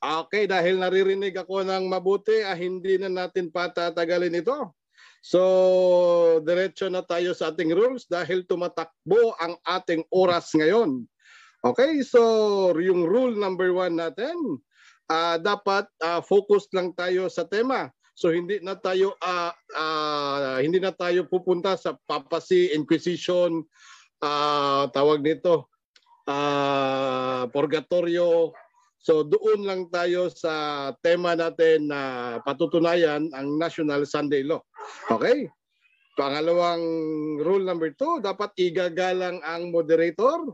Okay, dahil naririnig ako ng mabuti, ah, hindi na natin patatagalin ito. So, diretso na tayo sa ating rules dahil tumatakbo ang ating oras ngayon. Okay, so yung rule number one natin, uh, dapat uh, focus lang tayo sa tema. So hindi na tayo uh, uh, hindi na tayo pupunta sa papacy inquisition uh, tawag nito uh, purgatorio So doon lang tayo sa tema natin na patutunayan ang National Sunday Law. Okay? Pangalawang rule number two, dapat igagalang ang moderator.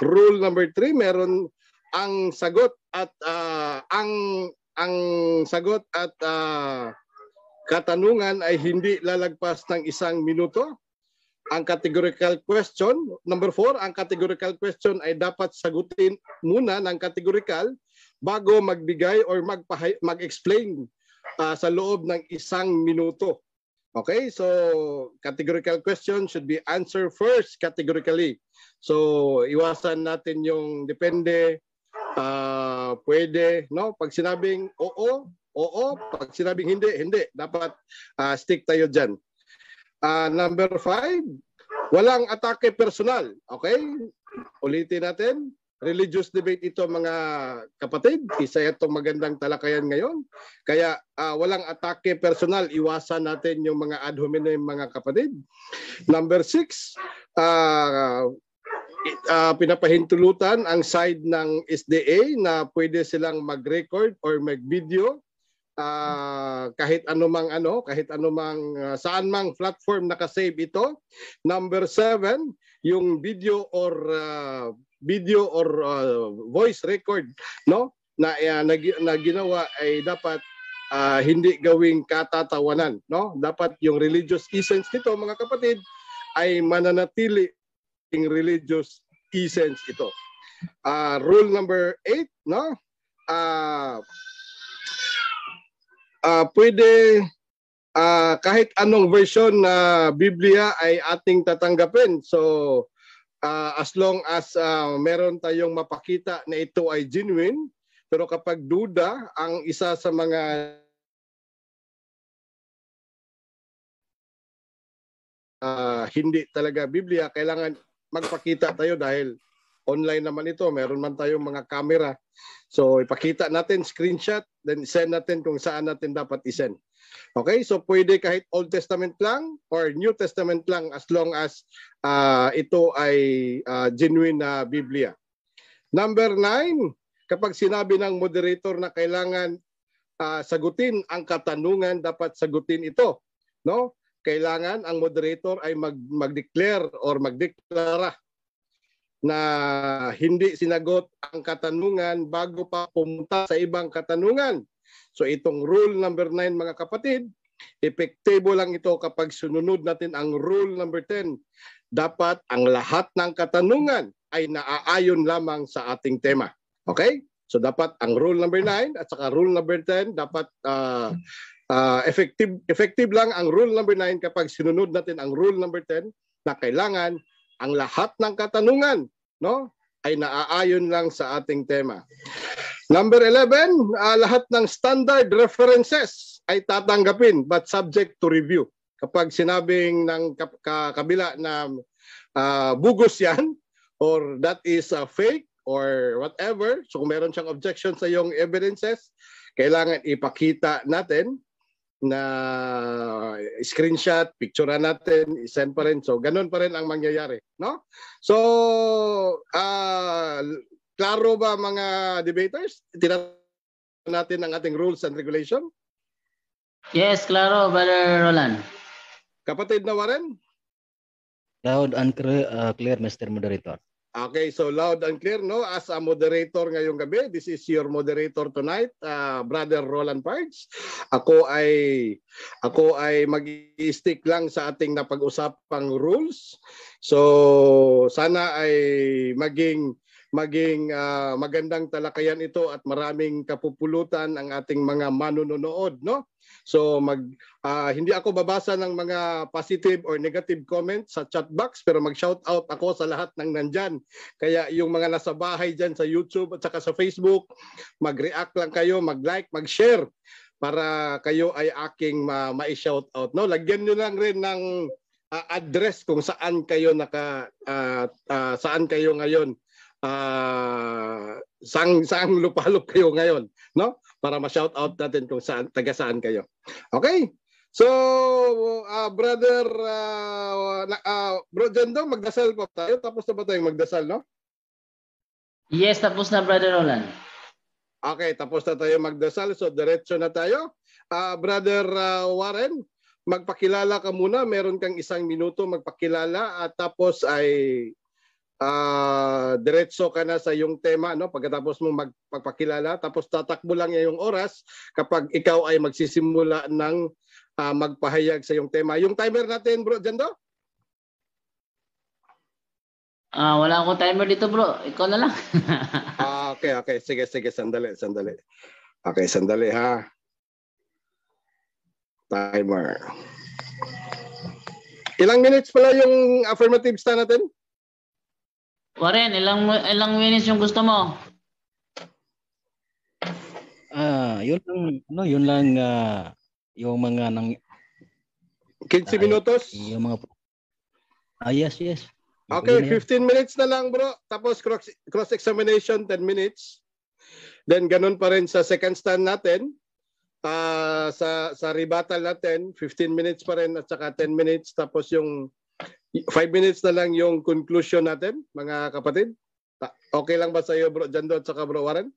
Rule number three, meron ang sagot at uh, ang ang sagot at uh, katanungan ay hindi lalagpas ng isang minuto. Ang categorical question, number four, ang categorical question ay dapat sagutin muna ng categorical bago magbigay or mag-explain uh, sa loob ng isang minuto. Okay, so categorical question should be answered first categorically. So iwasan natin yung depende, uh, pwede, no? Pag sinabing oo, oo. Pag sinabing hindi, hindi. Dapat uh, stick tayo dyan. Uh, number five, walang atake personal. Okay? Ulitin natin religious debate ito mga kapatid. Isa itong magandang talakayan ngayon. Kaya uh, walang atake personal, iwasan natin yung mga ad hominem mga kapatid. Number six, uh, uh, pinapahintulutan ang side ng SDA na pwede silang mag-record or mag-video uh, kahit anumang ano, kahit anumang uh, saan mang platform nakasave ito. Number seven, yung video or uh, video or uh, voice record no na uh, ah, na, na ginawa ay dapat uh, hindi gawing katatawanan no dapat yung religious essence nito mga kapatid ay mananatili ng religious essence ito uh, rule number 8 no uh, uh, pwede uh, kahit anong version na Biblia ay ating tatanggapin so uh, as long as uh, meron tayong mapakita na ito ay genuine, pero kapag duda, ang isa sa mga uh, hindi talaga Biblia, kailangan magpakita tayo dahil online naman ito. Meron man tayong mga camera. So ipakita natin, screenshot, then send natin kung saan natin dapat isend. Okay, so pwede kahit Old Testament lang or New Testament lang as long as uh, ito ay uh, genuine na Biblia. Number nine, kapag sinabi ng moderator na kailangan uh, sagutin ang katanungan, dapat sagutin ito. No? Kailangan ang moderator ay mag, mag-declare or magdeklara na hindi sinagot ang katanungan bago pa pumunta sa ibang katanungan. So itong rule number 9 mga kapatid, epektibo lang ito kapag sununod natin ang rule number 10. Dapat ang lahat ng katanungan ay naaayon lamang sa ating tema. Okay? So dapat ang rule number 9 at saka rule number 10 dapat uh, uh, effective effective lang ang rule number 9 kapag sinunod natin ang rule number 10 na kailangan ang lahat ng katanungan no ay naaayon lang sa ating tema. Number 11, uh, ah, lahat ng standard references ay tatanggapin but subject to review. Kapag sinabing ng kap- ka- kabila na uh, ah, bugos yan or that is uh, fake or whatever, so kung meron siyang objection sa iyong evidences, kailangan ipakita natin na screenshot, picture natin, send pa rin. So, ganun pa rin ang mangyayari. No? So, uh, Klaro ba mga debaters? Tinatawag natin ang ating rules and regulation? Yes, klaro, Brother Roland. Kapatid na Warren? Loud and clear, uh, clear, Mr. Moderator. Okay, so loud and clear, no? As a moderator ngayong gabi, this is your moderator tonight, uh, Brother Roland Parts. Ako ay ako ay mag-stick lang sa ating napag-usapang rules. So sana ay maging maging uh, magandang talakayan ito at maraming kapupulutan ang ating mga manonood no so mag uh, hindi ako babasa ng mga positive or negative comment sa chat box pero mag shout out ako sa lahat ng nandyan kaya yung mga nasa bahay diyan sa YouTube at saka sa Facebook mag-react lang kayo mag-like mag-share para kayo ay aking ma- ma-shout out no lagyan niyo lang rin ng uh, address kung saan kayo naka uh, uh, saan kayo ngayon uh, saang, saang lupalop kayo ngayon, no? Para ma-shout out natin kung saan, taga saan kayo. Okay? So, uh, brother, uh, uh, bro Jendo, magdasal po tayo. Tapos na ba tayong magdasal, no? Yes, tapos na, brother Roland. Okay, tapos na tayo magdasal. So, diretso na tayo. Uh, brother uh, Warren, magpakilala ka muna. Meron kang isang minuto magpakilala at tapos ay uh, diretso ka na sa yung tema no pagkatapos mo magpagpakilala tapos tatakbo lang yung oras kapag ikaw ay magsisimula ng uh, magpahayag sa yung tema. Yung timer natin bro diyan do Ah, uh, wala akong timer dito bro. Ikaw na lang. ah, okay, okay. Sige, sige, sandali, sandali. Okay, sandali ha. Timer. Ilang minutes pala yung affirmative stand natin? Warren, ilang ilang minutes yung gusto mo? Ah, uh, yun lang ano, yun lang uh, yung mga nang 15 uh, ah, Yung mga Ah, yes, yes. Okay, 15 minutes na lang, bro. Tapos cross cross examination 10 minutes. Then ganun pa rin sa second stand natin. Uh, sa sa rebuttal natin, 15 minutes pa rin at saka 10 minutes tapos yung Five minutes na lang yung conclusion natin, mga kapatid. Okay lang ba sa iyo, bro Jando at saka bro Warren?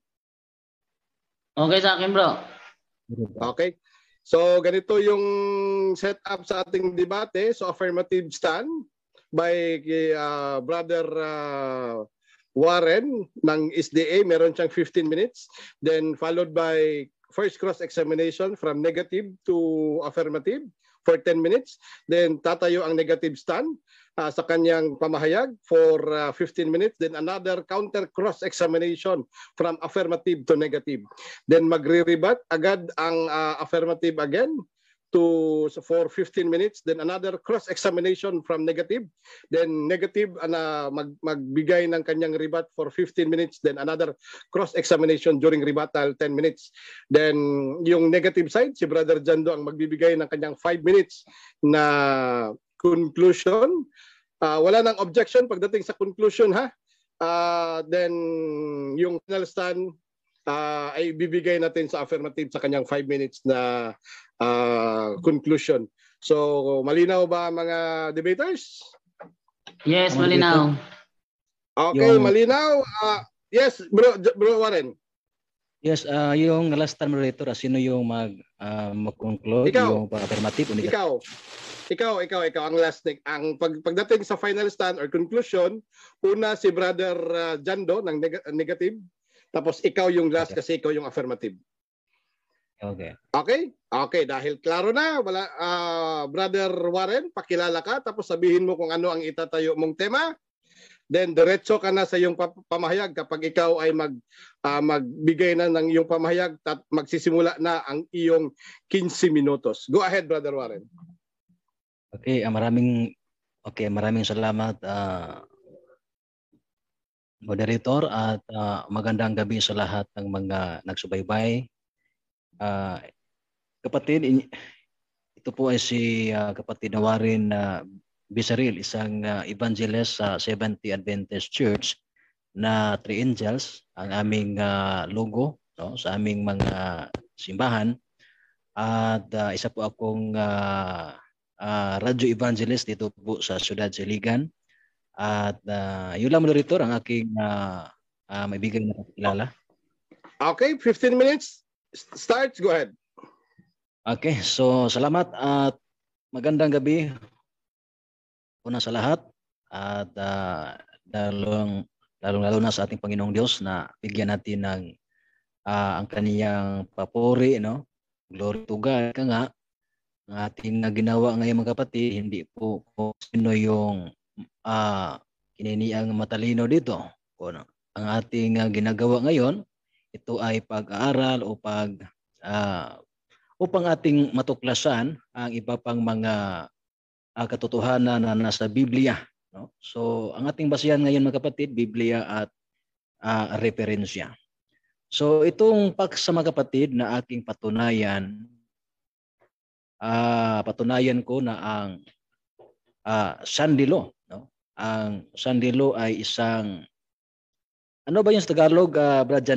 Okay sa akin, bro. Okay. So, ganito yung setup sa ating debate. Eh, so, affirmative stand by uh, Brother uh, Warren ng SDA. Meron siyang 15 minutes. Then, followed by first cross-examination from negative to affirmative for 10 minutes. Then tatayo ang negative stand uh, sa kanyang pamahayag for uh, ah, 15 minutes. Then another counter cross-examination from affirmative to negative. Then magre-rebat agad ang uh, affirmative again to for 15 minutes then another cross examination from negative then negative ana mag, magbigay ng kanyang rebat for 15 minutes then another cross examination during rebuttal 10 minutes then yung negative side si brother Jando ang magbibigay ng kanyang 5 minutes na conclusion uh, wala nang objection pagdating sa conclusion ha uh, then yung final stand uh, ay bibigay natin sa affirmative sa kanyang 5 minutes na uh, conclusion. So, malinaw ba mga debaters? Yes, malinaw. Okay, yung... malinaw. Uh, yes, bro, bro Warren. Yes, uh, yung last time moderator, sino yung mag uh, mag-conclude ikaw. yung affirmative o Ikaw. Ikaw, ikaw, ikaw ang last thing. Ang pag, pagdating sa final stand or conclusion, una si brother uh, Jando ng neg- negative, tapos ikaw yung last okay. kasi ikaw yung affirmative. Okay. Okay? Okay, dahil klaro na, wala uh, Brother Warren, pakilala ka tapos sabihin mo kung ano ang itatayo mong tema. Then diretso ka na sa iyong pamahayag kapag ikaw ay mag uh, magbigay na ng iyong pamahayag at magsisimula na ang iyong 15 minutos. Go ahead, Brother Warren. Okay, ah, maraming okay, maraming salamat uh, moderator at uh, magandang gabi sa lahat ng mga nagsubaybay. Uh, kapatid, in, ito po ay si uh, kapatid na Warren uh, Bisaril, isang uh, evangelist sa uh, 70 Adventist Church na Three Angels, ang aming uh, logo no, sa aming mga simbahan. At uh, isa po akong uh, uh, radio evangelist dito po sa siyudad Siligan at uh, yun lang moderator ang aking uh, uh, maibigay na kilala. Okay, 15 minutes. Start, go ahead. Okay, so salamat at magandang gabi una sa lahat at uh, dalong lalong lalo na sa ating Panginoong Diyos na bigyan natin ng uh, ang kaniyang papuri no glory to God ka nga ng ating na ginawa ngayon mga kapatid hindi po, po sino yung uh, kinini ang matalino dito. Kung ang ating uh, ginagawa ngayon, ito ay pag-aaral o pag uh, upang ating matuklasan ang iba pang mga uh, katotohanan na nasa Biblia. No? So, ang ating basihan ngayon mga kapatid, Biblia at uh, referensya. So, itong paksa mga kapatid na aking patunayan, uh, patunayan ko na ang uh, sandilo ang sandilo ay isang ano ba yung Tagalog, uh, Brad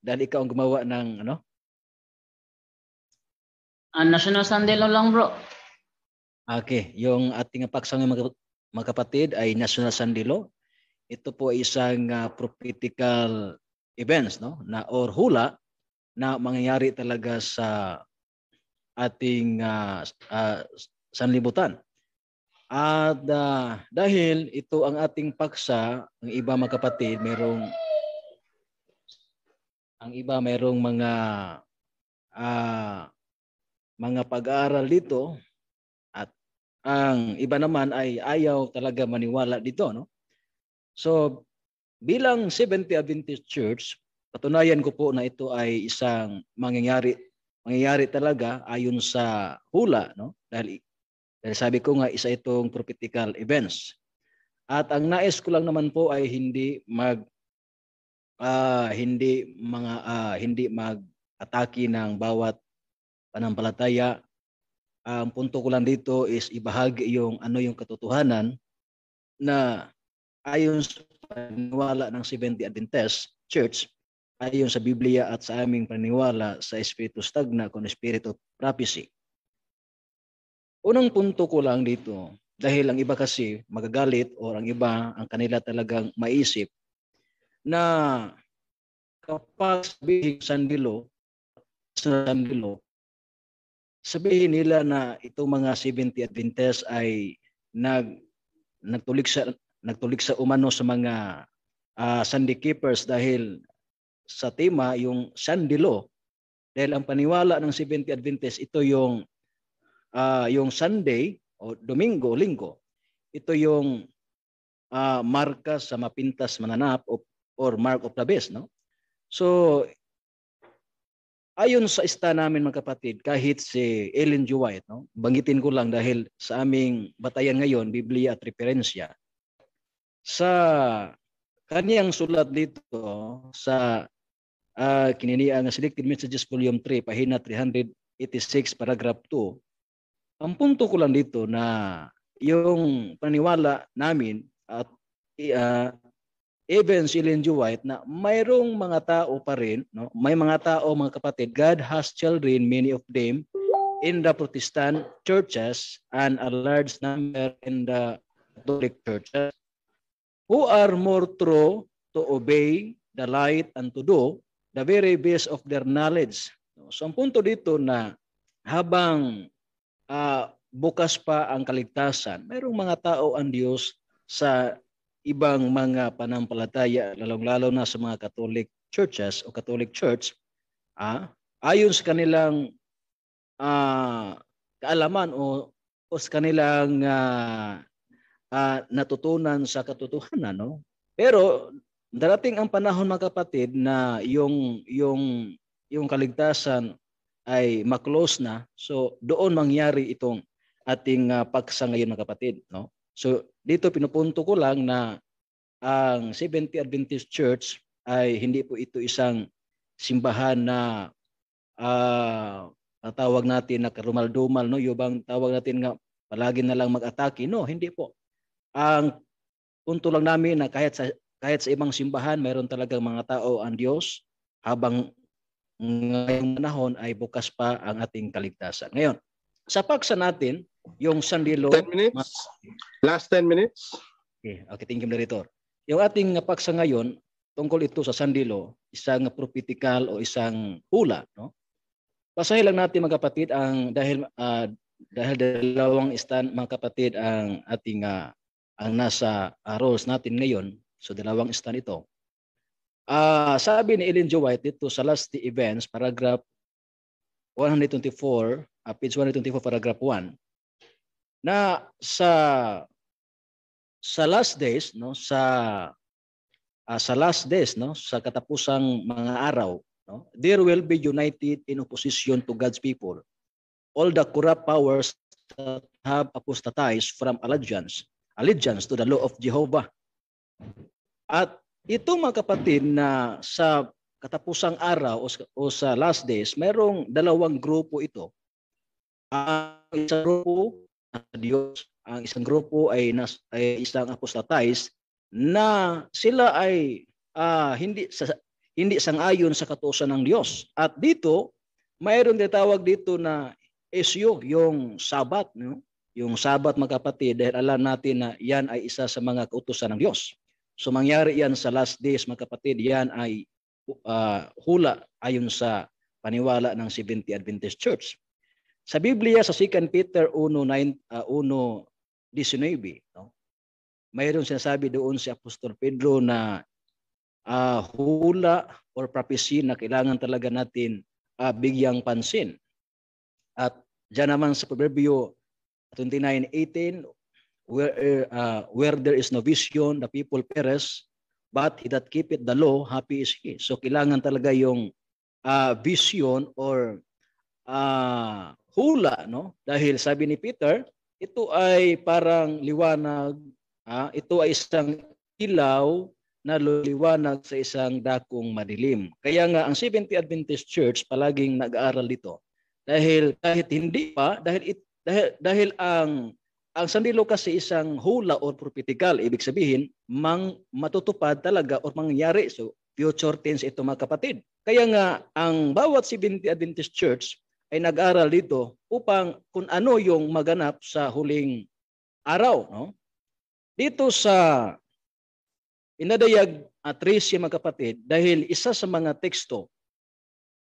Dahil ikaw ang gumawa ng ano? Uh, national sandilo lang, bro. Okay, yung ating paksang mga, mga kapatid ay national sandilo. Ito po ay isang uh, prophetical events no na or hula na mangyayari talaga sa ating uh, uh, sanlibutan. At uh, dahil ito ang ating paksa, ang iba mga kapatid, merong ang iba merong mga uh, mga pag-aaral dito at ang iba naman ay ayaw talaga maniwala dito, no? So bilang Seventh-day Adventist Church, patunayan ko po na ito ay isang mangyayari mangyayari talaga ayon sa hula, no? Dahil dahil sabi ko nga, isa itong prophetical events. At ang nais ko lang naman po ay hindi mag uh, hindi mga uh, hindi mag-atake ng bawat panampalataya. Ang punto ko lang dito is ibahagi yung ano yung katotohanan na ayon sa paniwala ng Seventh-day Adventist Church, ayon sa Biblia at sa aming paniwala sa Espiritu Stagna Spirit of Prophecy. Unang punto ko lang dito, dahil ang iba kasi magagalit o ang iba ang kanila talagang maisip na kapag sabihin sandilo, sandilo, sabihin nila na itong mga 70 Adventists ay nag nagtulik sa nagtulik sa umano sa mga uh, Sunday keepers dahil sa tema yung sandilo. Dahil ang paniwala ng 70 Adventists ito yung uh, yung Sunday o Domingo, Linggo, ito yung uh, marka sa mapintas mananap o, or mark of the beast. No? So, ayon sa ista namin mga kapatid, kahit si Ellen G. White, no? banggitin ko lang dahil sa aming batayan ngayon, Biblia at referensya, sa kaniyang sulat dito sa uh, kininiya nga Selected Messages Volume 3, pahina 386, paragraph 2, ang punto ko lang dito na yung paniwala namin at uh, even si Ellen G. White na mayroong mga tao pa rin, no? may mga tao mga kapatid, God has children, many of them, in the Protestant churches and a large number in the Catholic churches who are more true to obey the light and to do the very best of their knowledge. So ang punto dito na habang uh, bukas pa ang kaligtasan. Merong mga tao ang Diyos sa ibang mga panampalataya, lalong-lalo na sa mga Catholic churches o Catholic Church, ah, ayon sa kanilang ah, kaalaman o, o sa kanilang ah, ah, natutunan sa katotohanan. No? Pero darating ang panahon mga kapatid na yung, yung, yung kaligtasan ay maklose na, so doon mangyari itong ating uh, paksa ngayon mga kapatid. No? So dito pinupunto ko lang na ang 70 Adventist Church ay hindi po ito isang simbahan na uh, tawag natin na karumaldumal, no? yung bang tawag natin nga palagi na lang mag-atake. No, hindi po. Ang punto lang namin na kahit sa kahit sa ibang simbahan, mayroon talagang mga tao ang Diyos habang ngayong panahon ay bukas pa ang ating kaligtasan. Ngayon, sa paksa natin, yung Sandilo... 10 minutes? Last 10 minutes? Okay, okay thank you, Narrator. Yung ating paksa ngayon, tungkol ito sa Sandilo, isang prophetically o isang hula. No? Basahin lang natin mga kapatid ang dahil uh, dahil dalawang istan, mga kapatid ang ating uh, ang nasa uh, roles natin ngayon. So dalawang istan ito. Uh, sabi ni Ellen G. White dito sa last the events, paragraph 124, uh, ah, page 124, paragraph 1, na sa sa last days no sa uh, sa last days no sa katapusang mga araw no there will be united in opposition to God's people all the corrupt powers that have apostatized from allegiance allegiance to the law of Jehovah at ito mga kapatid na sa katapusang araw o sa last days, mayroong dalawang grupo ito. Ang isang grupo sa Diyos, ang isang grupo ay, nas, ay isang apostatized na sila ay uh, hindi sa, hindi sangayon sa katuusan ng Diyos. At dito, mayroon tinatawag dito na isyo, yung sabat. No? Yung sabat, mga kapatid, dahil alam natin na yan ay isa sa mga kautusan ng Diyos. So mangyari yan sa last days, mga kapatid, yan ay uh, hula ayon sa paniwala ng Seventh-day Adventist Church. Sa Biblia, sa 2 Peter 1:9 uh, 1, no? mayroon sinasabi doon si Apostol Pedro na uh, hula or prophecy na kailangan talaga natin uh, bigyang pansin. At dyan naman sa Proverbio 29.18, where, uh, where there is no vision, the people perish, but he that keepeth the law, happy is he. So kailangan talaga yung uh, vision or uh, hula, no? Dahil sabi ni Peter, ito ay parang liwanag, uh, ito ay isang ilaw na liwanag sa isang dakong madilim. Kaya nga ang 70 Adventist Church palaging nag-aaral dito. Dahil kahit hindi pa, dahil it, dahil, dahil ang ang sandilo kasi isang hula or prophetical. Ibig sabihin, mang matutupad talaga or mangyari. So, future tense ito mga kapatid. Kaya nga, ang bawat Seventh Adventist Church ay nag-aral dito upang kung ano yung maganap sa huling araw. No? Dito sa inadayag at Tracy mga kapatid, dahil isa sa mga teksto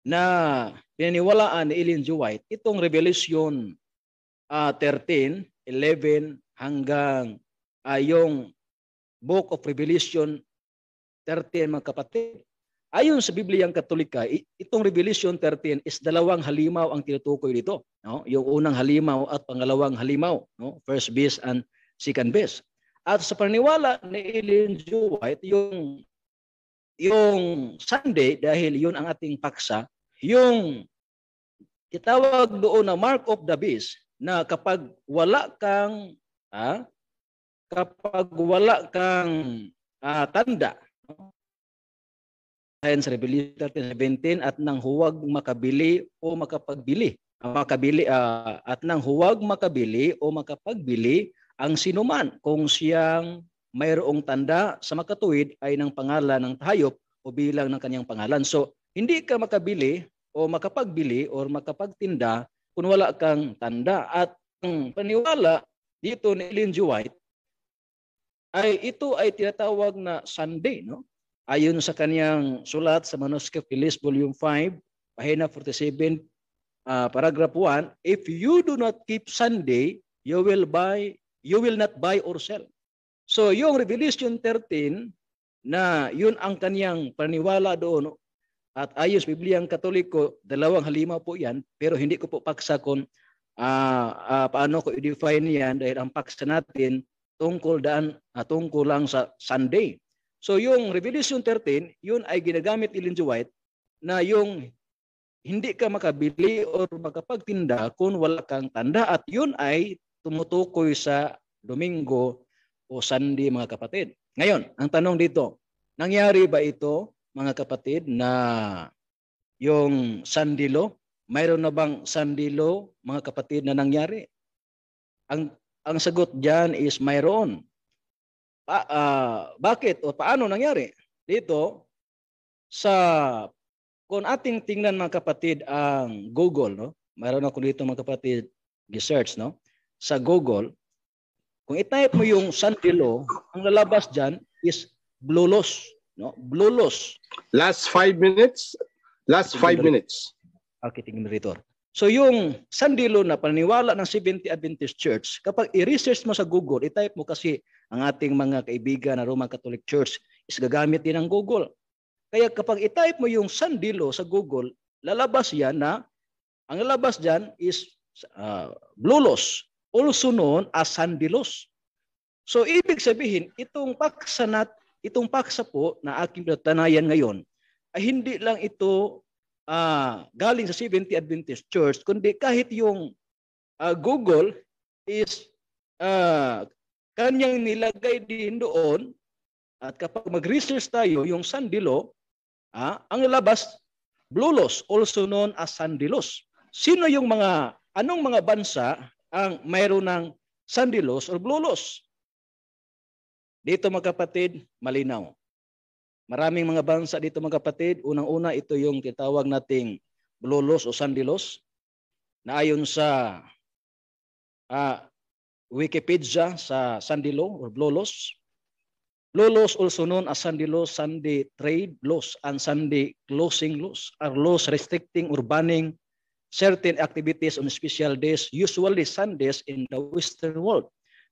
na pinaniwalaan ni Ellen G. White, itong Revelation uh, ah, 13 11 hanggang uh, Book of Revelation 13 mga kapatid. Ayon sa Bibliyang Katolika, itong Revelation 13 is dalawang halimaw ang tinutukoy dito, no? Yung unang halimaw at pangalawang halimaw, no? First beast and second beast. At sa paniniwala ni Ellen G. White, yung yung Sunday dahil yun ang ating paksa, yung kitawag doon na mark of the beast na kapag wala kang ah, kapag wala kang ah, tanda Science Revelation 17 at nang huwag makabili o makapagbili makabili uh, at nang huwag makabili o makapagbili ang sinuman kung siyang mayroong tanda sa makatuwid ay ng pangalan ng tahayop o bilang ng kanyang pangalan. So, hindi ka makabili o makapagbili or makapagtinda kung wala kang tanda. At ang paniwala dito ni Ellen G. White ay ito ay tinatawag na Sunday. No? Ayon sa kanyang sulat sa Manuscript Release Volume 5, pahina 47, uh, ah, paragraph 1, If you do not keep Sunday, you will buy you will not buy or sell. So yung Revelation 13 na yun ang kaniyang paniwala doon at ayos Bibliyang Katoliko, dalawang halima po yan, pero hindi ko po paksa kung uh, uh, paano ko i-define yan dahil ang paksa natin tungkol, daan, uh, tungkol lang sa Sunday. So yung Revelation 13, yun ay ginagamit ni Lindsay White na yung hindi ka makabili o makapagtinda kung wala kang tanda at yun ay tumutukoy sa Domingo o Sunday mga kapatid. Ngayon, ang tanong dito, nangyari ba ito mga kapatid, na yung sandilo, mayroon na bang sandilo, mga kapatid, na nangyari? Ang, ang sagot dyan is mayroon. Pa, uh, bakit o paano nangyari? Dito, sa kung ating tingnan mga kapatid ang Google, no? Mayroon ako dito mga kapatid, research, no? Sa Google, kung itype mo yung sandilo, ang lalabas dyan is blue loss. No? Blue loss. Last five minutes. Last tingin five minutes. Okay, tingin mo rito. So yung sandilo na paniwala ng Seventh Adventist Church, kapag i-research mo sa Google, i-type mo kasi ang ating mga kaibigan na Roman Catholic Church is gagamit din ng Google. Kaya kapag i-type mo yung sandilo sa Google, lalabas yan na ang lalabas diyan is uh, ah, loss, also known as sandilos. So ibig sabihin, itong paksa na Itong paksa po na aking pinatanayan ngayon ay hindi lang ito uh, galing sa 70 Adventist Church, kundi kahit yung uh, Google is uh, kanyang nilagay din doon at kapag mag-research tayo, yung sandilo, ah, ang labas, blulos, also known as sandilos. Sino yung mga, anong mga bansa ang mayroon ng sandilos or blulos? Dito mga kapatid, malinaw. Maraming mga bansa dito mga kapatid. Unang-una ito yung tinatawag nating Blue Laws o Sandy Laws na ayon sa uh, Wikipedia sa Sandy Law or Blue Laws. Blue also known as Sandy Laws, Trade loss and Sandy Closing loss are laws restricting or banning certain activities on special days, usually Sundays in the Western world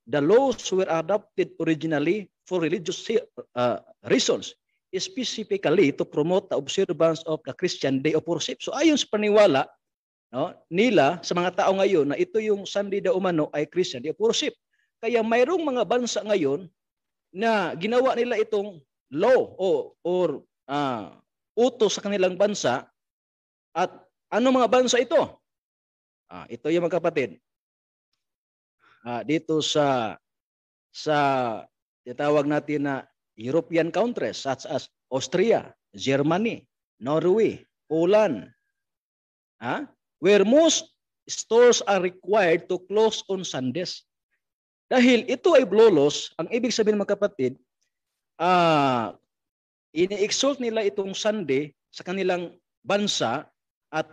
the laws were adopted originally for religious uh, reasons, specifically to promote the observance of the Christian Day of Worship. So ayon sa paniwala no, nila sa mga tao ngayon na ito yung Sunday da Umano ay Christian Day of Worship. Kaya mayroong mga bansa ngayon na ginawa nila itong law o or uh, ah, utos sa kanilang bansa at ano mga bansa ito? Ah, ito yung mga kapatid uh, dito sa sa titawag natin na European countries such as Austria, Germany, Norway, Poland, huh? where most stores are required to close on Sundays. Dahil ito ay blolos, ang ibig sabihin mga kapatid, uh, ini-exalt nila itong Sunday sa kanilang bansa at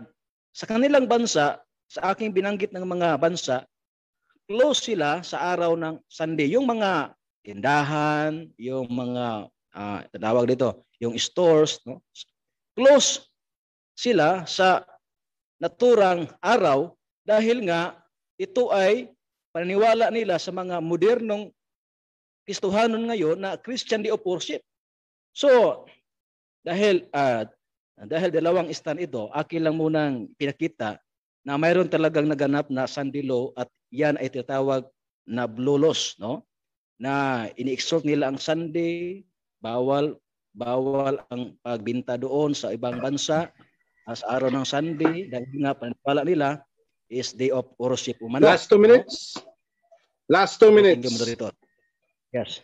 sa kanilang bansa, sa aking binanggit ng mga bansa, close sila sa araw ng Sunday. Yung mga tindahan, yung mga uh, tawag dito, yung stores, no? close sila sa naturang araw dahil nga ito ay paniniwala nila sa mga modernong Kristohanon ngayon na Christian the opposite. So, dahil uh, dahil dalawang stand ito, akin lang munang pinakita na mayroon talagang naganap na sandilo at yan ay tinatawag na blulos, no? Na ini-exhort nila ang sandi, bawal bawal ang pagbinta doon sa ibang bansa as araw ng sandi dahil nga paniniwala nila is day of worship umano. Last two minutes. Last two minutes. Yes.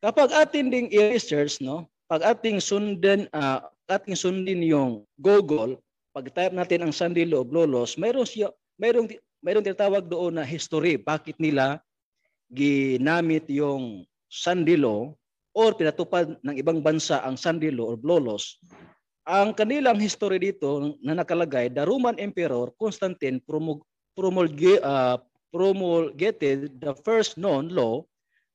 Kapag atin ding i-research, no? Pag ating sundin uh, ating sundin yung Google, pag-type natin ang Sunday Law of Lolos, mayroon siya mayroong mayroong tinatawag doon na history bakit nila ginamit yung Sunday Law or pinatupad ng ibang bansa ang Sunday Law or Lolos. Ang kanilang history dito na nakalagay, the Roman Emperor Constantine promulgated ah, promulgated the first known law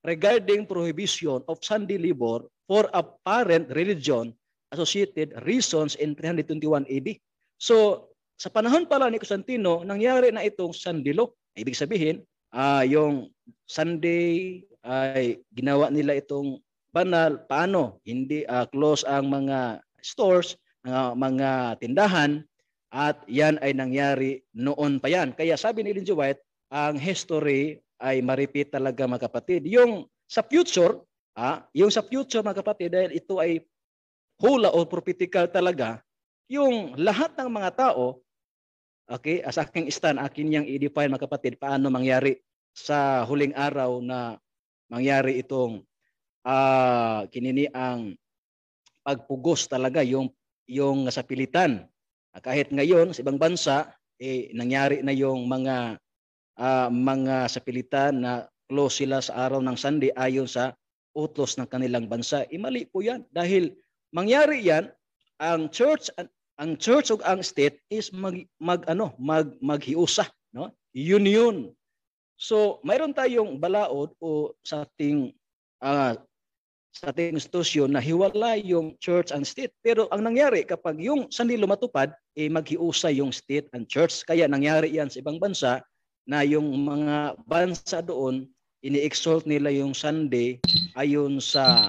regarding prohibition of Sunday labor for apparent religion associated reasons in 321 AD. So, sa panahon pala ni Constantino, nangyari na itong sandilo. Ibig sabihin, uh, yung Sunday ay ginawa nila itong banal. Paano? Hindi uh, close ang mga stores, uh, mga tindahan. At yan ay nangyari noon pa yan. Kaya sabi ni Ellen White, ang history ay maripit talaga mga kapatid. Yung sa future, ah, yung sa future mga kapatid, dahil ito ay hula o prophetical talaga, yung lahat ng mga tao, okay, as aking stand, akin niyang i-define mga kapatid, paano mangyari sa huling araw na mangyari itong uh, ah, kinini ang pagpugos talaga yung yung sa pilitan. Kahit ngayon sa ibang bansa eh nangyari na yung mga uh, mga sa pilitan na close sila sa araw ng Sunday ayon sa utos ng kanilang bansa. Imali eh, po yan dahil mangyari yan ang church ang church ug ang state is mag, mag ano mag maghiusa no union so mayroon tayong balaod o sa ating uh, ah, sa ating institusyon na hiwalay yung church and state pero ang nangyari kapag yung sanilo matupad eh maghiusa yung state and church kaya nangyari yan sa ibang bansa na yung mga bansa doon ini-exalt nila yung Sunday ayon sa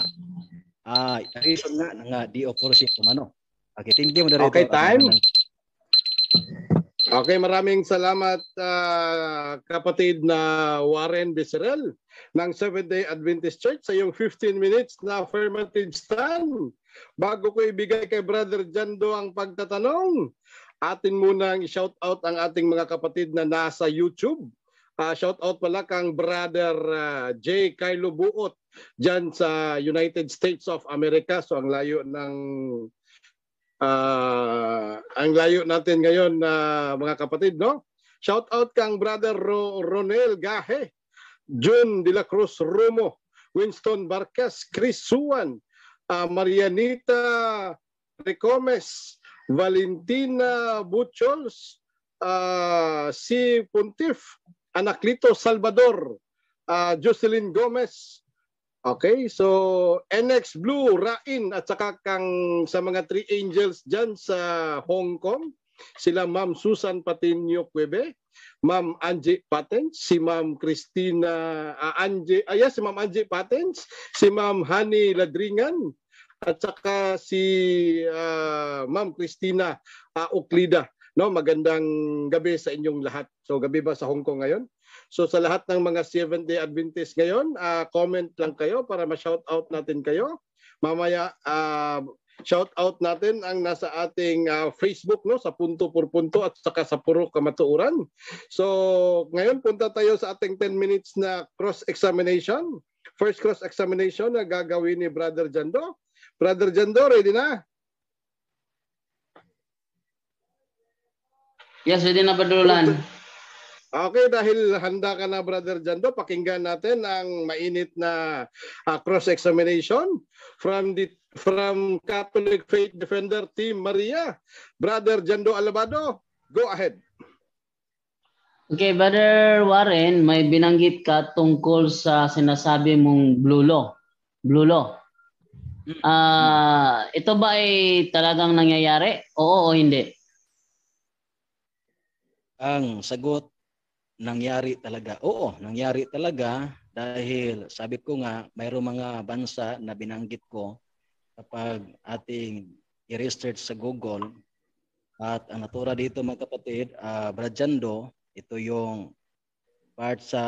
uh, reason nga nga di opposite umano Okay, thank you moderator. Okay, time. Okay, maraming salamat uh, kapatid na Warren Becerril ng Seventh-day Adventist Church sa iyong 15 minutes na affirmative stand. Bago ko ibigay kay Brother Jando ang pagtatanong, atin muna ang shout out ang ating mga kapatid na nasa YouTube. Uh, ah, shout out pala kang Brother uh, J. Kylo Buot dyan sa United States of America. So ang layo ng Uh, ang layo natin ngayon na uh, mga kapatid, no? Shout out kang brother Ro- Ronel Gahe, June De La Cruz Romo, Winston Barcas, Chris Suan, uh, Marianita Recomes, Valentina Buchols, uh, si Puntif, Anaclito Salvador, uh, Jocelyn Gomez, Okay, so NX Blue, Rain at saka kang sa mga Three Angels dyan sa Hong Kong, sila Ma'am Susan Patinyo Cueve, Ma'am Angie Patents, si Ma'am Christina uh, Angie, ah, yes, si Ma'am Angie Patents, si Ma'am Honey Ladringan, at saka si uh, Ma'am Christina uh, ah, Uclida. No, magandang gabi sa inyong lahat. So gabi ba sa Hong Kong ngayon? So sa lahat ng mga Seventh-day Adventist ngayon, uh, comment lang kayo para ma-shout out natin kayo. Mamaya uh, ah, shout out natin ang nasa ating uh, Facebook no sa punto por punto at saka sa puro kamatuuran. So ngayon punta tayo sa ating 10 minutes na cross examination. First cross examination na gagawin ni Brother Jando. Brother Jando, ready na? Yes, ready na, Brother Roland. Okay, dahil handa ka na Brother Jando, pakinggan natin ang mainit na uh, cross-examination from the from Catholic Faith Defender Team Maria. Brother Jando Alabado, go ahead. Okay, Brother Warren, may binanggit ka tungkol sa sinasabi mong blue law. Blue law. Uh, ito ba ay talagang nangyayari? Oo o hindi? Ang sagot nangyari talaga. Oo, nangyari talaga dahil sabi ko nga mayroong mga bansa na binanggit ko kapag ating i-research sa Google at ang natura dito mga kapatid, uh, Brajando, ito yung part sa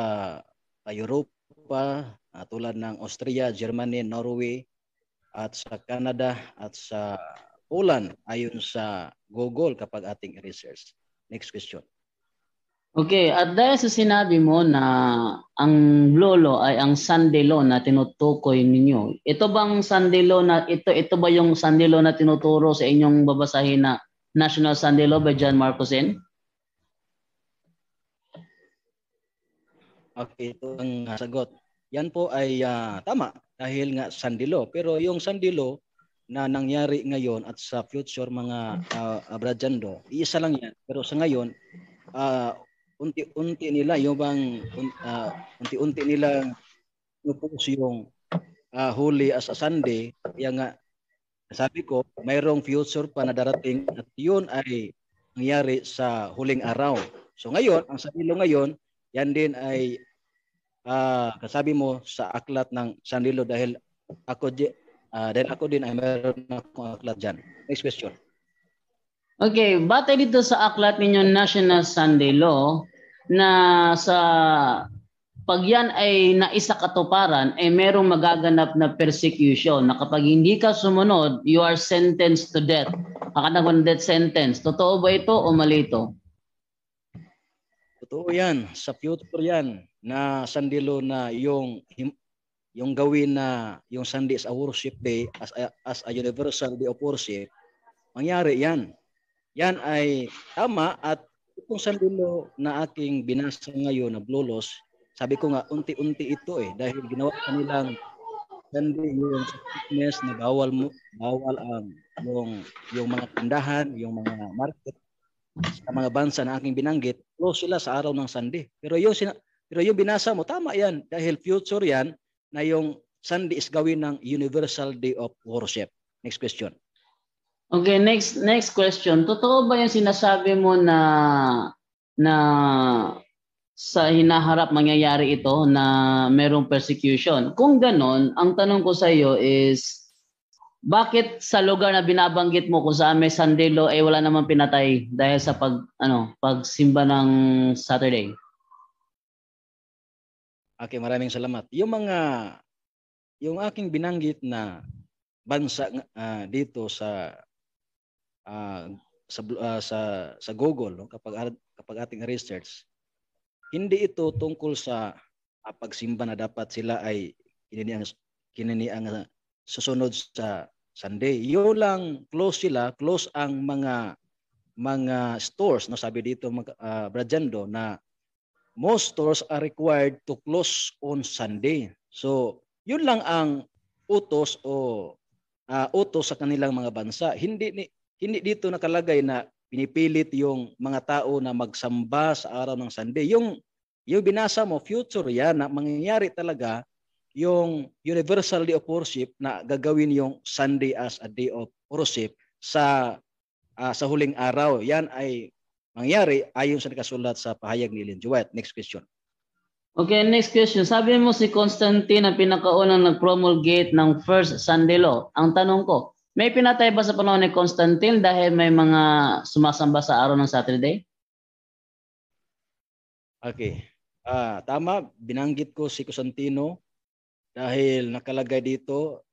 uh, Europa uh, tulad ng Austria, Germany, Norway at sa Canada at sa Poland ayon sa Google kapag ating research. Next question. Okay, at dahil sa sinabi mo na ang blue law ay ang Sunday law na tinutukoy ninyo, ito bang Sunday law na ito ito ba yung Sunday law na tinuturo sa inyong babasahin na National Sunday Law by John Marcosin? Okay, ito ang ah, sagot. Yan po ay uh, tama dahil nga Sunday law. Pero yung Sunday law na nangyari ngayon at sa future mga uh, ah, Abrajando, iisa lang yan. Pero sa ngayon, uh, unti-unti nila yung bang uh, unti-unti nila nupos yung uh, huli as a Sunday. Kaya nga sabi ko, mayroong future pa na darating at yun ay nangyari sa huling araw. So ngayon, ang sabi mo ngayon, yan din ay uh, kasabi mo sa aklat ng sanilo dahil ako uh, dahil ako din ay mayroon akong aklat diyan. Next question. Okay, batay dito sa aklat ninyo National Sunday Law na sa pag yan ay naisa katuparan, ay eh, merong magaganap na persecution na kapag hindi ka sumunod, you are sentenced to death. Kakanang death sentence. Totoo ba ito o mali ito? Totoo yan. Sa future yan na sandilo na yung yung gawin na yung Sunday is a worship day as a, as a universal day of worship, mangyari yan yan ay tama at kung sa lilo na aking binasa ngayon na blue loss, sabi ko nga unti-unti ito eh dahil ginawa kanilang kundi yung fitness na bawal mo, bawal ang yung yung mga tindahan, yung mga market sa mga bansa na aking binanggit, close sila sa araw ng Sunday. Pero yung pero yung binasa mo tama 'yan dahil future 'yan na yung Sunday is gawin ng universal day of worship. Next question. Okay, next next question. Totoo ba 'yung sinasabi mo na na sa hinaharap mangyayari ito na merong persecution? Kung ganon, ang tanong ko sa iyo is bakit sa lugar na binabanggit mo kung saan may sandelo ay eh, wala namang pinatay dahil sa pag ano, pagsimba ng Saturday? Okay, maraming salamat. Yung mga yung aking binanggit na bansa uh, dito sa uh, sa, uh, sa sa Google no? kapag kapag ating research hindi ito tungkol sa uh, pagsimba na dapat sila ay kinini ang kinini ang susunod sa Sunday. Yo lang close sila, close ang mga mga stores no sabi dito mag, uh, Brajando na most stores are required to close on Sunday. So, yun lang ang utos o uh, utos sa kanilang mga bansa. Hindi ni hindi dito nakalagay na pinipilit yung mga tao na magsamba sa araw ng Sunday. Yung, yung binasa mo, future yan, na mangyayari talaga yung universal day of worship na gagawin yung Sunday as a day of worship sa uh, sa huling araw. Yan ay mangyayari ayon sa nakasulat sa pahayag ni Ellen White. Next question. Okay, next question. Sabi mo si Constantine na pinakaunang nag-promulgate ng First Sunday Law. Ang tanong ko, may pinatay ba sa panahon ni Constantine dahil may mga sumasamba sa araw ng Saturday? Okay. Ah, tama, binanggit ko si Constantino dahil nakalagay dito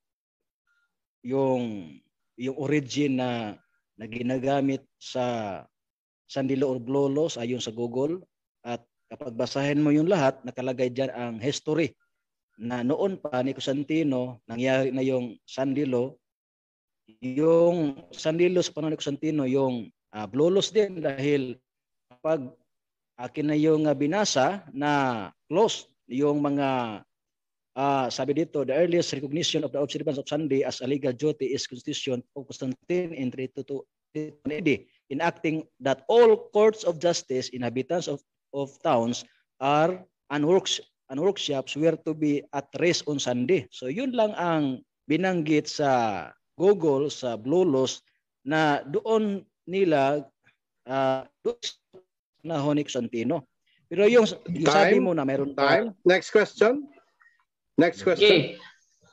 yung yung origin na, na ginagamit sa Sandilo or Glolos ayon sa Google at kapag basahin mo yung lahat nakalagay diyan ang history na noon pa ni Constantino nangyari na yung San Dilo yung San Lilo sa panahon Constantino, yung uh, ah, blolos din dahil pag akin ah, na yung uh, binasa na close yung mga uh, sabi dito, the earliest recognition of the observance of Sunday as a legal duty is Constitution of Constantine in 322 enacting that all courts of justice, inhabitants of, of towns, are and works and workshops were to be at rest on Sunday. So yun lang ang binanggit sa Google, sa Blue Loss na doon nila uh, na Honik Santino. Pero yung, yung sabi mo na meron time. Pa. Next question. Next question. Okay.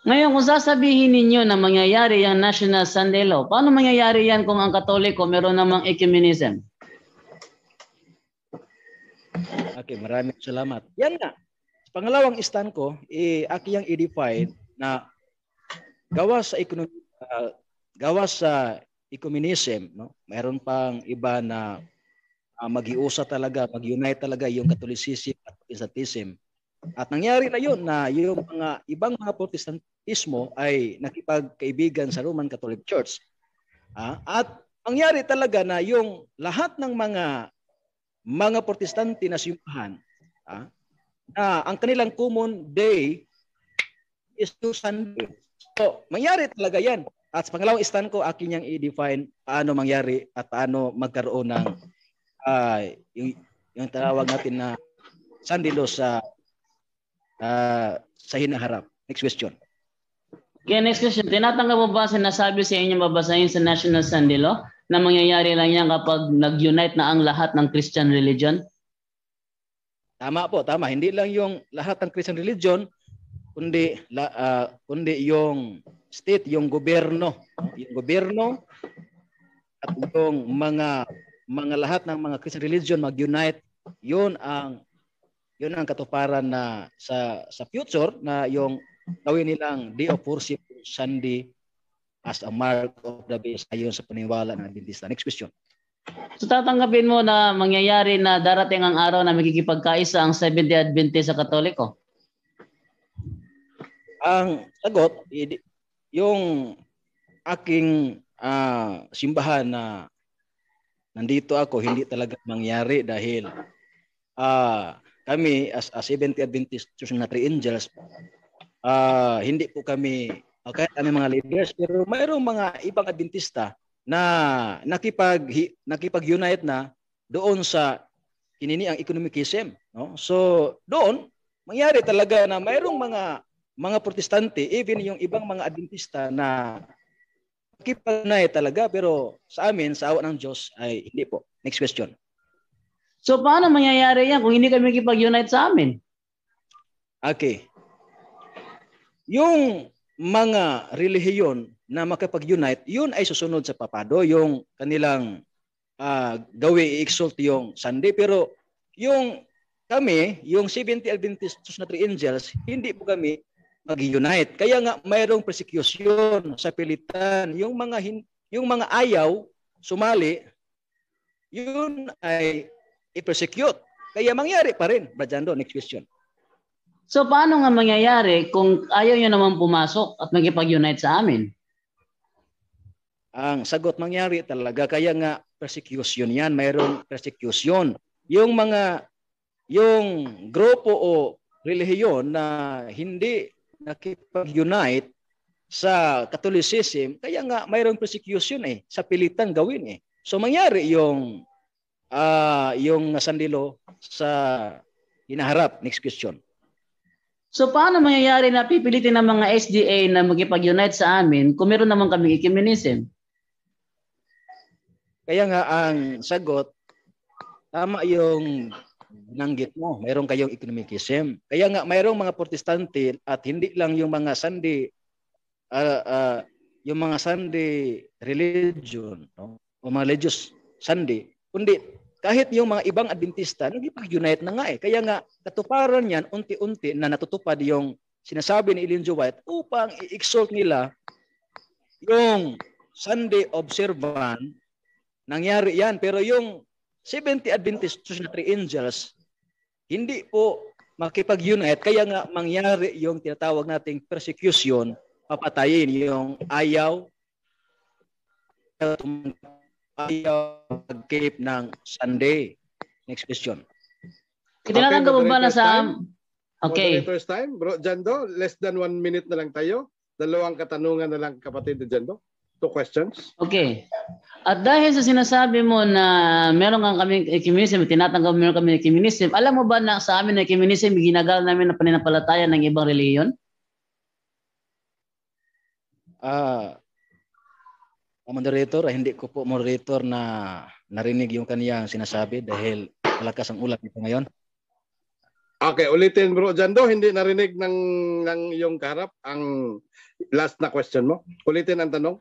Ngayon, kung sasabihin ninyo na mangyayari yung National Sunday Law, paano mangyayari yan kung ang Katoliko meron namang ecumenism? Okay, maraming salamat. Yan na. pangalawang stand ko, eh, aki yung i-define na gawa sa ekonomiya uh, ah, gawas sa ecumenism, no? Meron pang iba na uh, mag-iusa talaga, mag-unite talaga yung Catholicism at Protestantism. At nangyari na yun na yung mga ibang mga Protestantismo ay nakipagkaibigan sa Roman Catholic Church. Uh, at nangyari talaga na yung lahat ng mga mga Protestante na simbahan uh, na ang kanilang common day is to Sunday. So, mangyari talaga yan. At sa pangalawang stand ko, akin niyang i-define paano mangyari at paano magkaroon ng uh, yung, yung tawag natin na sandilo sa uh, sa hinaharap. Next question. Okay, next question. Tinatanggap mo ba nasabi sa inyo babasahin sa National Sandilo na mangyayari lang yan kapag nag-unite na ang lahat ng Christian religion? Tama po, tama. Hindi lang yung lahat ng Christian religion, kundi la, uh, kundi yung state, yung gobyerno, yung gobyerno at yung mga mga lahat ng mga Christian religion mag-unite, yun ang yun ang katuparan na sa sa future na yung gawin nilang day of worship Sunday as a mark of the beast ayon sa paniwala ng Adventista. Next question. So tatanggapin mo na mangyayari na darating ang araw na magkikipagkaisa ang Seventh-day Adventist sa Katoliko? ang sagot, yung aking uh, simbahan na nandito ako, hindi talaga mangyari dahil uh, kami as a Seventh Adventist Church na Three Angels, uh, hindi po kami, okay kami mga leaders, pero mayroong mga ibang Adventista na nakipag, nakipag-unite na doon sa kinini ang economicism. No? So doon, mangyari talaga na mayroong mga mga protestante, even yung ibang mga Adventista na makipanay talaga pero sa amin, sa awa ng Diyos ay hindi po. Next question. So paano mangyayari yan kung hindi kami makipag-unite sa amin? Okay. Yung mga relihiyon na makipag-unite, yun ay susunod sa papado, yung kanilang uh, ah, gawi i-exalt yung Sunday. Pero yung kami, yung 70 Adventists na Three Angels, hindi po kami mag-unite. Kaya nga mayroong persecution sa pilitan. Yung mga hin- yung mga ayaw sumali, yun ay i-persecute. Kaya mangyari pa rin. Brajando, next question. So paano nga mangyayari kung ayaw nyo naman pumasok at magipag-unite sa amin? Ang sagot mangyari talaga. Kaya nga persecution yan. Mayroong persecution. Yung mga, yung grupo o relihiyon na hindi nakipag-unite sa Catholicism, kaya nga mayroong persecution eh, sa pilitan gawin eh. So mangyari yung uh, yung sandilo sa hinaharap. Next question. So paano mangyayari na pipilitin ng mga SDA na magipag-unite sa amin kung meron naman kami ecumenism? Kaya nga ang sagot, tama yung binanggit mo, mayroon kayong economicism. Kaya nga mayroong mga protestante at hindi lang yung mga Sunday uh, uh, yung mga Sunday religion, no? o mga religious Sunday, kundi kahit yung mga ibang Adventista, nagipag-unite na nga eh. Kaya nga, katuparan niyan, unti-unti na natutupad yung sinasabi ni Ellen G. White upang i-exalt nila yung Sunday observant. Nangyari yan. Pero yung 70 Adventists na three angels, hindi po makipag-unite. Kaya nga mangyari yung tinatawag nating persecution, papatayin yung ayaw ayaw mag-keep ng Sunday. Next question. Kailangan okay, ba na sa... Okay. First time, bro, Jando, less than one minute na lang tayo. Dalawang katanungan na lang, kapatid Jando two questions. Okay. At dahil sa sinasabi mo na meron kang kaming ecumenism, tinatanggap meron kami ecumenism, alam mo ba na sa amin na ecumenism, ginagawa namin na pananampalataya ng ibang reliyon? Ah, uh, moderator, ah, hindi ko po moderator na narinig yung kaniyang sinasabi dahil malakas ang ulat nito ngayon. Okay, ulitin bro Jando, hindi narinig ng ng iyong karap ang last na question mo. Ulitin ang tanong.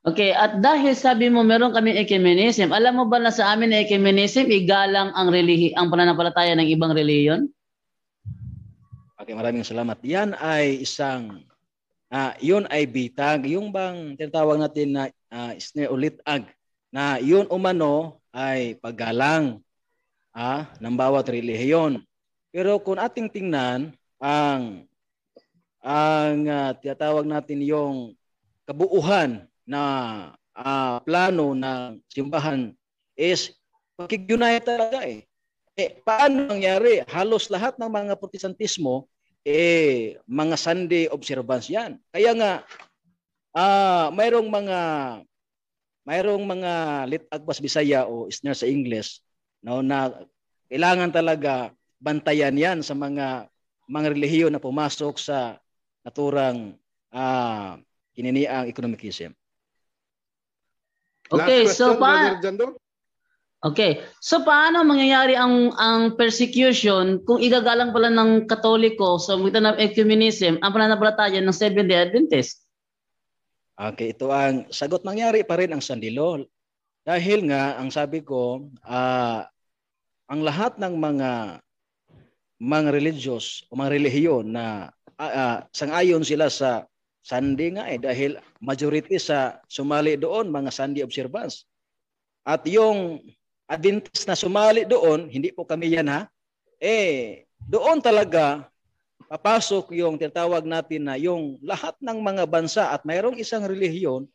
Okay, at dahil sabi mo meron kaming ecumenism, alam mo ba na sa amin na ecumenism, igalang ang, relihi, ang pananampalataya ng ibang reliyon? Okay, maraming salamat. Yan ay isang, uh, yun ay bitag, yung bang tinatawag natin na uh, ah, isneolitag, na yun umano ay paggalang uh, ng bawat relihiyon. Pero kung ating tingnan ang ang uh, tinatawag natin yung kabuuhan na uh, plano ng simbahan is pakig talaga eh. eh. Paano nangyari? Halos lahat ng mga protestantismo eh mga Sunday observance yan. Kaya nga uh, mayroong mga mayroong mga litagbas Bisaya o Isner sa English no na kailangan talaga bantayan yan sa mga mga relihiyon na pumasok sa naturang uh, kininiang economicism. Okay, Last so pa Okay. So paano mangyayari ang ang persecution kung igagalang pala ng Katoliko sa so, mga ng ecumenism ang pananampalataya ng Seventh-day Adventist? Okay, ito ang sagot mangyari pa rin ang sandilo. Dahil nga ang sabi ko, uh, ang lahat ng mga mga religious o mga relihiyon na uh, uh, sangayon sila sa Sunday nga eh dahil majority sa sumali doon mga Sunday observance. At yung Adventist na sumali doon, hindi po kami yan ha, eh doon talaga papasok yung tinatawag natin na yung lahat ng mga bansa at mayroong isang relihiyon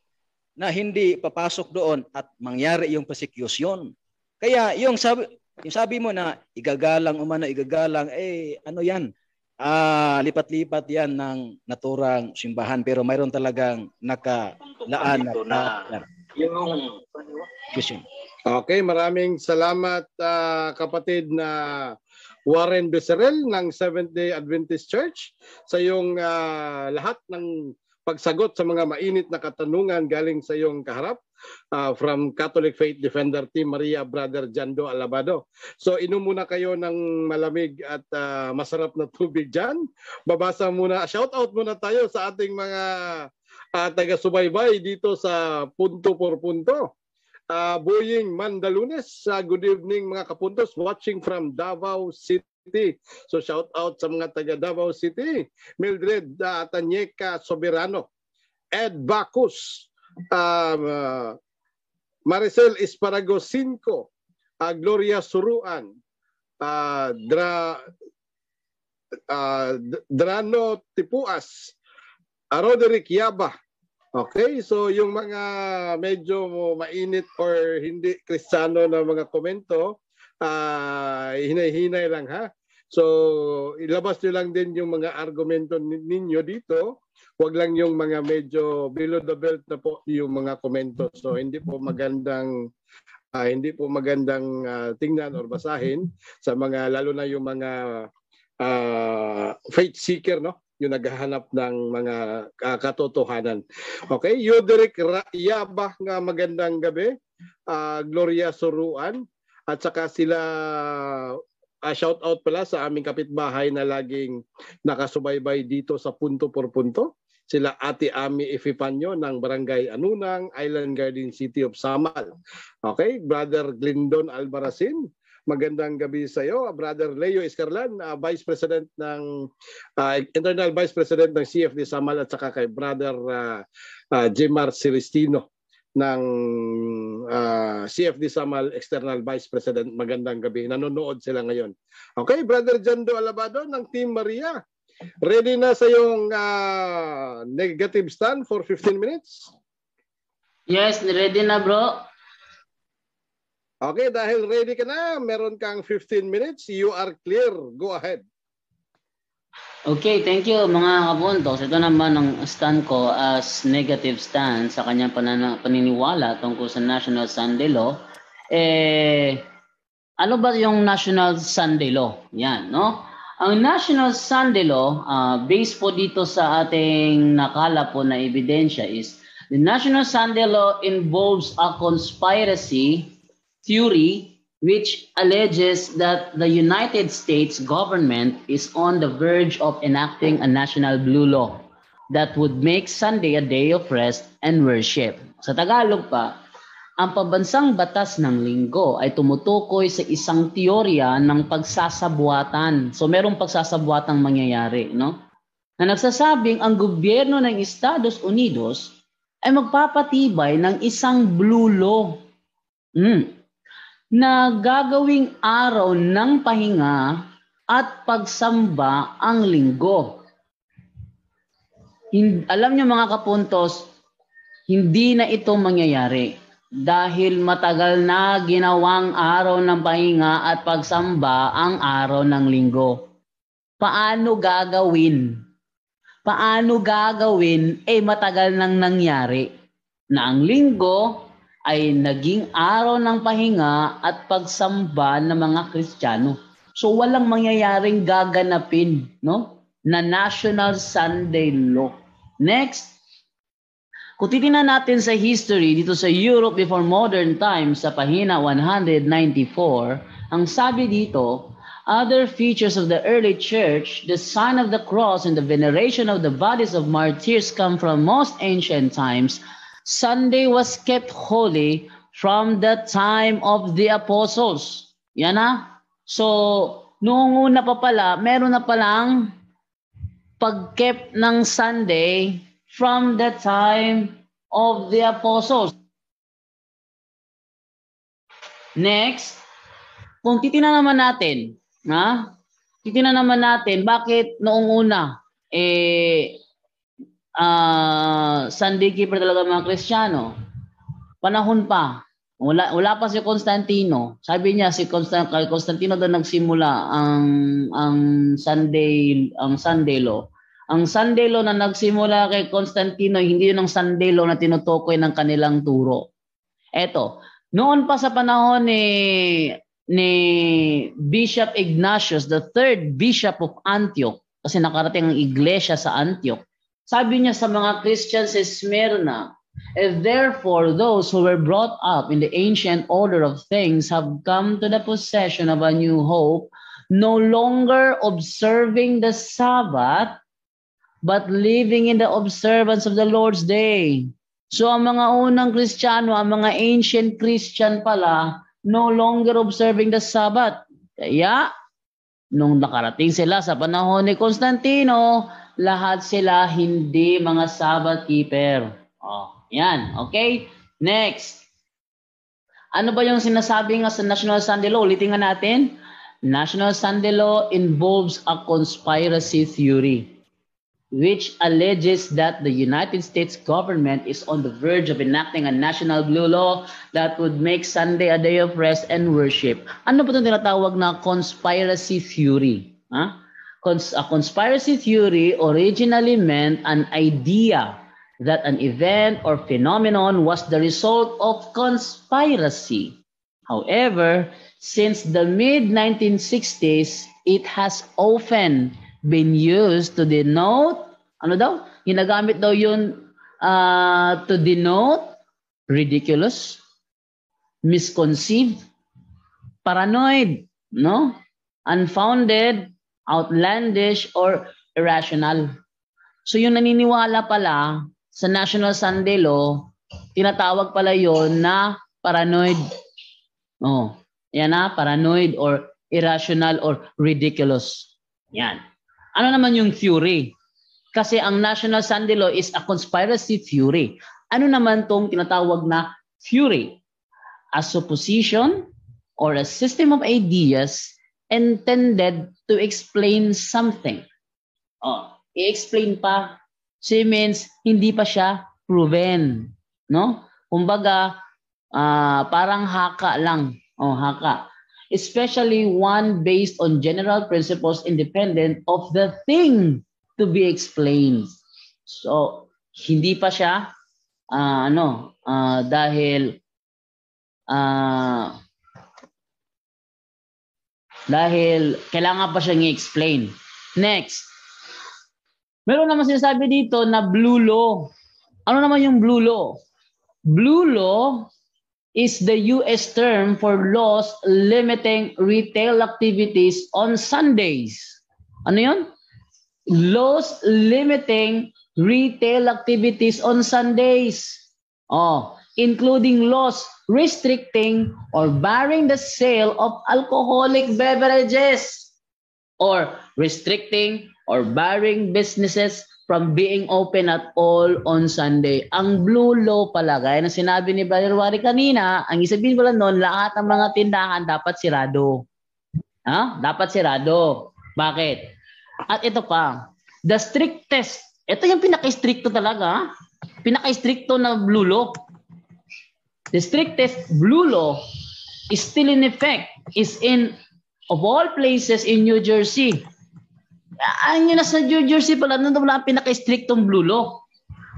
na hindi papasok doon at mangyari yung persecution. Kaya yung sabi, yung sabi mo na igagalang umano igagalang eh ano yan uh, lipat-lipat yan ng naturang simbahan pero mayroon talagang nakalaan na, na yung question. Okay, maraming salamat uh, kapatid na Warren Becerril ng Seventh-day Adventist Church sa iyong uh, lahat ng pagsagot sa mga mainit na katanungan galing sa iyong kaharap. Ah, from Catholic Faith Defender Team Maria Brother Jando Alabado. So inom muna kayo ng malamig at uh, masarap na tubig dyan. Babasa muna, shout out muna tayo sa ating mga uh, taga-subaybay dito sa Punto por Punto. Uh, Boying Mandalunes, uh, good evening mga kapuntos watching from Davao City. So shout out sa mga taga Davao City. Mildred uh, Tanyeka Soberano, Ed Bacus, um, uh, Maricel Esparago Cinco, uh, Gloria Suruan, uh, Dra, uh, Drano Tipuas, uh, Roderick Yaba. Okay, so yung mga medyo mainit or hindi kristyano na mga komento, uh, hinay-hinay lang ha. So ilabas nyo lang din yung mga argumento ninyo dito wag lang yung mga medyo below the belt na po yung mga komento. So hindi po magandang uh, hindi po magandang uh, tingnan or basahin sa mga lalo na yung mga uh, faith seeker no yung naghahanap ng mga uh, katotohanan. Okay, Yoderick Yabah nga magandang gabi. Uh, Gloria Suruan at saka sila a ah, shout out pala sa aming kapitbahay na laging nakasubaybay dito sa Punto por Punto. Sila Ate Ami Efipanyo ng Barangay Anunang, Island Garden City of Samal. Okay, Brother Glindon Albarasin. magandang gabi sa iyo. Brother Leo Escarlan, uh, Vice President ng uh, Internal Vice President ng CFD Samal at saka kay Brother uh, uh, Jimar Celestino ng uh, ah, CFD Samal External Vice President. Magandang gabi. Nanonood sila ngayon. Okay, Brother Jando Alabado ng Team Maria. Ready na sa yung uh, ah, negative stand for 15 minutes? Yes, ready na bro. Okay, dahil ready ka na, meron kang 15 minutes. You are clear. Go ahead. Okay, thank you mga kabuntos. Ito naman ang stand ko as negative stand sa kanyang panana- paniniwala tungkol sa National Sunday Law. Eh, ano ba yung National Sunday Law? Yan, no? Ang National Sunday Law, uh, based po dito sa ating nakala po na ebidensya is, the National Sunday Law involves a conspiracy theory which alleges that the United States government is on the verge of enacting a national blue law that would make Sunday a day of rest and worship. Sa Tagalog pa, ang pabansang batas ng linggo ay tumutukoy sa isang teorya ng pagsasabuatan. So merong pagsasabuatang mangyayari, no? Na nagsasabing ang gobyerno ng Estados Unidos ay magpapatibay ng isang blue law. Mm, na gagawing araw ng pahinga at pagsamba ang linggo. alam niyo mga kapuntos, hindi na ito mangyayari dahil matagal na ginawang araw ng pahinga at pagsamba ang araw ng linggo. Paano gagawin? Paano gagawin? Eh matagal nang nangyari na ang linggo ay naging araw ng pahinga at pagsamba ng mga Kristiyano. So walang mangyayaring gaganapin no na National Sunday Law. Next, kung titingnan natin sa history dito sa Europe before modern times sa pahina 194, ang sabi dito, other features of the early church, the sign of the cross and the veneration of the bodies of martyrs come from most ancient times Sunday was kept holy from the time of the apostles. Yan na. So, noong una pa pala, meron na palang pag-kept ng Sunday from the time of the apostles. Next, kung titina naman natin, ha? Titina naman natin bakit noong una eh uh, ah, Sunday keeper talaga mga Kristiyano. Panahon pa. Wala, wala pa si Constantino. Sabi niya si Constant, Constantino daw nagsimula ang ang Sunday ang Sunday law. Ang Sunday law na nagsimula kay Constantino, hindi yun ang Sunday law na tinutukoy ng kanilang turo. Eto, noon pa sa panahon ni ni Bishop Ignatius, the third bishop of Antioch, kasi nakarating ang iglesia sa Antioch. Sabi niya sa mga Christians sa Smyrna, And therefore those who were brought up in the ancient order of things have come to the possession of a new hope, no longer observing the Sabbath, but living in the observance of the Lord's day. So ang mga unang Kristiyano, ang mga ancient Christian pala, no longer observing the Sabbath. Kaya, nung nakarating sila sa panahon ni Constantino, lahat sila hindi mga Sabbath keeper. Oh, yan. Okay? Next. Ano ba yung sinasabi nga sa National Sunday Law? Ulitin nga natin. National Sunday Law involves a conspiracy theory which alleges that the United States government is on the verge of enacting a national blue law that would make Sunday a day of rest and worship. Ano ba itong tinatawag na conspiracy theory? Ha? Huh? Cons- a conspiracy theory originally meant an idea that an event or phenomenon was the result of conspiracy. However, since the mid 1960s, it has often been used to denote, ano daw? Ginagamit daw yun uh, to denote ridiculous, misconceived, paranoid, no? Unfounded, outlandish, or irrational. So yung naniniwala pala sa National Sunday Law, tinatawag pala yon na paranoid. Oh, yan na, paranoid or irrational or ridiculous. Yan. Ano naman yung theory? Kasi ang National Sunday Law is a conspiracy theory. Ano naman tong tinatawag na theory? A supposition or a system of ideas intended to explain something. Oh, i-explain pa. So it means hindi pa siya proven, no? Kumbaga, uh, parang haka lang. Oh, haka. Especially one based on general principles independent of the thing to be explained. So, hindi pa siya uh, ano, uh, dahil uh, dahil kailangan pa siyang i-explain. Next. Meron naman sinasabi dito na blue law. Ano naman yung blue law? Blue law is the US term for laws limiting retail activities on Sundays. Ano yun? Laws limiting retail activities on Sundays. Oh, including laws restricting or barring the sale of alcoholic beverages or restricting or barring businesses from being open at all on Sunday. Ang blue law pala, gaya na sinabi ni Brother Wari kanina, ang isabihin lang noon, lahat ng mga tindahan dapat sirado. Ha? Dapat sirado. Bakit? At ito pa, the strictest, ito yung pinaka-stricto talaga, pinaka-stricto na blue law the strictest blue law is still in effect. Is in, of all places, in New Jersey. Ang na sa New Jersey pala, nandun wala ang pinaka-strictong blue law.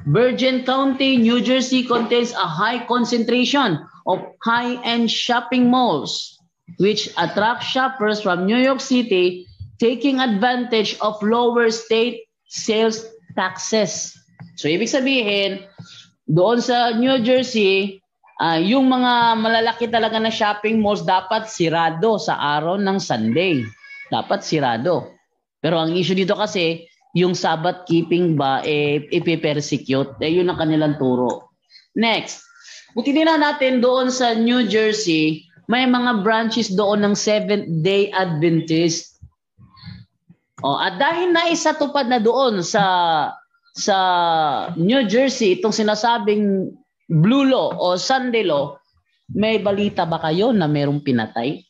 Virgin County, New Jersey contains a high concentration of high-end shopping malls which attract shoppers from New York City taking advantage of lower state sales taxes. So ibig sabihin, doon sa New Jersey, Uh, yung mga malalaki talaga na shopping malls dapat sirado sa araw ng Sunday. Dapat sirado. Pero ang issue dito kasi, yung Sabbath keeping ba eh, ipipersecute? Eh, yun ang kanilang turo. Next, kung tinignan natin doon sa New Jersey, may mga branches doon ng Seventh-day Adventist. Oh, at dahil na isa tupad na doon sa sa New Jersey itong sinasabing Blue Law o Sunday Law, may balita ba kayo na merong pinatay?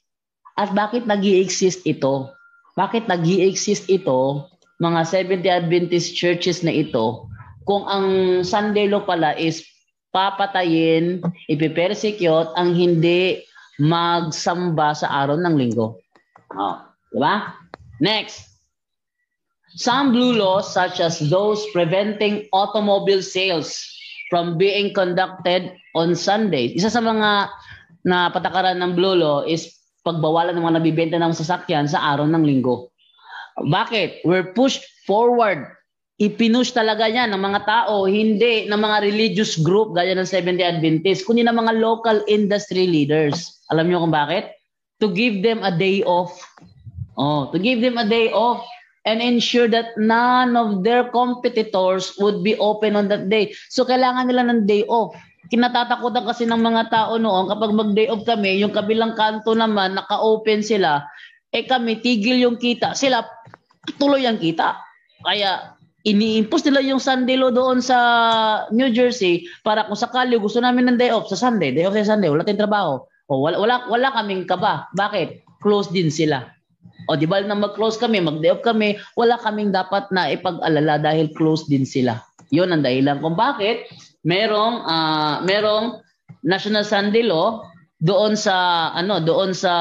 At bakit nag exist ito? Bakit nag exist ito, mga 70 Adventist churches na ito, kung ang Sunday Law pala is papatayin, ipipersecute, ang hindi magsamba sa araw ng linggo. Oh, ba? Next. Some blue laws such as those preventing automobile sales from being conducted on Sundays. Isa sa mga na patakaran ng Blue Law is pagbawalan ng mga nabibenta ng sasakyan sa araw ng linggo. Bakit? We're pushed forward. Ipinush talaga yan ng mga tao, hindi ng mga religious group gaya ng 70 Adventist, kundi ng mga local industry leaders. Alam niyo kung bakit? To give them a day off. Oh, to give them a day off and ensure that none of their competitors would be open on that day. So kailangan nila ng day off. Kinatatakutan kasi ng mga tao noon kapag mag-day off kami, yung kabilang kanto naman naka-open sila, eh kami tigil yung kita. Sila tuloy ang kita. Kaya ini-impose nila yung Sunday law doon sa New Jersey para kung sakali gusto namin ng day off sa Sunday, day off sa Sunday, wala tayong trabaho. O wala, wala, wala kaming kaba. Bakit? Close din sila. O di ba nang mag-close kami, mag-day off kami, wala kaming dapat na ipag-alala dahil close din sila. 'Yon ang dahilan kung bakit merong uh, merong National Sunday Law doon sa ano doon sa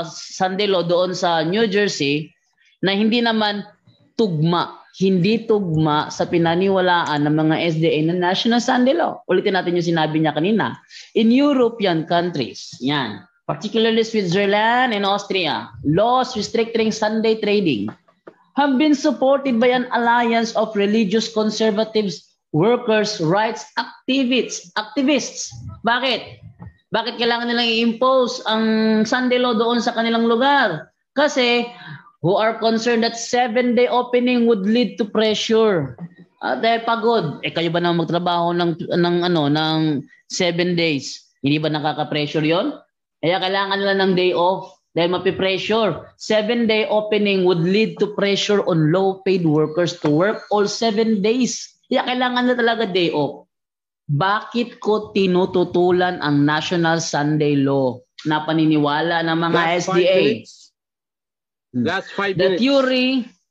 uh, Sunday Law doon sa New Jersey na hindi naman tugma hindi tugma sa pinaniwalaan ng mga SDA na National Sunday Law. Ulitin natin yung sinabi niya kanina. In European countries, yan particularly Switzerland and Austria, laws restricting Sunday trading have been supported by an alliance of religious conservatives, workers, rights activists. activists. Bakit? Bakit kailangan nilang i-impose ang Sunday law doon sa kanilang lugar? Kasi who are concerned that seven-day opening would lead to pressure. Uh, eh, dahil pagod. Eh kayo ba na magtrabaho ng, ng, ano, ng seven days? Hindi ba nakaka-pressure yon? Kaya kailangan nila ng day off dahil mapipressure. Seven-day opening would lead to pressure on low-paid workers to work all seven days. Kaya kailangan na talaga day off. Bakit ko tinututulan ang National Sunday Law na paniniwala ng mga Last SDA? Five minutes. Last five minutes. The theory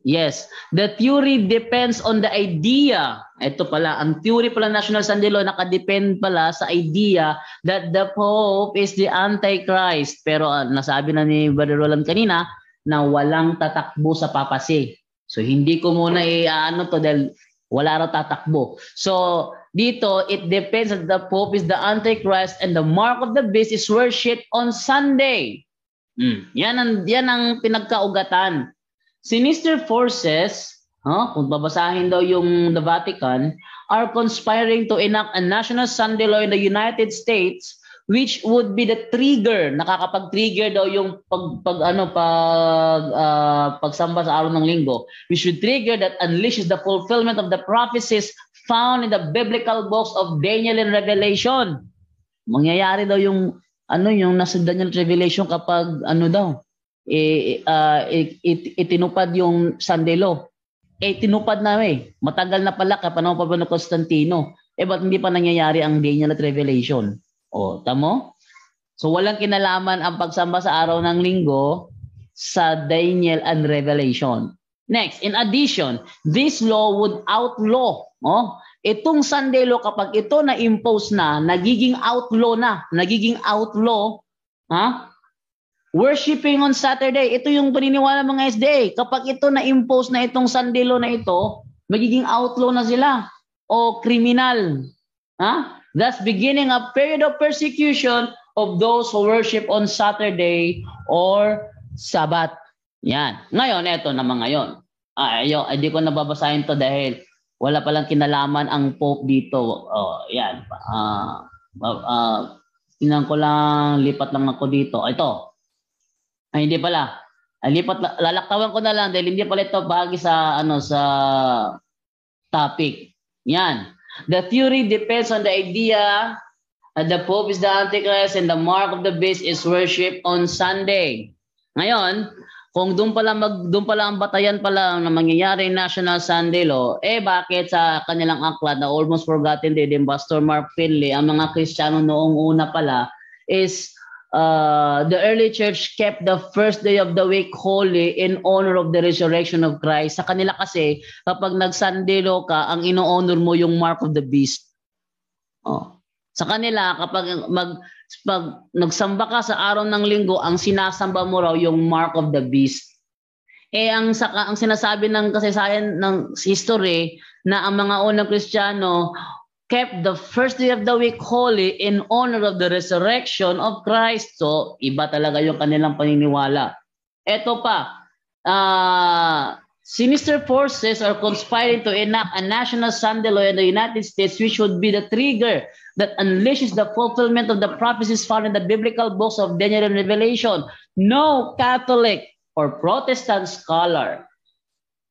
Yes, the theory depends on the idea. Ito pala, ang theory pala National Sunday Law nakadepend pala sa idea that the Pope is the Antichrist. Pero uh, nasabi na ni Brother Roland kanina na walang tatakbo sa papasi. So hindi ko muna i-ano to dahil wala raw tatakbo. So dito, it depends that the Pope is the Antichrist and the mark of the beast is worship on Sunday. Mm. Yan ang yan ang pinagkaugatan. Sinister forces, huh, kung babasahin daw yung the Vatican, are conspiring to enact a national Sunday law in the United States which would be the trigger nakakapag-trigger daw yung pag pag ano pag uh, pagsamba sa araw ng linggo which would trigger that unleashes the fulfillment of the prophecies found in the biblical books of Daniel and Revelation mangyayari daw yung ano yung nasa Daniel Revelation kapag ano daw eh, uh, ah, it, itinupad yung Sunday law. Eh, tinupad na eh. Matagal na pala, kapanahon pa ba ng Constantino? Eh, ba't hindi pa nangyayari ang Daniel na Revelation? O, tamo? So, walang kinalaman ang pagsamba sa araw ng linggo sa Daniel and Revelation. Next, in addition, this law would outlaw. Oh, itong Sunday law, kapag ito na-impose na, nagiging outlaw na, nagiging outlaw, ha? Worshipping on Saturday, ito yung paniniwala ng mga SDA. Kapag ito na-impose na itong Sunday na ito, magiging outlaw na sila o criminal. Ha? Thus beginning a period of persecution of those who worship on Saturday or Sabat. Yan. Ngayon, eto naman ngayon. Ayo, ah, hindi ko nababasahin to dahil wala palang kinalaman ang Pope dito. Oh, yan. Ah, uh, uh, ko lang, lipat lang ako dito. Ito, ay, hindi pala. Alipat, lalaktawan ko na lang dahil hindi pala ito bahagi sa, ano, sa topic. Yan. The theory depends on the idea that the Pope is the Antichrist and the mark of the beast is worship on Sunday. Ngayon, kung doon pala mag doon pala ang batayan pala na mangyayari National Sunday Law, eh bakit sa kanilang aklat na almost forgotten din din Pastor Mark Finley, ang mga Kristiyano noong una pala is uh, the early church kept the first day of the week holy in honor of the resurrection of Christ. Sa kanila kasi, kapag nag-Sandelo ka, ang ino-honor mo yung mark of the beast. Oh. Sa kanila, kapag mag, pag nagsamba ka sa araw ng linggo, ang sinasamba mo raw yung mark of the beast. Eh ang saka ang sinasabi ng kasaysayan ng history na ang mga unang Kristiyano kept the first day of the week holy in honor of the resurrection of Christ. So, iba talaga yung kanilang paniniwala. Ito pa, uh, sinister forces are conspiring to enact a national Sunday law in the United States, which would be the trigger that unleashes the fulfillment of the prophecies found in the biblical books of Daniel and Revelation. No Catholic or Protestant scholar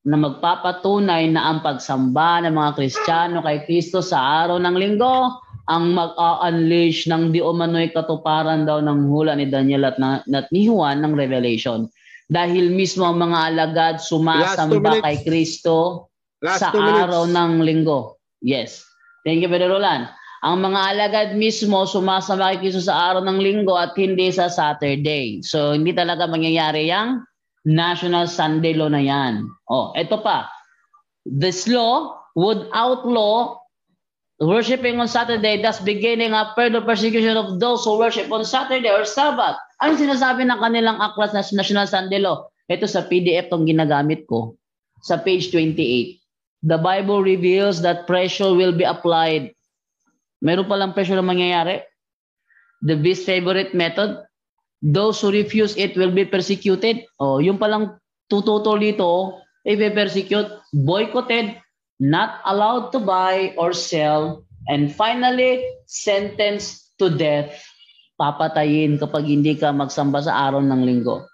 na magpapatunay na ang pagsamba ng mga Kristiyano kay Kristo sa araw ng linggo ang mag-unleash ng diumanoy katuparan daw ng hula ni Daniel at, na, at ni Juan ng Revelation. Dahil mismo ang mga alagad sumasamba kay Kristo Last sa araw ng linggo. Yes. Thank you, Brother Roland. Ang mga alagad mismo sumasamba kay Kristo sa araw ng linggo at hindi sa Saturday. So, hindi talaga mangyayari yang National Sunday Law na yan. Oh, eto pa. This law would outlaw worshiping on Saturday, thus beginning a further persecution of those who worship on Saturday or Sabbath. Ano sinasabi ng kanilang aklat na National Sunday Law? Ito sa PDF tong ginagamit ko. Sa page 28. The Bible reveals that pressure will be applied. Meron palang pressure na mangyayari. The beast favorite method those who refuse it will be persecuted. Oh, yung palang tututol dito, i-persecute, boycotted, not allowed to buy or sell, and finally, sentenced to death. Papatayin kapag hindi ka magsamba sa araw ng linggo.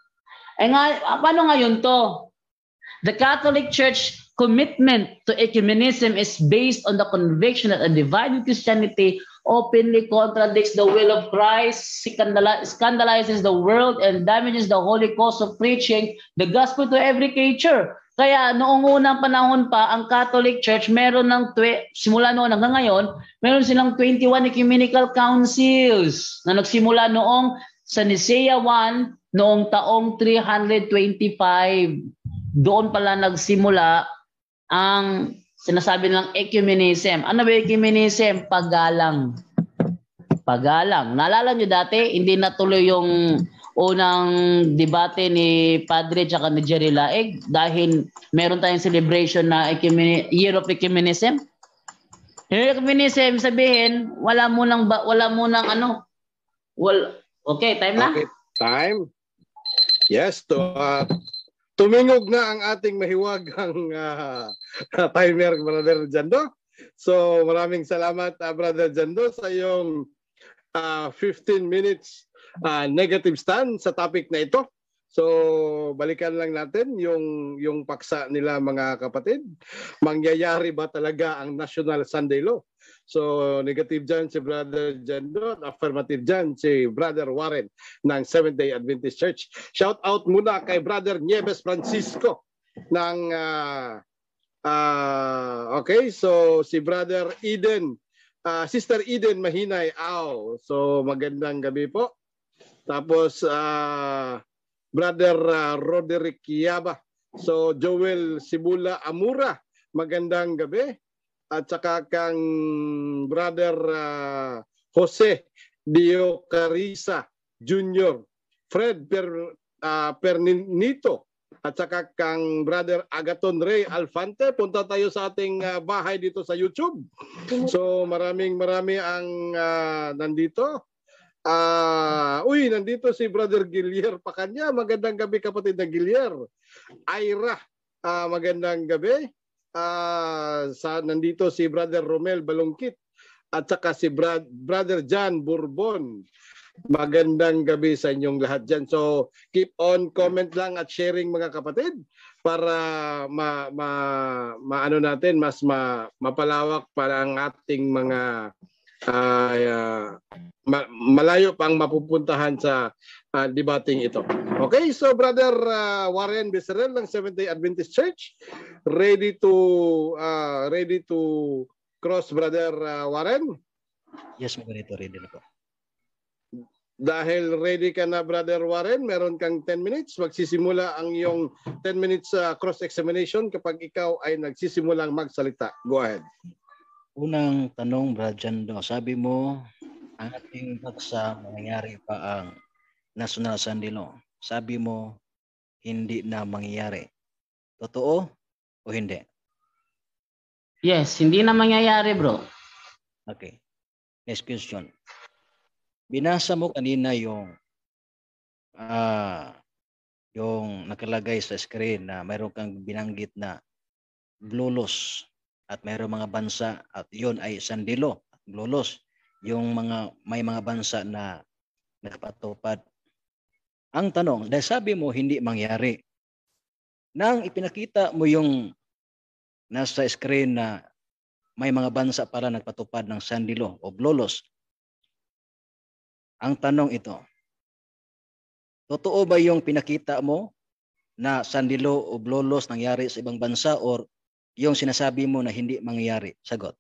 Eh nga, paano ngayon to? The Catholic Church commitment to ecumenism is based on the conviction that a divided Christianity openly contradicts the will of Christ, scandalizes the world, and damages the holy cause of preaching the gospel to every creature. Kaya noong unang panahon pa, ang Catholic Church meron ng, tw- simula noon hanggang ngayon, meron silang 21 ecumenical councils na nagsimula noong sa Nicaea 1 noong taong 325. Doon pala nagsimula ang Sinasabi nilang ecumenism. Ano ba ecumenism? Pagalang. Pagalang. Naalala nyo dati, hindi natuloy yung unang debate ni Padre at ni Jerry Laeg dahil meron tayong celebration na ecumeni- Year of Ecumenism. Year Ecumenism, sabihin, wala munang, ba- wala munang ano, Well, okay, time na? Okay, time. Yes, to, uh, tumingog na ang ating mahiwagang uh, pioneer Brother Jando. So maraming salamat uh, Brother Jando sa iyong uh, ah, 15 minutes uh, negative stand sa topic na ito. So balikan lang natin yung yung paksa nila mga kapatid. Mangyayari ba talaga ang National Sunday Law? So negative dyan si Brother Jando affirmative dyan si Brother Warren ng Seventh-day Adventist Church. Shout out muna kay Brother Nieves Francisco ng uh, Uh, okay, so si Brother Eden, uh, Sister Eden Mahinay Ao. So magandang gabi po. Tapos uh, Brother uh, Roderick Yaba. So Joel Sibula Amura, magandang gabi. At saka kang Brother uh, Jose Dio Carisa Jr. Fred per, uh, Pernito at saka kang brother Agaton Ray Alfante. Punta tayo sa ating uh, bahay dito sa YouTube. So maraming marami ang uh, nandito. Uh, uy, nandito si brother Gilier kanya. Magandang gabi kapatid na Gilier. Ira, uh, magandang gabi. Uh, sa, nandito si brother Romel Balongkit at saka si Brad, brother John Bourbon. Magandang gabi sa inyong lahat dyan. So keep on comment lang at sharing mga kapatid para ma, ma, ma ano natin mas ma, mapalawak para ang ating mga uh, uh, ma, malayo pang mapupuntahan sa uh, debating ito. Okay, so brother uh, Warren Becerril ng Seventh-day Adventist Church ready to uh, ready to cross brother uh, Warren. Yes, moderator, ready na po. Dahil ready ka na, Brother Warren, meron kang 10 minutes. Magsisimula ang iyong 10 minutes uh, cross-examination kapag ikaw ay nagsisimulang magsalita. Go ahead. Unang tanong, Brad Jando, sabi mo, ang ating paksa mangyayari pa ang National Sandilo. Sabi mo, hindi na mangyayari. Totoo o hindi? Yes, hindi na mangyayari, bro. Okay. Next question binasa mo kanina yung uh, yung nakalagay sa screen na mayroon kang binanggit na glolos at mayroon mga bansa at yon ay sandilo at glulos yung mga may mga bansa na nagpatupad ang tanong dahil sabi mo hindi mangyari nang ipinakita mo yung nasa screen na may mga bansa para nagpatupad ng sandilo o blolos ang tanong ito. Totoo ba yung pinakita mo na sandilo o blolos nangyari sa ibang bansa or yung sinasabi mo na hindi mangyayari? Sagot.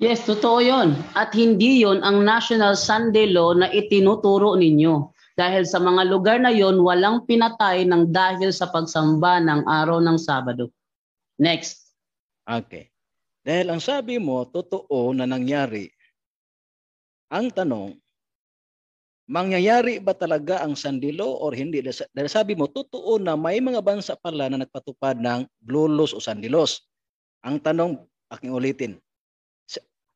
Yes, totoo yon. At hindi yon ang national Sunday law na itinuturo ninyo. Dahil sa mga lugar na yon, walang pinatay ng dahil sa pagsamba ng araw ng Sabado. Next. Okay. Dahil ang sabi mo, totoo na nangyari. Ang tanong, mangyayari ba talaga ang sandilo or hindi? Dahil sabi mo, totoo na may mga bansa pala na nagpatupad ng blue laws o sandilos. Ang tanong, aking ulitin,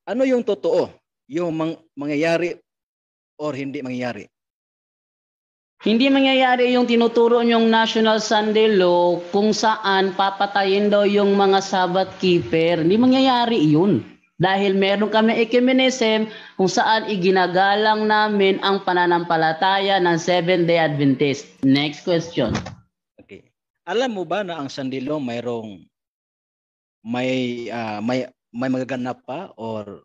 ano yung totoo? Yung mang, mangyayari or hindi mangyayari? Hindi mangyayari yung tinuturo yung National Sunday Law kung saan papatayin daw yung mga Sabbath keeper. Hindi mangyayari yun. Dahil meron kami ecumenism kung saan iginagalang namin ang pananampalataya ng Seventh-day Adventist. Next question. Okay. Alam mo ba na ang Sandilong mayroong may uh, may may magaganap pa or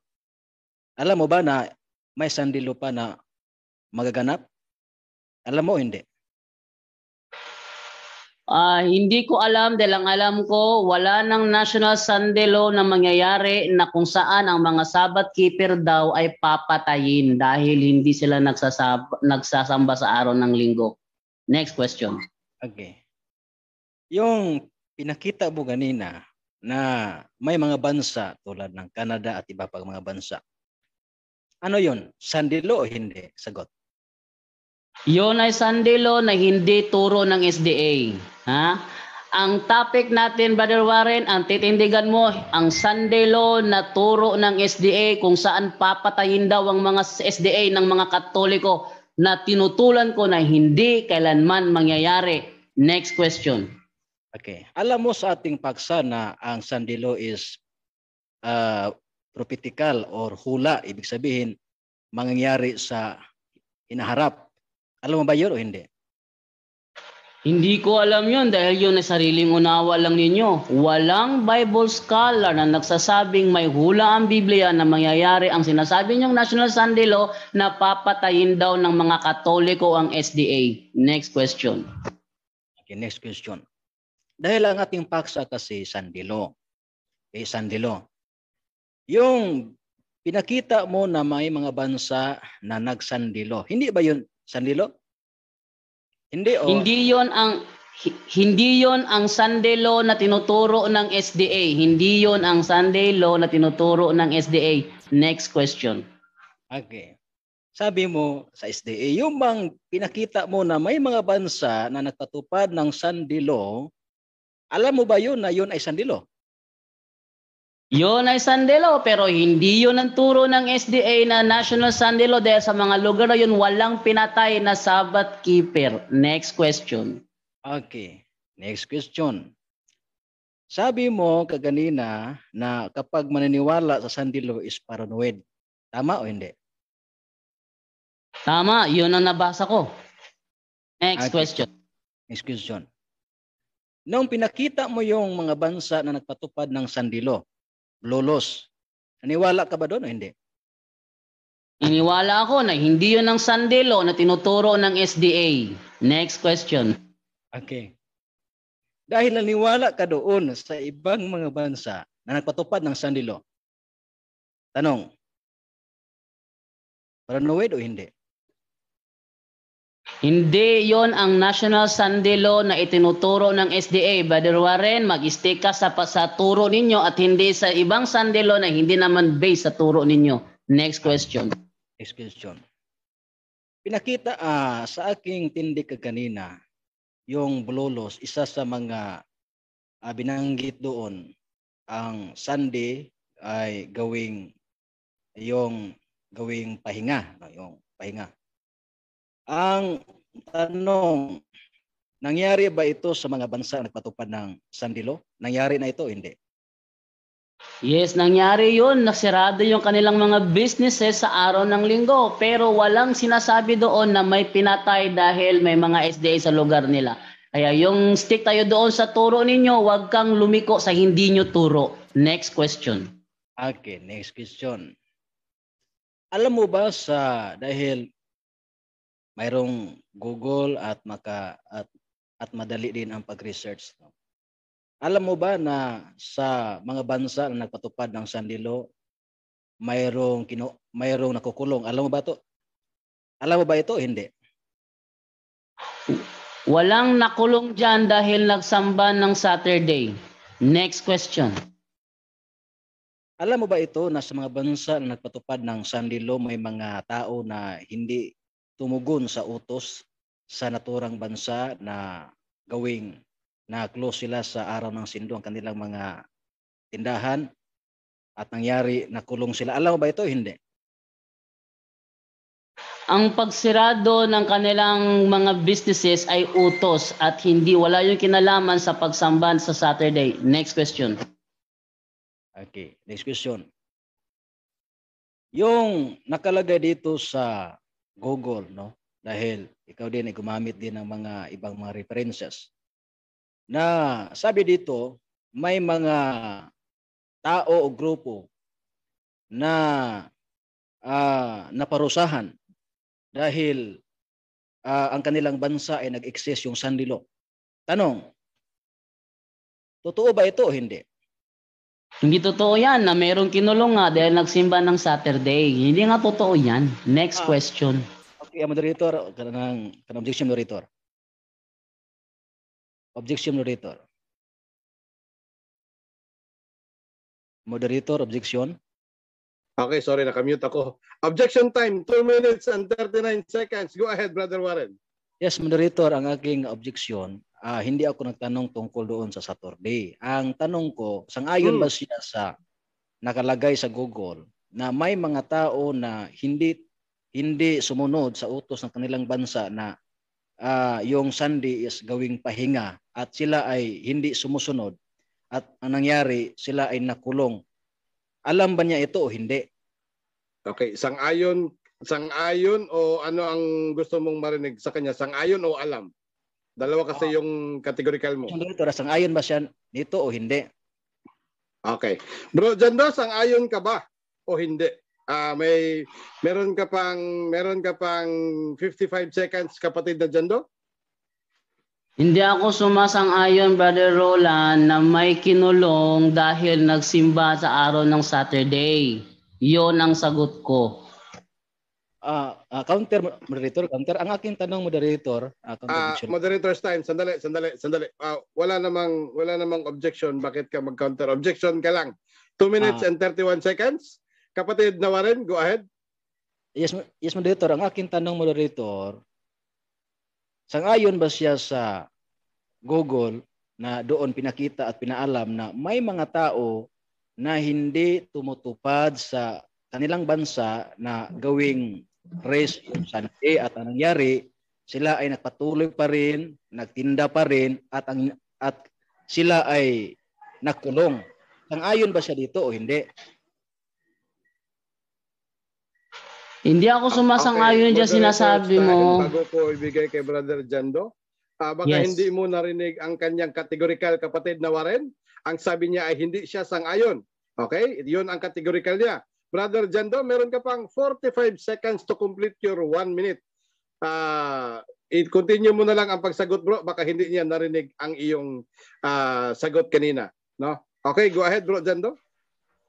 alam mo ba na may Sandilo pa na magaganap? Alam mo hindi? Uh, hindi ko alam dahil ang alam ko wala ng National Sunday Law na mangyayari na kung saan ang mga Sabbath keeper daw ay papatayin dahil hindi sila nagsasab- nagsasamba sa araw ng linggo. Next question. Okay. Yung pinakita mo ganina na may mga bansa tulad ng Canada at iba pang mga bansa. Ano yon? Sunday law o hindi? Sagot. Yun ay sandilo na hindi turo ng SDA. Ha? Ang topic natin, Brother Warren, ang titindigan mo, ang sandilo na turo ng SDA kung saan papatayin daw ang mga SDA ng mga Katoliko na tinutulan ko na hindi kailanman mangyayari. Next question. Okay. Alam mo sa ating paksa na ang sandilo is uh, ah, prophetical or hula. Ibig sabihin, mangyayari sa hinaharap alam mo ba yun o hindi? Hindi ko alam yon dahil yun ay sariling unawa lang ninyo. Walang Bible scholar na nagsasabing may hula ang Biblia na mangyayari ang sinasabi niyong National Sunday Law na papatayin daw ng mga Katoliko ang SDA. Next question. Okay, next question. Dahil ang ating paksa kasi Sunday Law. Okay, Sunday Law. Yung pinakita mo na may mga bansa na nag-Sunday Law. Hindi ba yun Sandilo? Hindi o? Oh. Hindi yon ang hindi yon ang Sunday law na tinuturo ng SDA. Hindi yon ang Sunday law na tinuturo ng SDA. Next question. Okay. Sabi mo sa SDA, yung bang pinakita mo na may mga bansa na nagpatupad ng Sunday law, alam mo ba yun na yun ay Sunday law? Yun ay sandelo pero hindi yun ang turo ng SDA na National Sandelo dahil sa mga lugar na yun walang pinatay na Sabbath keeper. Next question. Okay. Next question. Sabi mo kaganina na kapag maniniwala sa sandilo is paranoid. Tama o hindi? Tama. Yun ang nabasa ko. Next okay. question. Next question. Noong pinakita mo yung mga bansa na nagpatupad ng sandilo, Lulos. Naniwala ka ba doon o hindi? Iniwala ako na hindi yun ang sandelo na tinuturo ng SDA. Next question. Okay. Dahil naniwala ka doon sa ibang mga bansa na nagpatupad ng sandilo. Tanong. Paranoid o hindi? Hindi yon ang National Sunday Law na itinuturo ng SDA. Brother Warren, mag-stay ka sa, sa turo ninyo at hindi sa ibang Sunday Law na hindi naman based sa turo ninyo. Next question. Next question. Pinakita uh, sa aking tindi kanina, yung Bololos, isa sa mga uh, binanggit doon ang Sunday ay gawing yung gawing pahinga, no, yung pahinga. Ang tanong, nangyari ba ito sa mga bansa na nagpatupad ng sandilo? Nangyari na ito hindi? Yes, nangyari yun. Nasirado yung kanilang mga businesses sa araw ng linggo. Pero walang sinasabi doon na may pinatay dahil may mga SDA sa lugar nila. Kaya yung stick tayo doon sa turo ninyo, huwag kang lumiko sa hindi nyo turo. Next question. Okay, next question. Alam mo ba sa dahil mayroong Google at maka at at madali din ang pag-research. No? Alam mo ba na sa mga bansa na nagpatupad ng sandilo, mayroong kino, mayroong nakukulong. Alam mo ba to? Alam mo ba ito? Hindi. Walang nakulong diyan dahil nagsamba ng Saturday. Next question. Alam mo ba ito na sa mga bansa na nagpatupad ng sandilo may mga tao na hindi tumugon sa utos sa naturang bansa na gawing na close sila sa araw ng sindo ang kanilang mga tindahan at nangyari nakulong sila. Alam mo ba ito? Hindi. Ang pagsirado ng kanilang mga businesses ay utos at hindi wala yung kinalaman sa pagsamban sa Saturday. Next question. Okay, next question. Yung nakalagay dito sa Google, no? Dahil ikaw din ay gumamit din ng mga ibang mga references. Na sabi dito, may mga tao o grupo na uh, naparusahan dahil uh, ang kanilang bansa ay nag-exist yung Sanlilo. Tanong, totoo ba ito o hindi? Hindi totoo yan na merong kinulong nga dahil nagsimba ng Saturday. Hindi nga totoo yan. Next ah. question. Okay, moderator. Kanang, kanang objection, moderator. Objection, moderator. Moderator, objection. Okay, sorry, nakamute ako. Objection time, 2 minutes and 39 seconds. Go ahead, Brother Warren. Yes, moderator, ang aking objection uh, hindi ako nagtanong tungkol doon sa Saturday. Ang tanong ko, sangayon hmm. ba siya sa nakalagay sa Google na may mga tao na hindi hindi sumunod sa utos ng kanilang bansa na uh, yung Sunday is gawing pahinga at sila ay hindi sumusunod at ang nangyari sila ay nakulong. Alam ba niya ito o hindi? Okay, sang-ayon sang-ayon o ano ang gusto mong marinig sa kanya? Sang-ayon o alam? Dalawa kasi ah. yung categorical mo. Director, sang ayon ba siya dito o hindi? Okay. Bro, John Ross, ang ayon ka ba o hindi? Ah, may meron ka pang meron ka pang 55 seconds kapatid na Jando? Hindi ako sumasang-ayon, Brother Roland, na may kinulong dahil nagsimba sa araw ng Saturday. Yon ang sagot ko uh, uh, counter moderator counter ang aking tanong moderator uh, ah, uh, moderator's time sandali sandali sandali uh, wala namang wala namang objection bakit ka mag counter objection ka lang 2 minutes uh, and 31 seconds kapatid Nawaren go ahead yes yes moderator ang aking tanong moderator sangayon ba siya sa Google na doon pinakita at pinaalam na may mga tao na hindi tumutupad sa kanilang bansa na gawing rest on Sunday at ang nangyari, sila ay nagpatuloy pa rin, nagtinda pa rin at ang at sila ay nakulong. Ang ayon ba siya dito o hindi? Hindi ako ah, sumasang-ayon okay. diyan sinasabi mo. Bago ko ibigay kay Brother Jando, uh, baka yes. hindi mo narinig ang kanyang categorical kapatid na Warren. Ang sabi niya ay hindi siya sang-ayon. Okay? Yun ang categorical niya. Brother Jando, meron ka pang 45 seconds to complete your 1 minute. Uh, i-continue mo na lang ang pagsagot bro, baka hindi niya narinig ang iyong uh, sagot kanina. No? Okay, go ahead bro Jando.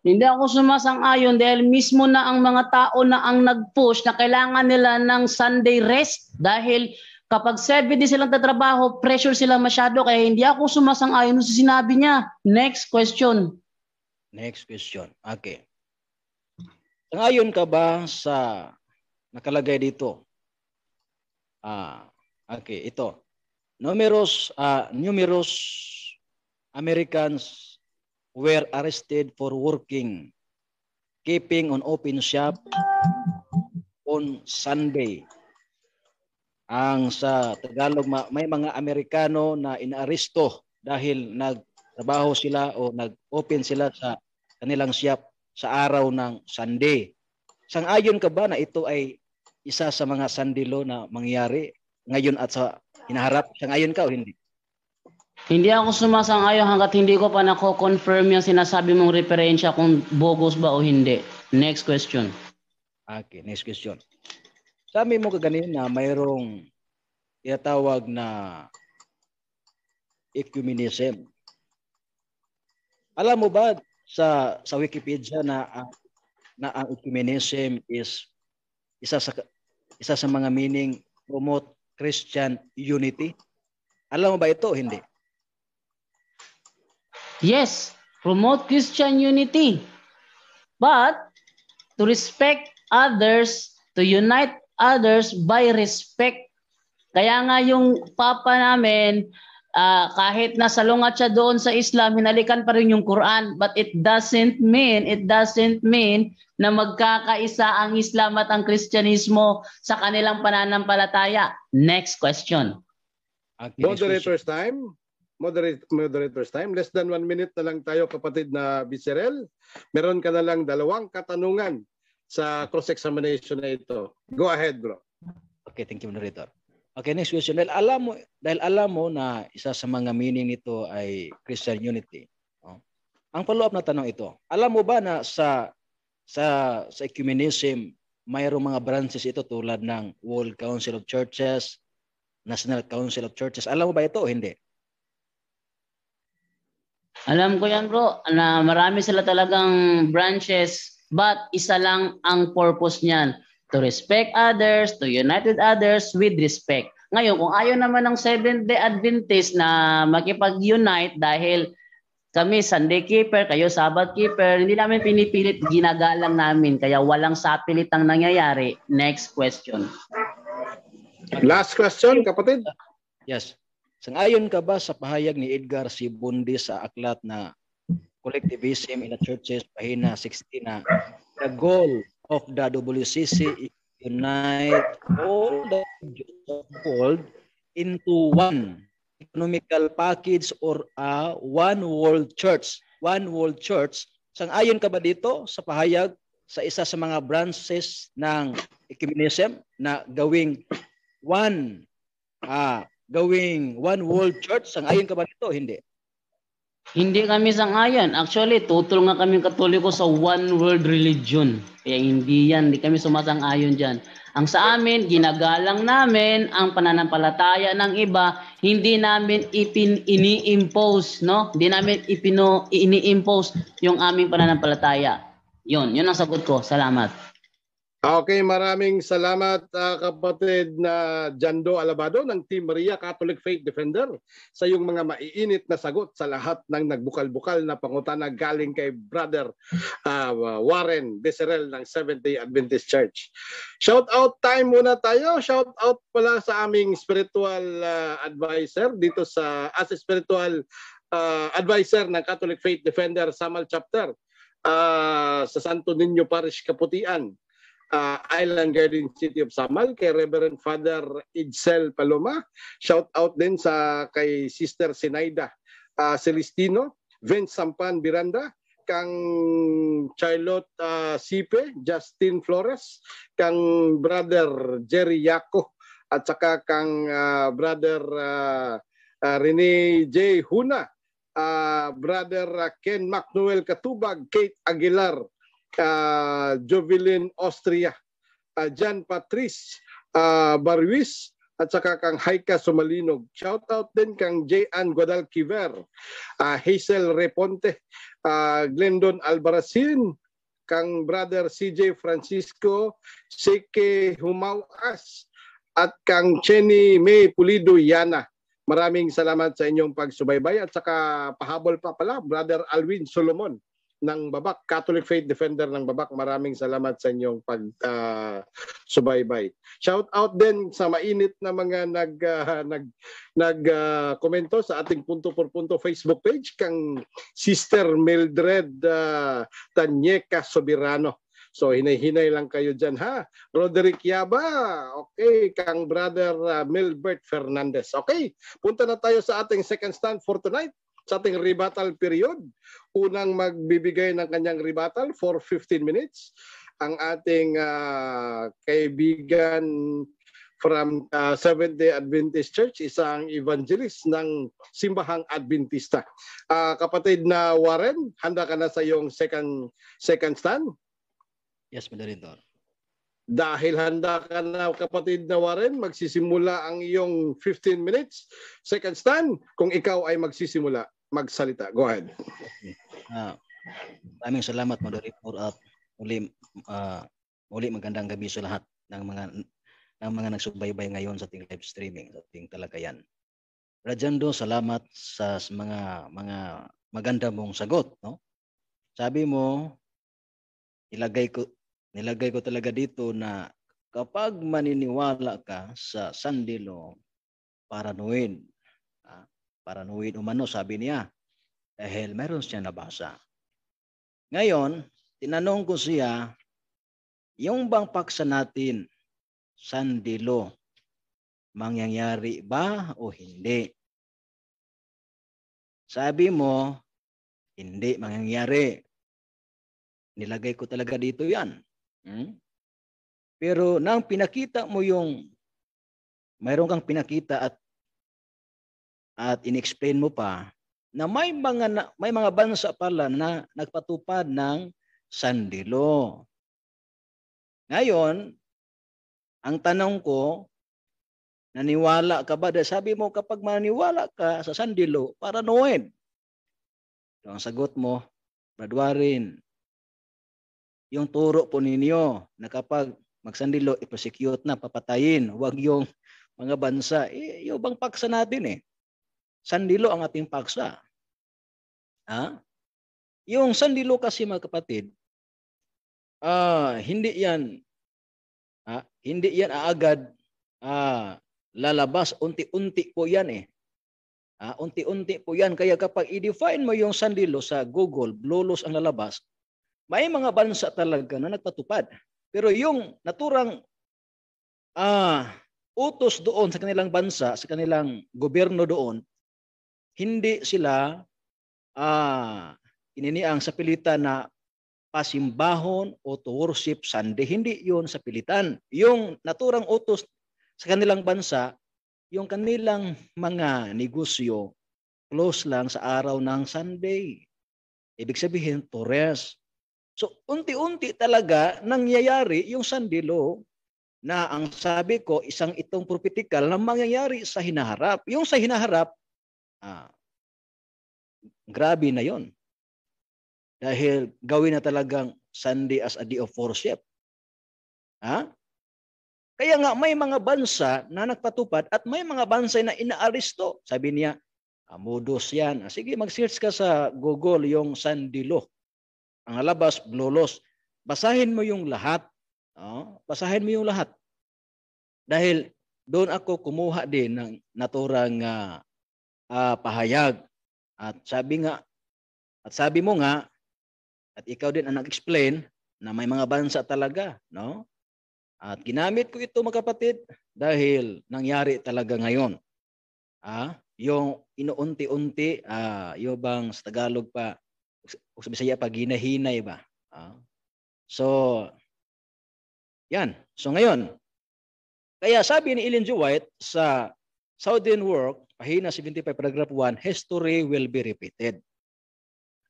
Hindi ako sumasang-ayon dahil mismo na ang mga tao na ang nag-push na kailangan nila ng Sunday rest dahil kapag 7 days silang tatrabaho, pressure sila masyado kaya hindi ako sumasang-ayon sa sinabi niya. Next question. Next question. Okay. Ngayon ka ba sa nakalagay dito? Ah, okay, ito. Numerous uh, numerous Americans were arrested for working keeping on open shop on Sunday. Ang sa Tagalog may mga Amerikano na inaaresto dahil nagtrabaho sila o nag-open sila sa kanilang shop sa araw ng Sunday. Sang-ayon ka ba na ito ay isa sa mga sandilo na mangyayari ngayon at sa hinaharap? Sang-ayon ka o hindi? Hindi ako sumasang-ayon hanggat hindi ko pa nako-confirm yung sinasabi mong referensya kung bogus ba o hindi. Next question. Okay, next question. Sabi mo kaganin na mayroong tinatawag na ecumenism. Alam mo ba sa sa Wikipedia na uh, na ang ecumenism is isa sa isa sa mga meaning promote Christian unity. Alam mo ba ito hindi? Yes, promote Christian unity. But to respect others, to unite others by respect. Kaya nga yung papa namin uh, kahit nasalungat siya doon sa Islam, hinalikan pa rin yung Quran. But it doesn't mean, it doesn't mean na magkakaisa ang Islam at ang Kristyanismo sa kanilang pananampalataya. Next question. Okay, Moderator's time. Moderate, moderator's time. Less than one minute na lang tayo kapatid na Biserel. Meron ka na lang dalawang katanungan sa cross-examination na ito. Go ahead bro. Okay, thank you moderator. Okay, next question. Dahil alam mo, dahil alam mo na isa sa mga meaning nito ay Christian unity. Oh. Ang follow-up na tanong ito, alam mo ba na sa sa sa ecumenism mayroong mga branches ito tulad ng World Council of Churches, National Council of Churches. Alam mo ba ito o hindi? Alam ko yan bro, na marami sila talagang branches but isa lang ang purpose niyan to respect others, to unite others with respect. Ngayon, kung ayaw naman ng Seventh-day Adventist na makipag-unite dahil kami Sunday keeper, kayo Sabbath keeper, hindi namin pinipilit, ginagalang namin. Kaya walang sapilit ang nangyayari. Next question. Last question, kapatid. Yes. Sangayon ka ba sa pahayag ni Edgar C. Bundi sa aklat na Collectivism in the Churches, pahina 60 na the goal of the WCC unite all the world into one economical package or a one world church. One world church. ayon ka ba dito sa pahayag sa isa sa mga branches ng ecumenism na gawing one ah, gawing one world church? ayon ka ba dito? Hindi. Hindi kami sangayon. Actually, tutol nga kami katoliko sa one world religion. Kaya hindi yan, hindi kami sumasang-ayon dyan. Ang sa amin, ginagalang namin ang pananampalataya ng iba, hindi namin ipin ini-impose, no? Hindi namin ipino ini-impose yung aming pananampalataya. Yun, yun ang sagot ko. Salamat. Okay, maraming salamat uh, kapatid na Jando Alabado ng Team Maria Catholic Faith Defender sa iyong mga maiinit na sagot sa lahat ng nagbukal-bukal na pangutana galing kay Brother uh, Warren Becerrel ng Seventh-day Adventist Church. Shout out time muna tayo. Shout out pala sa aming spiritual uh, ah, advisor dito sa as spiritual uh, advisor ng Catholic Faith Defender Samal Chapter uh, sa Santo Niño Parish Kaputian uh, Island Garden City of Samal kay Reverend Father Idsel Paloma. Shout out din sa kay Sister Sinaida uh, Celestino, Vince Sampan Biranda, kang Charlotte uh, Sipe, Justin Flores, kang brother Jerry Yaco at saka kang uh, brother uh, uh, Rene J. Huna, uh, brother uh, Ken McNuel Katubag, Kate Aguilar, uh, Jovelin Austria, uh, Jan Patrice uh, Barwis, at saka kang Haika Sumalinog. Shout out din kang J.N. Guadalquiver, uh, Hazel Reponte, uh, Glendon Albaracin, kang brother CJ Francisco, Seke Humauas, at kang Chenny May Pulido Yana. Maraming salamat sa inyong pagsubaybay at saka pahabol pa pala, Brother Alwin Solomon ng Babak, Catholic Faith Defender ng Babak. Maraming salamat sa inyong pag-subaybay. Ah, Shout out din sa mainit na mga nag uh, nag nag uh, komento sa ating punto por punto Facebook page kang Sister Mildred uh, Tanyeka Soberano. So hinay-hinay lang kayo dyan ha. Roderick Yaba, okay, kang brother uh, Milbert Fernandez. Okay, punta na tayo sa ating second stand for tonight sa ating rebuttal period. Unang magbibigay ng kanyang rebuttal for 15 minutes ang ating uh, kaibigan from uh, Seventh-day Adventist Church, isang evangelist ng Simbahang Adventista. Uh, kapatid na Warren, handa ka na sa iyong second second stand? Yes, Moderator. Dahil handa ka na kapatid na Warren, magsisimula ang iyong 15 minutes second stand kung ikaw ay magsisimula magsalita. Go ahead. Okay. Uh, maraming salamat moderator at ah, uli uh, ah, uli magandang gabi sa lahat ng mga ng mga nagsubaybay ngayon sa ating live streaming sa ating talakayan. Rajando, salamat sa mga mga maganda mong sagot, no? Sabi mo ilagay ko nilagay ko talaga dito na kapag maniniwala ka sa sandilo paranoid Paranuhin umano, sabi niya. Dahil meron siya nabasa. Ngayon, tinanong ko siya, yung bang paksa natin, sandilo, mangyayari ba o hindi? Sabi mo, hindi mangyayari. Nilagay ko talaga dito yan. Hmm? Pero nang pinakita mo yung mayroon kang pinakita at at inexplain mo pa na may mga may mga bansa pala na nagpatupad ng sandilo. Ngayon, ang tanong ko, naniwala ka ba? Dahil sabi mo kapag maniwala ka sa sandilo, paranoid. So, ang sagot mo, Brad Warren, yung turo po ninyo na kapag magsandilo, iprosecute na, papatayin. Huwag yung mga bansa. Eh, yung bang paksa natin eh. Sandilo ang ating paksa. Ha? Yung sandilo kasi mga kapatid, ah, hindi yan ah, hindi yan aagad ah, lalabas. Unti-unti po yan eh. Ah, unti-unti po yan. Kaya kapag i-define mo yung sandilo sa Google, blolos ang lalabas, may mga bansa talaga na nagpatupad. Pero yung naturang ah, utos doon sa kanilang bansa, sa kanilang gobyerno doon, hindi sila uh, ininiang sa pilitan na pasimbahon o to worship Sunday. Hindi yon sa pilitan. Yung naturang utos sa kanilang bansa, yung kanilang mga negosyo, close lang sa araw ng Sunday. Ibig sabihin, to rest. So, unti-unti talaga nangyayari yung Sunday law na ang sabi ko, isang itong propitikal na mangyayari sa hinaharap. Yung sa hinaharap, Ah, grabe na yon. Dahil gawin na talagang Sunday as a day of worship. Ha? Kaya nga may mga bansa na nagpatupad at may mga bansa na inaaristo. Sabi niya, amudos yan. Ah, sige, mag-search ka sa Google yung Sunday law. Ang alabas, blolos. Basahin mo yung lahat. Oh, basahin mo yung lahat. Dahil doon ako kumuha din ng naturang uh, uh, pahayag. At sabi nga at sabi mo nga at ikaw din ang nag-explain na may mga bansa talaga, no? At ginamit ko ito mga kapatid dahil nangyari talaga ngayon. Ah, yung inuunti-unti, ah, yung bang sa Tagalog pa, o sa Bisaya pa, ginahinay ba? Ah. So, yan. So ngayon, kaya sabi ni Ellen G. White sa Southern Work, Pahina 75 paragraph 1, history will be repeated.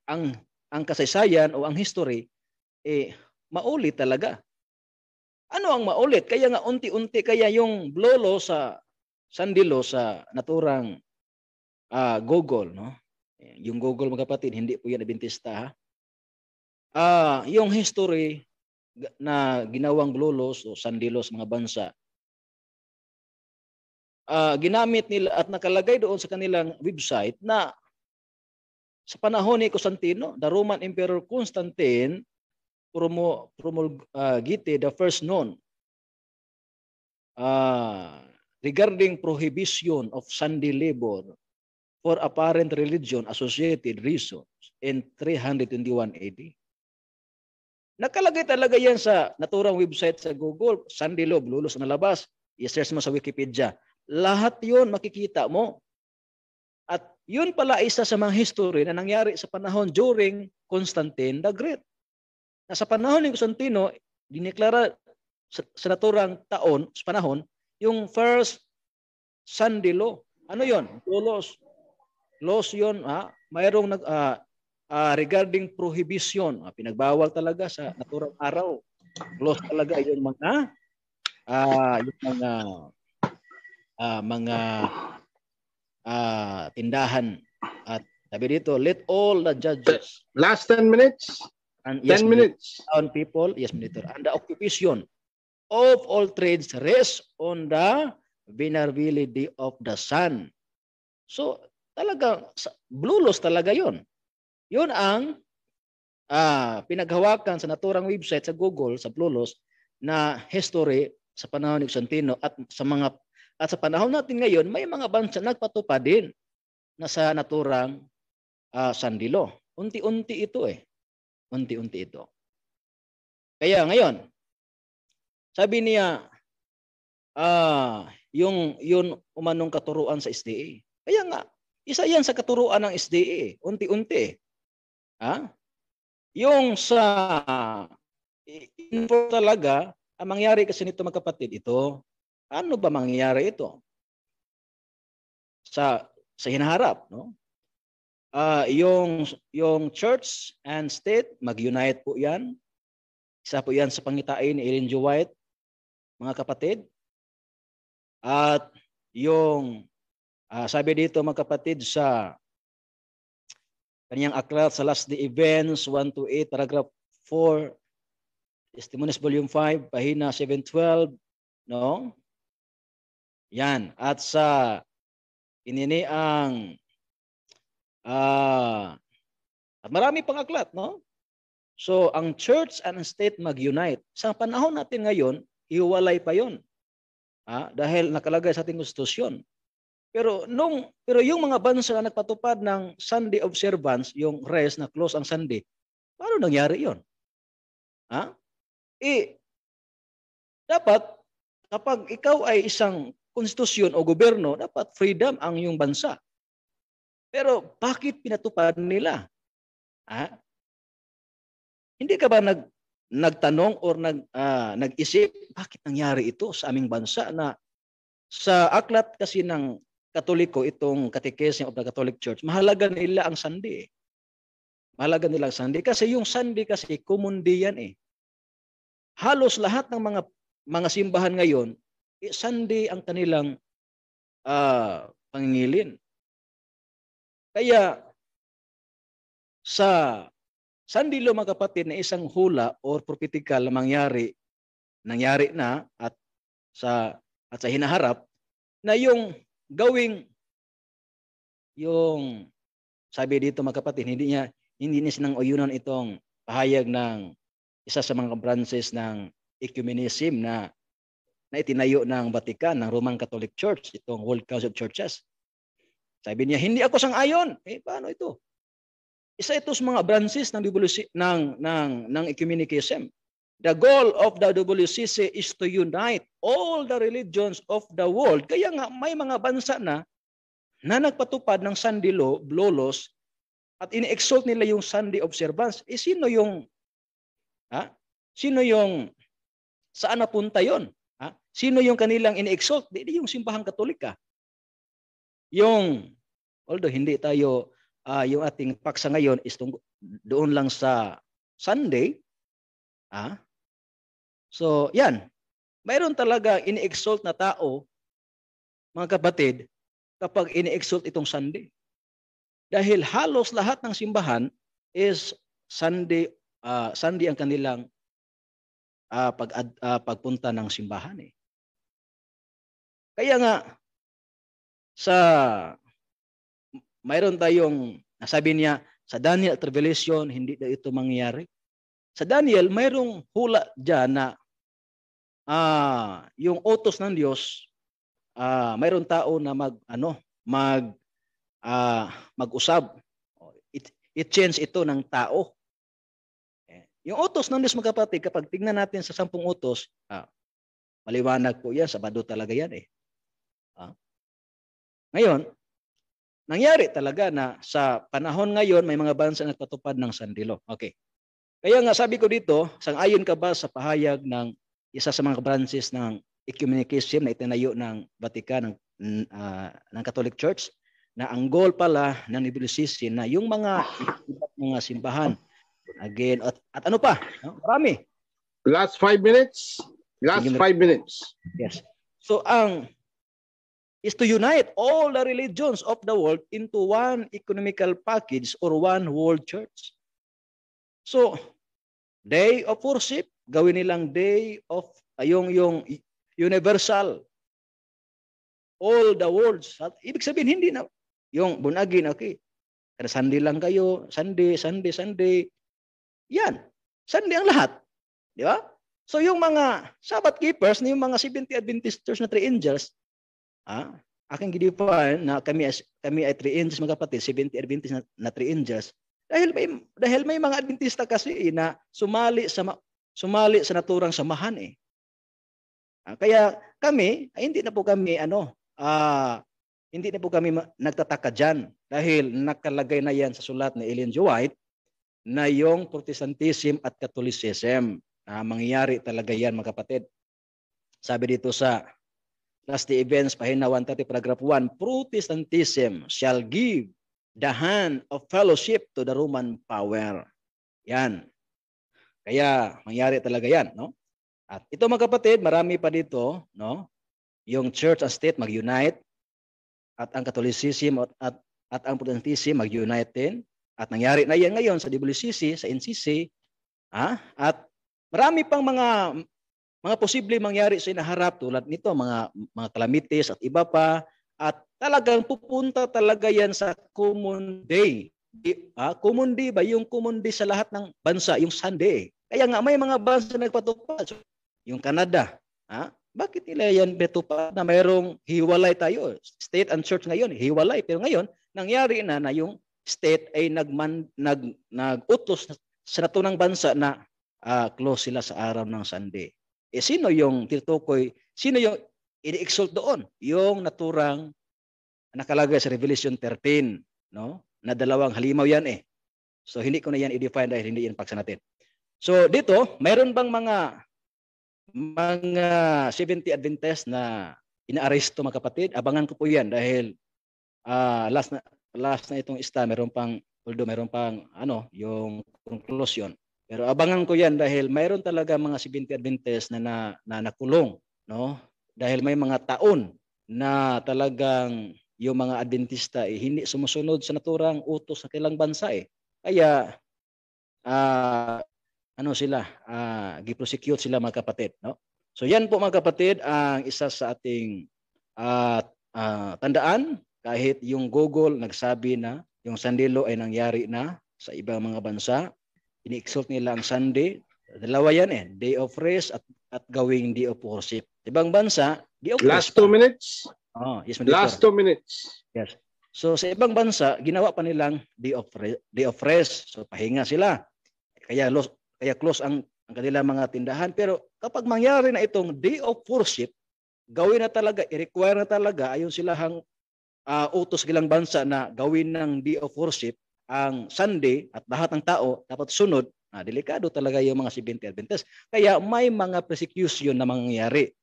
Ang ang kasaysayan o ang history eh maulit talaga. Ano ang maulit? Kaya nga unti-unti kaya yung blolo sa sandilo sa naturang uh, Google, no? Yung Google mga kapatid, hindi po yan abintista ha. Uh, yung history na ginawang blolos o sandilos mga bansa uh, ginamit nila at nakalagay doon sa kanilang website na sa panahon ni Constantino, the Roman Emperor Constantine promo, promulgated uh, the first known uh, ah, regarding prohibition of Sunday labor for apparent religion associated reasons in 321 AD. Nakalagay talaga yan sa naturang website sa Google, Sunday Law, lulos na labas. I-search mo sa Wikipedia, lahat yon makikita mo. At yun pala isa sa mga history na nangyari sa panahon during Constantine the Great. Na sa panahon ni Constantino, dineklara sa, naturang taon, sa panahon, yung first Sunday law. Ano yon? Laws. Laws yon. Ha? Mayroong nag, uh, uh, regarding prohibition. Uh, pinagbawal talaga sa naturang araw. Laws talaga yung mga uh, yung mga uh, mga uh, tindahan. At sabi dito, let all the judges. Last 10 minutes. And, 10 yes, minutes. On people, yes, Minister. And the occupation of all trades rest on the vulnerability of the sun. So, talaga, blulos talaga yon. yon ang uh, pinaghawakan sa naturang website sa Google, sa blue blulos, na history sa panahon ni Santino at sa mga at sa panahon natin ngayon, may mga bansa nagpatupa din na sa naturang uh, sandilo. Unti-unti ito eh. Unti-unti ito. Kaya ngayon, sabi niya, ah, yung yun umanong katuruan sa SDA. Kaya nga, isa yan sa katuruan ng SDA, eh. unti-unti. eh. Ha? Yung sa info talaga, ang mangyari kasi nito mga kapatid, ito, ano ba mangyayari ito? Sa sa hinaharap, no? Uh, yung yung church and state mag-unite po 'yan. Isa po 'yan sa pangitain ni Ellen G. White, mga kapatid. At yung uh, sabi dito mga kapatid sa kanyang aklat sa last day events 128 paragraph 4 Testimonies Volume 5, pahina 712, no? Yan. At sa inini ang uh, ah, at marami pang aklat, no? So, ang church and state mag-unite. Sa panahon natin ngayon, iwalay pa yon. Ah, dahil nakalagay sa ating konstitusyon. Pero nung pero yung mga bansa na nagpatupad ng Sunday observance, yung rest na close ang Sunday, paano nangyari yon? Ha? E, dapat kapag ikaw ay isang konstitusyon o gobyerno, dapat freedom ang iyong bansa. Pero bakit pinatupad nila? Ha? Hindi ka ba nag nagtanong or nag uh, nag-isip bakit nangyari ito sa aming bansa na sa aklat kasi ng Katoliko itong Catechism of the Catholic Church, mahalaga nila ang Sunday. Eh. Mahalaga nila ang Sunday kasi yung Sunday kasi common day yan eh. Halos lahat ng mga mga simbahan ngayon eh, Sunday ang kanilang uh, pangingilin. Kaya sa Sunday lo mga kapatid na isang hula or propitikal na mangyari, nangyari na at sa at sa hinaharap na yung gawing yung sabi dito mga kapatid, hindi niya hindi niya sinang uyunan itong pahayag ng isa sa mga branches ng ecumenism na na itinayo ng Vatican, ng Roman Catholic Church, itong World Council of Churches. Sabi niya, hindi ako sang-ayon. Eh, paano ito? Isa ito sa mga branches ng, WC, ng, ng, ng ecumenicalism. The goal of the WCC is to unite all the religions of the world. Kaya nga may mga bansa na na nagpatupad ng Sunday law, law laws at ini-exalt nila yung Sunday observance. Eh sino yung ha? Sino yung saan napunta yon? Sino yung kanilang ini-exalt? Hindi yung simbahang katolika. Ah. Yung, although hindi tayo, uh, yung ating paksa ngayon is tung, doon lang sa Sunday. Ah? So, yan. Mayroon talaga ini-exalt na tao, mga kapatid, kapag ini-exalt itong Sunday. Dahil halos lahat ng simbahan is Sunday, uh, Sunday ang kanilang uh, pag, uh, pagpunta ng simbahan. Eh. Kaya nga, sa mayroon tayong nasabi niya, sa Daniel at Revelation, hindi na ito mangyayari. Sa Daniel, mayroong hula dyan na ah, yung otos ng Diyos, ah, mayroon tao na mag, ano, mag, ah, mag-usab. It, it change ito ng tao. Eh, yung utos ng Diyos mga kapatid, kapag tignan natin sa sampung utos, ah, maliwanag po yan, sabado talaga yan eh. Ah. Ngayon, nangyari talaga na sa panahon ngayon, may mga bansa na nagpatupad ng sandilo. Okay. Kaya nga sabi ko dito, sangayon ka ba sa pahayag ng isa sa mga branches ng ecumenicism na itinayo ng Vatican ng, uh, ng Catholic Church na ang goal pala ng Iblisisi na yung mga iba't mga simbahan again at, at ano pa no? marami last five minutes last five minutes yes so ang is to unite all the religions of the world into one economical package or one world church. So, day of worship, gawin nilang day of uh, yung, yung universal. All the worlds. ibig sabihin, hindi na yung bunagin, okay. Pero Sunday lang kayo, Sunday, Sunday, Sunday. Yan. Sunday ang lahat. Di ba? So yung mga Sabbath keepers, yung mga 70 Adventist Church na three angels, Ah, Aking gidipan na kami as, kami ay 3 angels mga kapatid, 70 Adventist na, na 3 angels. Dahil may dahil may mga Adventista kasi eh, na sumali sa sumali sa naturang samahan eh. Ah, kaya kami, ay hindi na po kami ano, ah, hindi na po kami nagtataka diyan dahil nakalagay na yan sa sulat ni Ellen G. White na yung Protestantism at Catholicism. Ah, mangyayari talaga yan mga kapatid. Sabi dito sa That's the events, pahina 130, paragraph 1. Protestantism shall give the hand of fellowship to the Roman power. Yan. Kaya mangyari talaga yan, no? At ito mga kapatid, marami pa dito, no? Yung church and state mag-unite at ang Catholicism at, at, at ang Protestantism mag-unite din. At nangyari na yan ngayon sa WCC, sa NCC, ha? Ah, at marami pang mga mga posible mangyari sa inaharap tulad nito, mga, mga calamities at iba pa. At talagang pupunta talaga yan sa common day. Ah, common day ba? Yung common day sa lahat ng bansa, yung Sunday. Kaya nga may mga bansa nagpatupad. So, yung Canada, ah, bakit nila yan betupad na mayroong hiwalay tayo? State and church ngayon, hiwalay. Pero ngayon, nangyari na na yung state ay nagman, nag, nag-utos sa natunang bansa na uh, close sila sa araw ng Sunday eh sino yung tinutukoy, sino yung ini-exalt doon? Yung naturang nakalagay sa Revelation 13, no? Na dalawang halimaw yan eh. So hindi ko na yan i-define dahil hindi yan paksa natin. So dito, mayroon bang mga mga 70 Adventists na inaaresto mga kapatid? Abangan ko po yan dahil uh, last na last na itong ista, meron pang although meron pang ano, yung conclusion. Pero abangan ko 'yan dahil mayroon talaga mga 70 Adventist na, na, na nakulong, no? Dahil may mga taon na talagang yung mga Adventista eh, hindi sumusunod sa naturang utos sa kilang bansa eh. Kaya uh, ano sila, uh, gi-prosecute sila mga kapatid, no? So yan po mga kapatid ang isa sa ating uh, uh, tandaan kahit yung Google nagsabi na yung sandilo ay nangyari na sa ibang mga bansa ini-exalt nila ang Sunday. Dalawa yan eh. Day of rest at, at gawing day of worship. Ibang bansa, day of Last rest. two minutes. Oh, yes, Mr. Last two minutes. Yes. So sa ibang bansa, ginawa pa nilang day of, rest, day of rest. So pahinga sila. Kaya, los, kaya close ang, ang kanilang mga tindahan. Pero kapag mangyari na itong day of worship, gawin na talaga, i-require na talaga ayon sila hang uh, utos ilang bansa na gawin ng day of worship ang Sunday at lahat ng tao dapat sunod, ah, delikado talaga yung mga 70 Adventist. Kaya may mga persecution na mangyayari.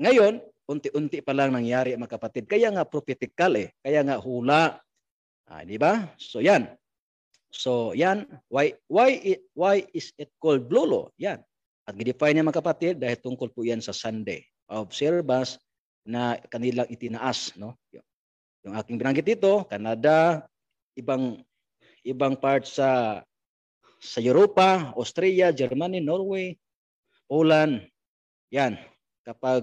Ngayon, unti-unti pa lang nangyari mga kapatid. Kaya nga prophetical eh. Kaya nga hula. Ah, di ba? So yan. So yan, why why it, why is it called blue law? Yan. At gidefine niya mga kapatid dahil tungkol po yan sa Sunday of service na kanilang itinaas. No? Yung aking binanggit dito, Canada, ibang ibang parts sa sa Europa, Austria, Germany, Norway, Poland. Yan. Kapag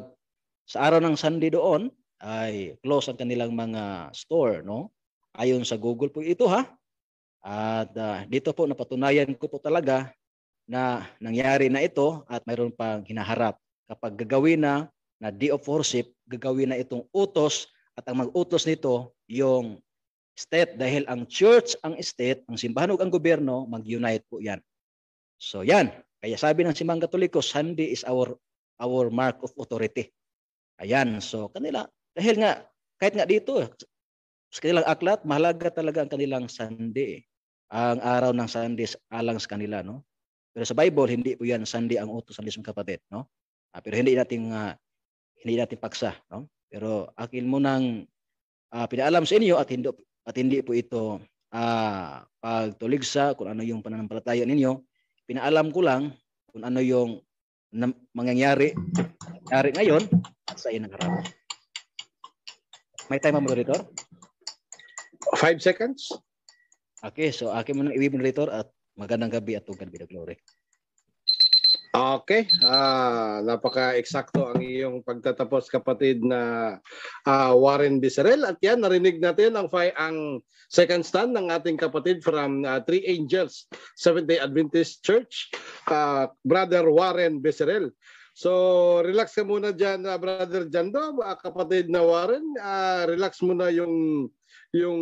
sa araw ng Sunday doon ay close ang kanilang mga store, no? Ayon sa Google po ito ha. At uh, dito po napatunayan ko po talaga na nangyari na ito at mayroon pang hinaharap. Kapag gagawin na na D of worship, gagawin na itong utos at ang mag-utos nito yung state dahil ang church ang state, ang simbahan ug ang gobyerno mag-unite po 'yan. So 'yan, kaya sabi ng simbahan Katoliko, Sunday is our our mark of authority. Ayan, so kanila dahil nga kahit nga dito sa kanilang aklat, mahalaga talaga ang kanilang Sunday. Eh. Ang araw ng Sunday alang sa kanila, no? Pero sa Bible, hindi po 'yan Sunday ang utos ng mismong kapatid, no? Ah, pero hindi natin uh, hindi natin paksa, no? Pero akin mo nang uh, ah, pinaalam sa inyo at hindi, at hindi po ito uh, ah, pagtuligsa kung ano yung pananampalataya ninyo. Pinaalam ko lang kung ano yung na, mangyayari nangyari ngayon sa inang harap. May time, moderator? Five seconds. Okay, so akin muna iwi, moderator, at magandang gabi at tugad, Bida Glory. Okay, ah, napaka-eksakto ang iyong pagtatapos kapatid na ah, Warren Biserel at yan narinig natin ang fi- ang second stand ng ating kapatid from ah, Three Angels Seventh-day Adventist Church, ah, Brother Warren Biserel. So, relax ka muna diyan, ah, Brother Jando, ah, kapatid na Warren, Ah, relax muna yung yung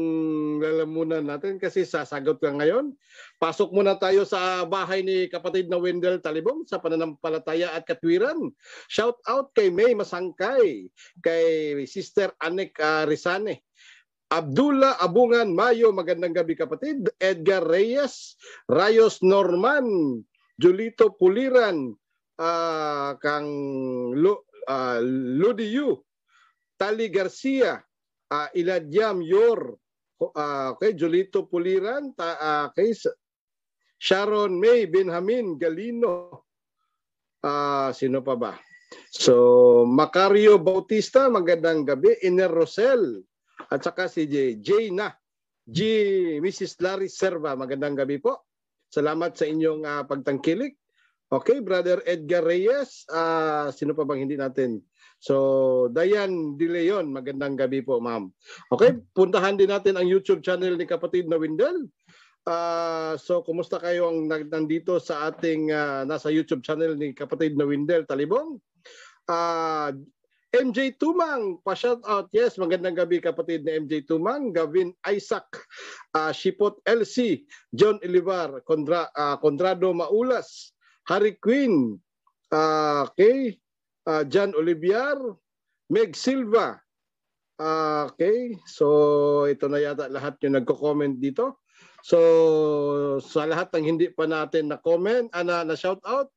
lalamunan natin kasi sasagot ka ngayon. Pasok muna tayo sa bahay ni kapatid na Wendell Talibong sa pananampalataya at katwiran. Shout out kay May Masangkay, kay Sister Anek Rizane, Abdullah Abungan Mayo, magandang gabi kapatid. Edgar Reyes, Rayos Norman, Julito Puliran, uh, kang Lu, uh, Ludiu, Tali Garcia, uh, ah, iladyam your uh, ah, kay Julito Puliran ta, uh, kay Sharon May Benjamin Galino uh, sino pa ba So Macario Bautista magandang gabi Iner Rosel at saka si J. J na G Mrs. Larry Serva magandang gabi po Salamat sa inyong uh, pagtangkilik Okay, Brother Edgar Reyes, uh, sino pa bang hindi natin So, Dayan Dileon, magandang gabi po, ma'am. Okay, puntahan din natin ang YouTube channel ni kapatid na Windel. Uh, ah, so, kumusta kayo ang nandito sa ating uh, nasa YouTube channel ni kapatid na Windel Talibong? Uh, ah, MJ Tumang, pa-shout out. Yes, magandang gabi kapatid na MJ Tumang, Gavin Isaac, uh, Shipot LC, John Elivar, Condra, uh, Condrado Maulas, Harry Queen, uh, okay, uh, John Olivier, Meg Silva. Uh, okay, so ito na yata lahat yung nagko-comment dito. So sa lahat ng hindi pa natin ah, na comment, uh, na, na shout out,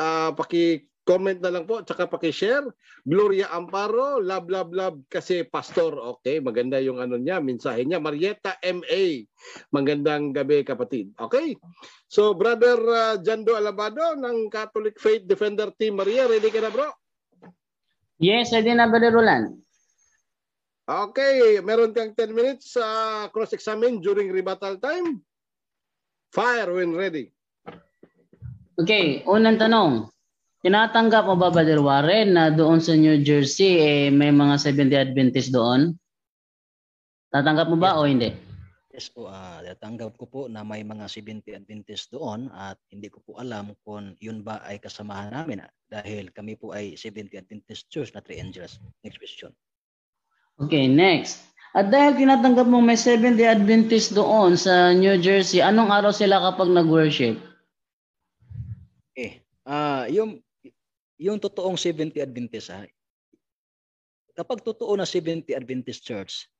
uh, paki comment na lang po at saka paki-share. Gloria Amparo, love love love kasi pastor. Okay, maganda yung ano niya, mensahe niya. Marieta MA. Magandang gabi kapatid. Okay. So brother uh, Jando Alabado ng Catholic Faith Defender Team Maria, ready ka na bro? Yes, I did Okay, meron kang 10 minutes sa uh, cross-examine during rebuttal time. Fire when ready. Okay, unang tanong. Tinatanggap mo ba, Brother Warren, na doon sa New Jersey eh, may mga 70 Adventist doon? Tatanggap mo ba yes. o hindi? Yes po, uh, ah, tanggap ko po na may mga 70 Adventists doon at hindi ko po alam kung yun ba ay kasamahan namin ah, dahil kami po ay 70 Adventist Church na Three Angels. Next question. Okay, next. At dahil tinatanggap mo may 70 Adventists doon sa New Jersey, anong araw sila kapag nag-worship? Okay. Uh, eh, ah, yung, yung totoong 70 Adventists, ha? kapag totoo na 70 Adventist Church,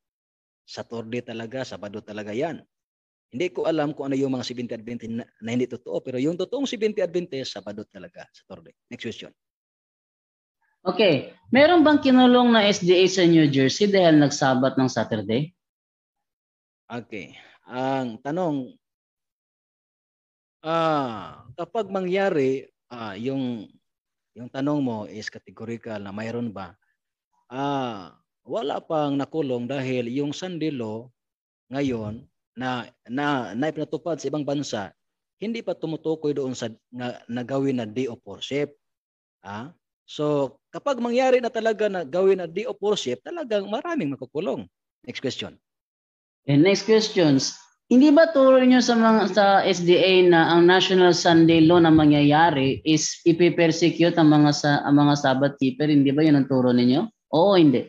Saturday talaga, Sabado talaga yan. Hindi ko alam kung ano yung mga 70 Adventist na, na hindi totoo, pero yung totoong 70 Adventist, Sabado talaga, Saturday. Next question. Okay. Meron bang kinulong na SDA sa New Jersey dahil nagsabat ng Saturday? Okay. Ang tanong, ah, kapag mangyari, ah, yung, yung tanong mo is categorical na mayroon ba? Ah, wala pang nakulong dahil yung Sunday law ngayon na na naipinatupad sa ibang bansa hindi pa tumutukoy doon sa na, nagawin na day of worship. Ah? So, kapag mangyari na talaga na gawin na day of worship, talagang maraming makukulong. Next question. And next questions. Hindi ba turo nyo sa mga sa SDA na ang National Sunday Law na mangyayari is ipipersecute ang mga sa ang mga Sabbath keeper? Hindi ba 'yun ang turo ninyo? Oo, hindi.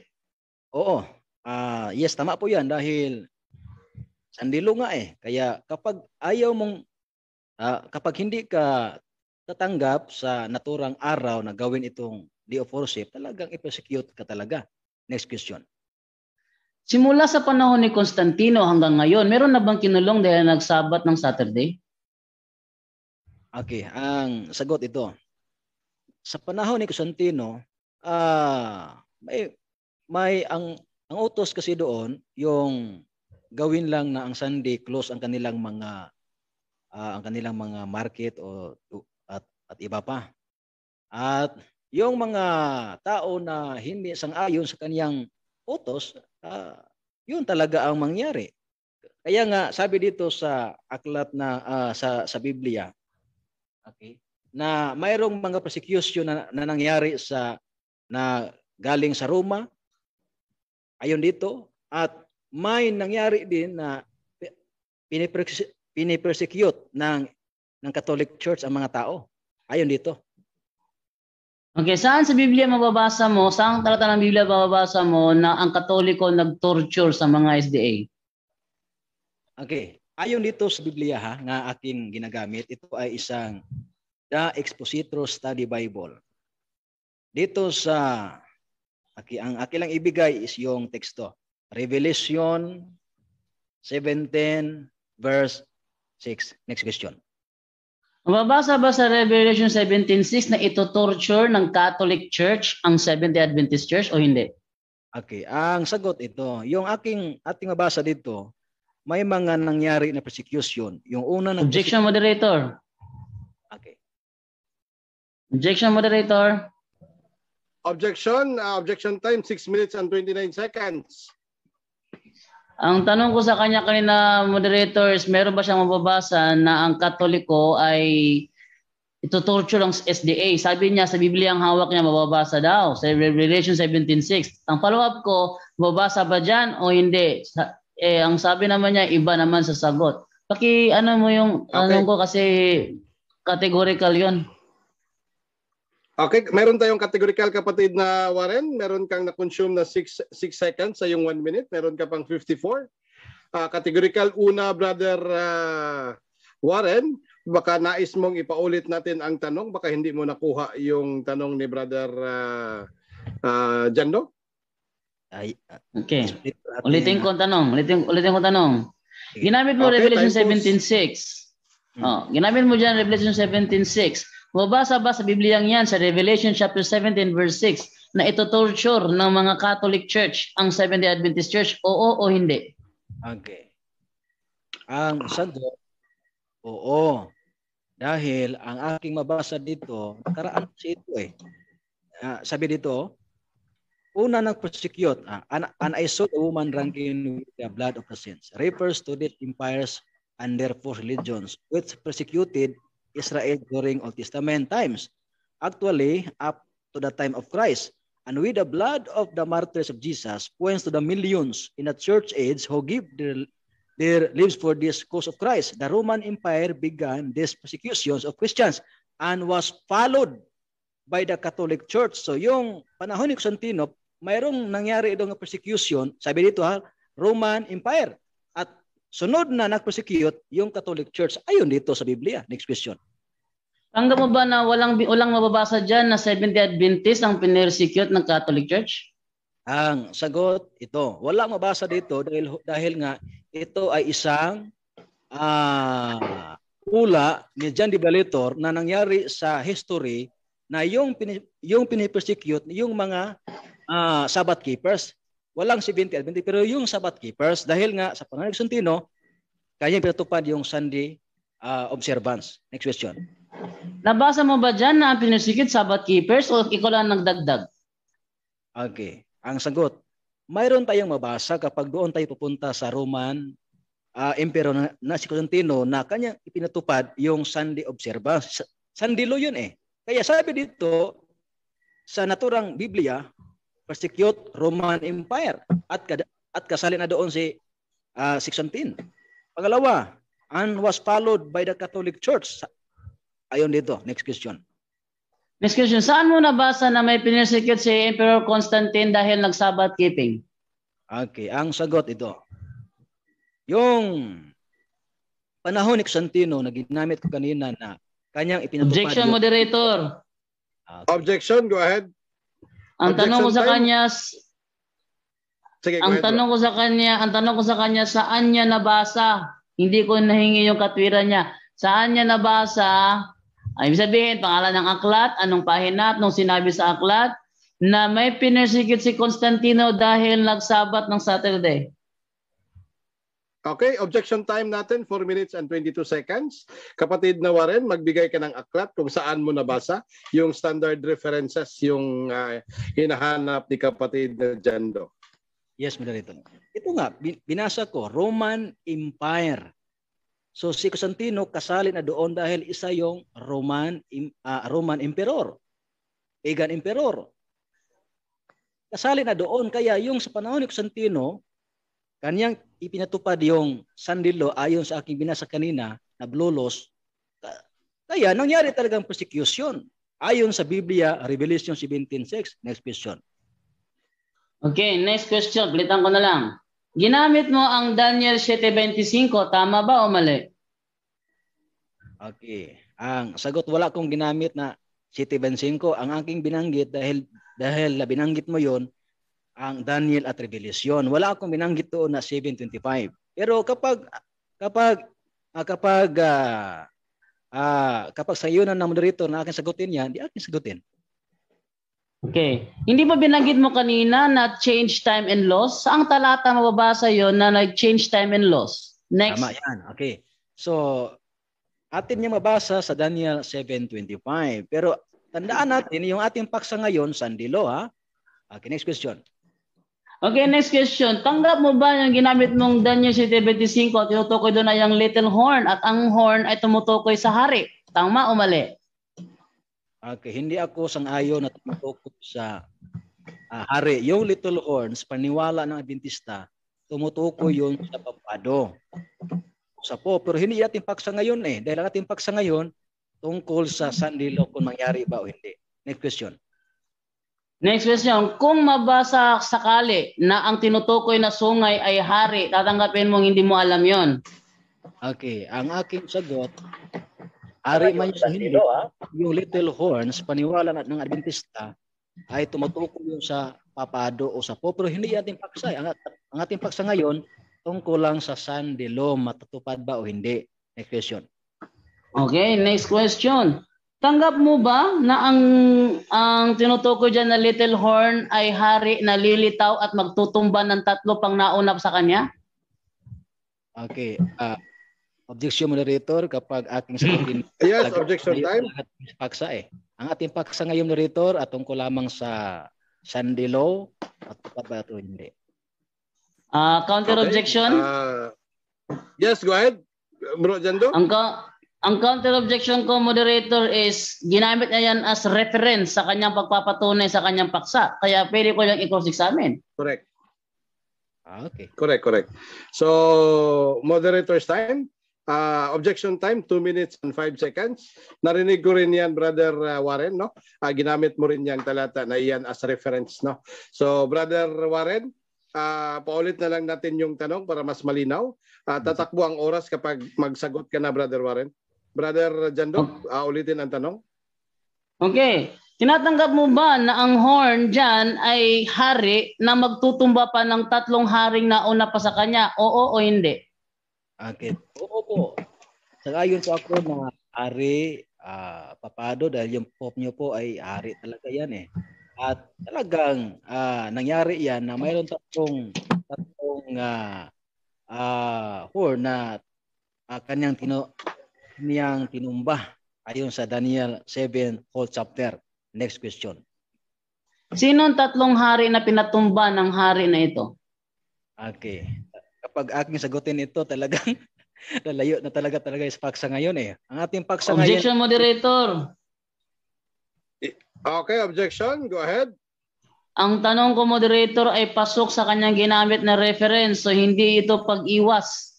Oo. Uh, yes, tama po yan dahil sandilo nga eh. Kaya kapag ayaw mong, uh, kapag hindi ka tatanggap sa naturang araw na gawin itong day of worship, talagang i-persecute ka talaga. Next question. Simula sa panahon ni Constantino hanggang ngayon, meron na bang kinulong dahil nagsabat ng Saturday? Okay, ang sagot ito. Sa panahon ni Constantino, ah uh, may may ang ang utos kasi doon yung gawin lang na ang Sunday close ang kanilang mga uh, ang kanilang mga market o at at iba pa. At yung mga tao na hindi sang-ayon sa kaniyang utos, uh, yun talaga ang mangyari. Kaya nga sabi dito sa aklat na uh, sa sa Biblia, okay? Na mayroong mga persecution na, na nangyari sa na galing sa Roma, Ayon dito, at may nangyari din na pinipersecute ng, ng Catholic Church ang mga tao. Ayon dito. Okay, saan sa Biblia mababasa mo, saan talata ng Biblia mababasa mo na ang Katoliko nag-torture sa mga SDA? Okay, ayon dito sa Biblia ha, nga aking ginagamit, ito ay isang The Expositor Study Bible. Dito sa Aki, ang aki lang ibigay is yung teksto. Revelation 17 verse 6. Next question. Mababasa ba sa Revelation 17.6 na ito torture ng Catholic Church ang Seventh-day Adventist Church o hindi? Okay, ang sagot ito, yung aking ating mabasa dito, may mga nangyari na persecution. Yung una ng Objection moderator. Okay. Objection moderator. Objection, uh, objection time, 6 minutes and 29 seconds. Ang tanong ko sa kanya kanina, moderators, meron ba siyang mababasa na ang Katoliko ay ito-torture ang SDA. Sabi niya, sa Biblia ang hawak niya, mababasa daw. Sa Revelation 17.6. Ang follow-up ko, mababasa ba dyan o hindi? Sa, eh, ang sabi naman niya, iba naman sa sagot. Paki, ano mo yung, okay. anong ko kasi categorical yon Okay, meron tayong categorical kapatid na Warren, meron kang na-consume na 6 seconds sa yung 1 minute, meron ka pang 54. Uh, ah, categorical una, brother uh, Warren, baka nais mong ipaulit natin ang tanong, baka hindi mo nakuha yung tanong ni brother uh, ah, uh, Jando. Ay, okay. Ulitin ko ang tanong. Ulitin, ulitin ko ang tanong. Ginamit mo okay, Revelation 17.6. Hmm. Oh, ginamit mo dyan Revelation 17.6 Mabasa ba sa Bibliyang yan sa Revelation chapter 17 verse 6 na ito torture ng mga Catholic Church ang Seventh-day Adventist Church? Oo o hindi? Okay. Ang sagot, oo. Dahil ang aking mabasa dito, karaan si ito eh. Uh, sabi dito, una ng prosecute, uh, an, and I saw the woman ranking with the blood of the saints, refers to the empires and their religions, which persecuted Israel during Old Testament times. Actually, up to the time of Christ. And with the blood of the martyrs of Jesus points to the millions in the church age who give their, their lives for this cause of Christ. The Roman Empire began these persecutions of Christians and was followed by the Catholic Church. So yung panahon ni Constantino, mayroong nangyari itong persecution, sabi dito ha, Roman Empire. Sunod na nag persecute yung Catholic Church. Ayon dito sa Biblia. Next question. Tanggap mo ba na walang walang mababasa diyan na 70 Adventist ang pinersecute ng Catholic Church? Ang sagot ito, wala mabasa dito dahil dahil nga ito ay isang uh, ah, ula ni John de Balitor na nangyari sa history na yung yung pinipersecute yung mga uh, Sabbath keepers walang 70 Adventist. Pero yung Sabbath keepers, dahil nga sa panganib Suntino, kaya pinatupad yung Sunday uh, observance. Next question. Nabasa mo ba dyan na ang pinasikit Sabbath keepers o ikaw lang nagdagdag? Okay. Ang sagot, mayroon tayong mabasa kapag doon tayo pupunta sa Roman uh, emperor na, na si Constantino na kanya ipinatupad yung Sunday observance. Sunday law yun eh. Kaya sabi dito sa naturang Biblia, persecute Roman Empire at at kasali na doon si uh, ah, Sixtine. Pangalawa, and was followed by the Catholic Church. Ayon dito, next question. Next question, saan mo nabasa na may pinersecute si Emperor Constantine dahil nag-Sabbath keeping? Okay, ang sagot ito. Yung panahon ni Constantino na ginamit ko kanina na kanyang ipinatupad. Objection, yung... moderator. Okay. Ah, Objection, go ahead. Ang Objection tanong ko sa kanya Sige, ang ahead, tanong ko sa kanya, ang tanong ko sa kanya saan niya nabasa? Hindi ko nahingi yung katwiran niya. Saan niya nabasa? Ay, ibig sabihin, pangalan ng aklat, anong pahina at nung sinabi sa aklat na may pinersigit si Constantino dahil nagsabat ng Saturday. Okay, objection time natin, 4 minutes and 22 seconds. Kapatid na Warren, magbigay ka ng aklat kung saan mo nabasa yung standard references, yung uh, hinahanap ni kapatid na Jando. Yes, Moderator. Ito nga, binasa ko, Roman Empire. So si Constantino kasali na doon dahil isa yung Roman, uh, Roman Emperor, pagan emperor. Kasali na doon, kaya yung sa panahon ni Constantino, Kaniyang ipinatupad yung sandilo ayon sa aking binasa kanina na blolos. Kaya nangyari talagang persecution ayon sa Biblia, Revelation 17.6. Next question. Okay, next question. Pilitan ko na lang. Ginamit mo ang Daniel 7.25. Tama ba o mali? Okay. Ang sagot wala kong ginamit na 7.25. Ang aking binanggit dahil dahil na binanggit mo yon ang Daniel at Revelation. Wala akong binanggit doon na 725. Pero kapag kapag uh, kapag uh, uh, kapag sa iyo na ng moderator na akin sagutin yan, di akin sagutin. Okay. Hindi mo binanggit mo kanina na change time and loss? Ang talata mababasa yon na nag-change time and loss. Next. Tama yan. Okay. So, atin niya mabasa sa Daniel 7.25. Pero tandaan natin, yung ating paksa ngayon, Sandilo ha. Okay, next question. Okay, next question. Tanggap mo ba yung ginamit mong Daniel 7.25 at tinutukoy doon ay ang little horn at ang horn ay tumutukoy sa hari? Tama o mali? Okay, hindi ako sang-ayon na tumutukoy sa uh, hari. Yung little horns, paniwala ng Adventista, tumutukoy yun sa papado. Sa po, pero hindi natin paksa ngayon eh. Dahil ating paksa ngayon, tungkol sa sandilo kung mangyari ba o hindi. Next question. Next question, kung mabasa sakali na ang tinutukoy na sungay ay hari, tatanggapin mong hindi mo alam yon. Okay, ang aking sagot, ari man yung hindi, yung little horns, paniwala ng Adventista, ay tumutukoy yung sa papado o sa po. Pero hindi ating paksa. Ang, ang ating paksa ngayon, tungkol lang sa San Delo, matutupad ba o hindi? Next question. Okay, next question. Tanggap mo ba na ang ang tinutukoy diyan na little horn ay hari na lilitaw at magtutumba ng tatlo pang naunap sa kanya? Okay. Uh, objection moderator kapag ating sagutin. yes, objection time. Ating paksa eh. Ang ating paksa ngayon moderator at ah, tungkol lamang sa Sunday law at tapat ba hindi. Uh, counter okay. objection? Uh, yes, go ahead. Bro Jando. Ang, ka- ang counter objection ko, moderator, is ginamit niya yan as reference sa kanyang pagpapatunay sa kanyang paksa. Kaya pwede ko lang i-cross-examine. Correct. Ah, okay. Correct, correct. So, moderator's time. Uh, objection time, 2 minutes and 5 seconds. Narinig ko rin yan, Brother uh, Warren, no? Uh, ginamit mo rin yan talata na yan as reference, no? So, Brother Warren, uh, paulit na lang natin yung tanong para mas malinaw. Uh, tatakbo ang oras kapag magsagot ka na, Brother Warren. Brother Jandok, oh. uh, ulitin ang tanong. Okay. Tinatanggap mo ba na ang horn dyan ay hari na magtutumba pa ng tatlong haring na una pa sa kanya? Oo o hindi? Akin. Oo po. Saka yun po ako mga hari, uh, papado dahil yung pop nyo po ay hari talaga yan eh. At talagang uh, nangyari yan na mayroon tatlong, tatlong uh, uh, horn na uh, kanyang tino, niyang tinumba ayon sa Daniel 7 whole chapter. Next question. Sino ang tatlong hari na pinatumba ng hari na ito? Okay. Kapag aking sagutin ito, talagang lalayo na talaga talaga is paksa ngayon eh. Ang ating paksa objection, ngayon... Objection, moderator. Eh, okay, objection. Go ahead. Ang tanong ko, moderator, ay pasok sa kanyang ginamit na reference. So, hindi ito pag-iwas.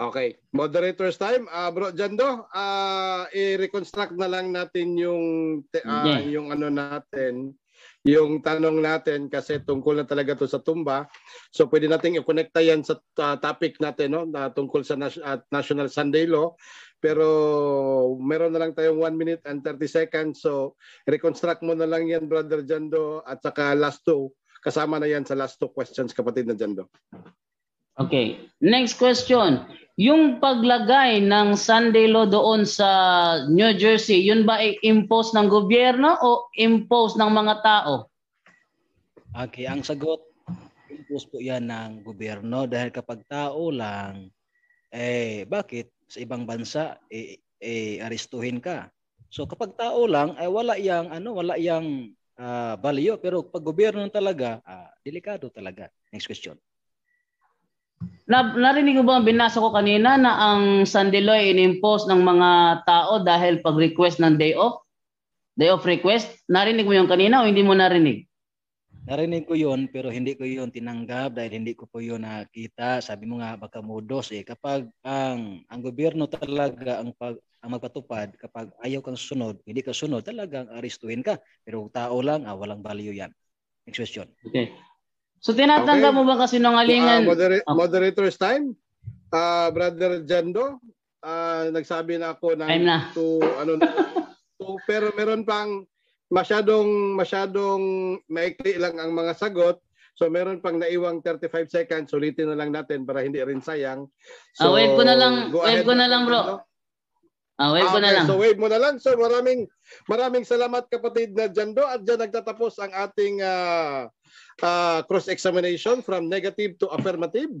Okay. Moderator's time. Uh, bro Jando, uh, i-reconstruct na lang natin yung te, uh, yeah. yung ano natin, yung tanong natin kasi tungkol na talaga to sa tumba. So pwede nating i-connect yan sa uh, topic natin no na tungkol sa nas- uh, National Sunday Law. Pero meron na lang tayong 1 minute and 30 seconds. So reconstruct mo na lang yan brother Jando at saka last two kasama na yan sa last two questions kapatid na Jando. Okay. Next question yung paglagay ng Sunday law doon sa New Jersey, yun ba ay impose ng gobyerno o impose ng mga tao? Okay, ang sagot, impose po yan ng gobyerno dahil kapag tao lang, eh bakit sa ibang bansa eh, eh aristuhin ka? So kapag tao lang ay eh, wala yang ano, wala yang uh, value pero pag gobyerno talaga, uh, delikado talaga. Next question. Na, narinig mo ba ang binasa ko kanina na ang Sandiloy inimpose ng mga tao dahil pag-request ng day off? Day off request? Narinig mo yun kanina o hindi mo narinig? Narinig ko yun pero hindi ko yun tinanggap dahil hindi ko po yun nakita. Sabi mo nga baka modos eh. Kapag ang, ang gobyerno talaga ang, pag, ang magpatupad, kapag ayaw kang sunod, hindi ka sunod, talagang aristuhin ka. Pero tao lang, ah, walang value yan. Next question. Okay. So tinatanggap okay. mo ba kasi ng alingan? Uh, ah, modera- ah. okay. Moderator's time? Uh, Brother Jando, uh, nagsabi na ako ng na. to, ano, to, pero meron pang masyadong masyadong maikli lang ang mga sagot. So meron pang naiwang 35 seconds. Sulitin na lang natin para hindi rin sayang. So, uh, wave ko na lang, wave ko na lang bro. Ano? Ah, wave ko na lang. So wave mo na lang. So maraming maraming salamat kapatid na Jando at diyan nagtatapos ang ating uh, ah, uh, ah, cross examination from negative to affirmative.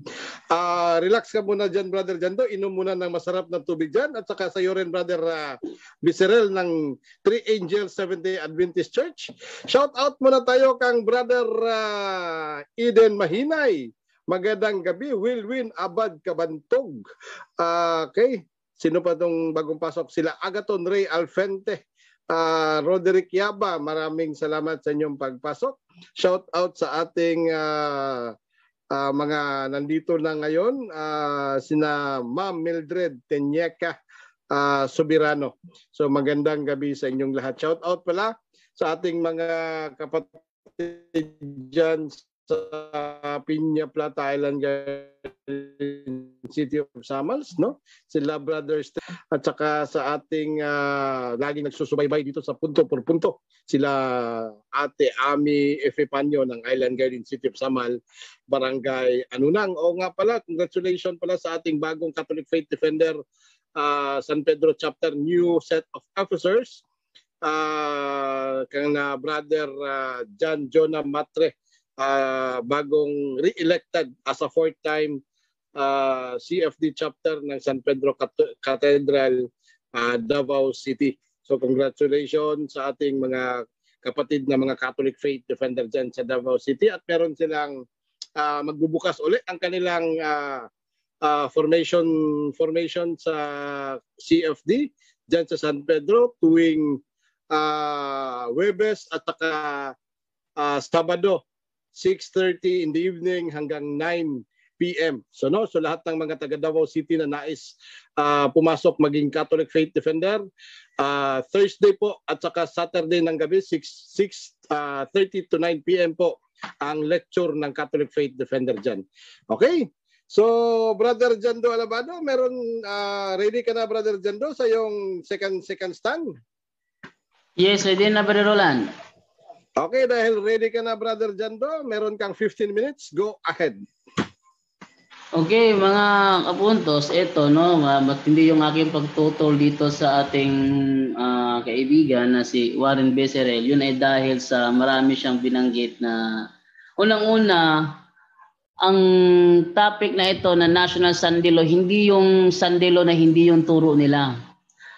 Uh, relax ka muna diyan brother Jando, inom muna ng masarap na tubig diyan at saka sa iyo rin brother uh, Biserel ng Three Angels Seventh-day Adventist Church. Shout out muna tayo kang brother uh, Eden Mahinay. Magandang gabi, Will Win Abad Kabantog. Uh, okay. Sino pa tong bagong pasok? Sila Agaton Ray Alfente, uh, Roderick Yaba, maraming salamat sa inyong pagpasok. Shout out sa ating uh, uh, mga nandito na ngayon, uh, sina Ma'am Mildred Tenyeka uh, Subirano. So magandang gabi sa inyong lahat. Shout out pala sa ating mga kapatid dyan sa Pinya Plata Island Garden City of Samals, no? Sila Brothers at saka sa ating uh, laging nagsusubaybay dito sa punto por punto. Sila Ate Ami Efepanyo ng Island Garden City of Samal, Barangay Anunang. O nga pala, congratulations pala sa ating bagong Catholic Faith Defender uh, San Pedro Chapter new set of officers. Uh, ah, kang na brother uh, John Jonah Matre uh, bagong re-elected as a fourth time uh, ah, CFD chapter ng San Pedro Cathedral, uh, Davao City. So congratulations sa ating mga kapatid na mga Catholic Faith Defender dyan sa Davao City at meron silang uh, magbubukas uli ang kanilang uh, uh, formation formation sa CFD dyan sa San Pedro tuwing uh, Webes at saka uh, Sabado 6.30 in the evening hanggang 9 p.m. So no, so lahat ng mga taga Davao City na nais uh, pumasok maging Catholic Faith Defender, uh, Thursday po at saka Saturday ng gabi 6 6:30 uh, to 9 p.m. po ang lecture ng Catholic Faith Defender diyan. Okay? So, Brother Jando Alabado, meron uh, ready ka na Brother Jando sa yung second second stand? Yes, ready na Brother Roland. Okay, dahil ready ka na Brother Jando, meron kang 15 minutes, go ahead. Okay, mga kapuntos, ito no, matindi yung aking pagtutol dito sa ating uh, kaibigan na si Warren Becerril. Yun ay dahil sa marami siyang binanggit na unang-una ang topic na ito na National Sandilo, hindi yung Sandilo na hindi yung turo nila.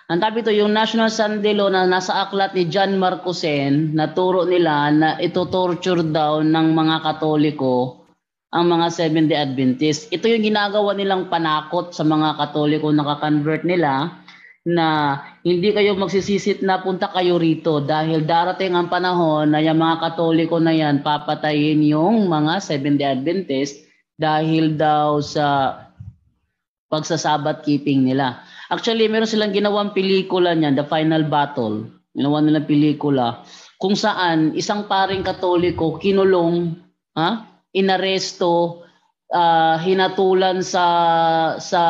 Ang topic ito, yung National Sunday Law na nasa aklat ni John Marcosen, naturo nila na ito torture daw ng mga Katoliko ang mga Seventh-day Adventist. Ito yung ginagawa nilang panakot sa mga Katoliko na kakonvert nila na hindi kayo magsisisit na punta kayo rito dahil darating ang panahon na yung mga Katoliko na yan papatayin yung mga Seventh-day Adventist dahil daw sa pagsasabat keeping nila. Actually, meron silang ginawang pelikula niyan, The Final Battle. Ginawa nilang pelikula kung saan isang paring katoliko kinulong, ha? Inaresto, uh, hinatulan sa sa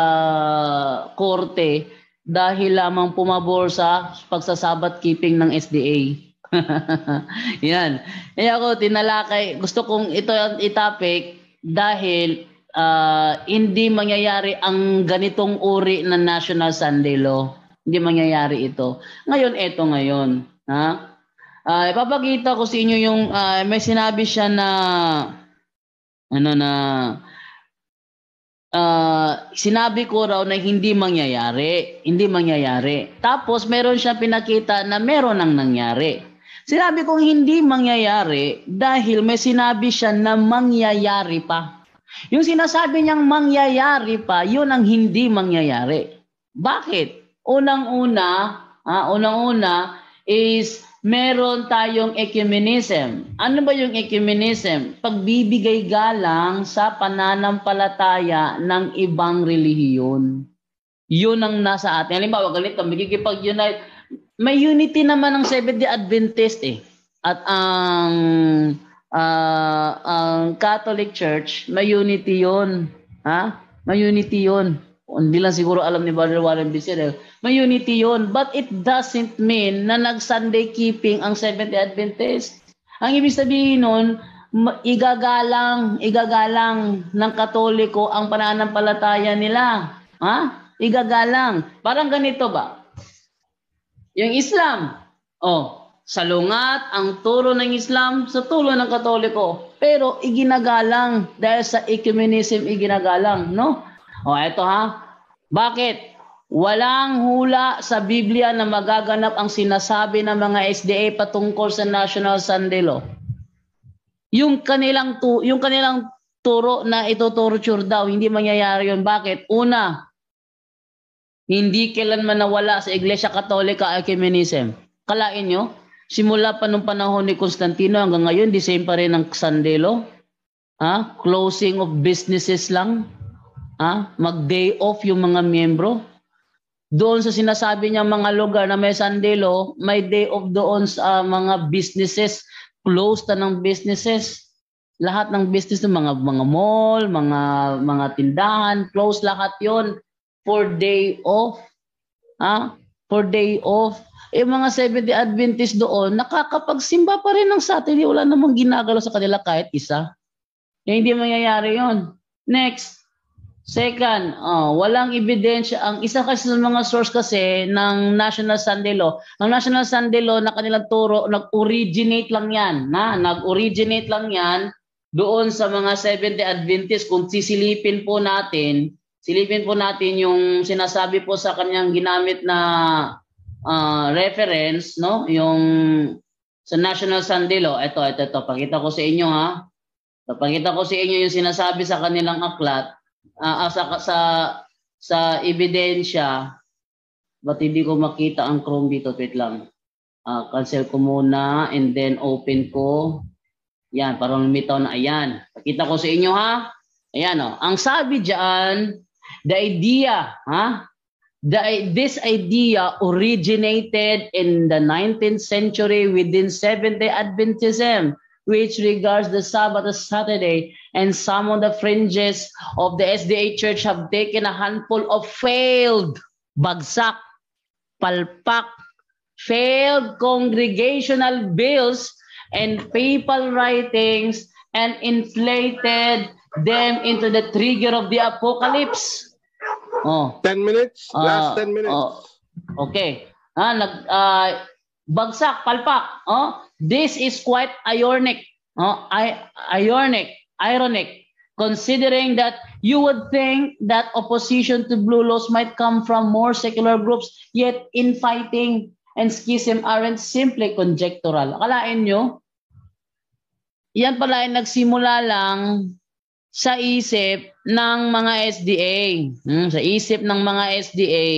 korte dahil lamang pumabor sa pagsasabat keeping ng SDA. Yan. Eh ako tinalakay, gusto kong ito ang itapik dahil uh, hindi mangyayari ang ganitong uri ng National Sunday Law. Hindi mangyayari ito. Ngayon, eto ngayon. Ha? Uh, ipapakita ko sa inyo yung uh, may sinabi siya na ano na uh, sinabi ko raw na hindi mangyayari. Hindi mangyayari. Tapos meron siya pinakita na meron ang nangyari. Sinabi kong hindi mangyayari dahil may sinabi siya na mangyayari pa. Yung sinasabi niyang mangyayari pa, yun ang hindi mangyayari. Bakit? Unang-una, ah, unang-una is meron tayong ecumenism. Ano ba yung ecumenism? Pagbibigay galang sa pananampalataya ng ibang relihiyon. Yun ang nasa atin. Halimbawa, ganito, magkikipag-unite. May unity naman ng Seventh-day Adventist eh. At ang um, uh, ang Catholic Church, may unity yun. Ha? May unity yun. Hindi lang siguro alam ni Brother Warren Becerril. Eh. May unity yun. But it doesn't mean na nag-Sunday keeping ang Seventh-day Adventist. Ang ibig sabihin nun, igagalang, igagalang ng Katoliko ang pananampalataya nila. Ha? Igagalang. Parang ganito ba? Yung Islam. Oh, Salungat ang turo ng Islam sa turo ng Katoliko. Pero iginagalang dahil sa ecumenism iginagalang, no? O eto ha. Bakit? Walang hula sa Biblia na magaganap ang sinasabi ng mga SDA patungkol sa National Sunday Law. Yung kanilang tu- yung kanilang turo na ito torture daw, hindi mangyayari yun. Bakit? Una, hindi kailanman nawala sa Iglesia Katolika ecumenism. Kalain nyo, Simula pa nung panahon ni Constantino hanggang ngayon, the same pa rin ang sandelo. Ha? Closing of businesses lang. Ha? Mag-day off yung mga miyembro. Doon sa sinasabi niya mga lugar na may sandelo, may day off doon sa uh, mga businesses. Close na ng businesses. Lahat ng business ng mga mga mall, mga mga tindahan, close lahat 'yon for day off. Ha? For day off yung mga 70 Adventist doon, nakakapagsimba pa rin ng Saturday. Wala namang ginagalo sa kanila kahit isa. Yung hindi mangyayari yon Next. Second, oh, walang ebidensya. Ang isa kasi sa mga source kasi ng National Sunday Law, ang National Sunday Law na kanilang turo, nag-originate lang yan. Na, nag-originate lang yan doon sa mga 70 Adventist. Kung sisilipin po natin, silipin po natin yung sinasabi po sa kanyang ginamit na uh, reference, no? Yung sa National Sunday Law, ito, ito, ito. Pakita ko sa inyo, ha? So, pakita ko sa inyo yung sinasabi sa kanilang aklat, uh, sa, sa, sa ebidensya. Ba't hindi ko makita ang Chrome dito? Wait lang. Uh, cancel ko muna and then open ko. Yan, parang lumitaw na. Ayan. Pakita ko sa inyo, ha? Ayan, oh. Ang sabi dyan, the idea, ha? The, this idea originated in the 19th century within Seventh-day Adventism, which regards the Sabbath as Saturday, and some of the fringes of the SDA Church have taken a handful of failed bagsak, palpak, failed congregational bills and papal writings and inflated them into the trigger of the apocalypse. Oh. 10 minutes? Uh, Last 10 minutes. Oh. Okay. Ha, nag, uh, bagsak, palpak. Oh. This is quite ironic. Oh, I, ironic, ironic. Considering that you would think that opposition to blue laws might come from more secular groups, yet infighting and schism aren't simply conjectural. Akalain nyo, yan pala ay nagsimula lang sa isip ng mga SDA, hmm, sa isip ng mga SDA,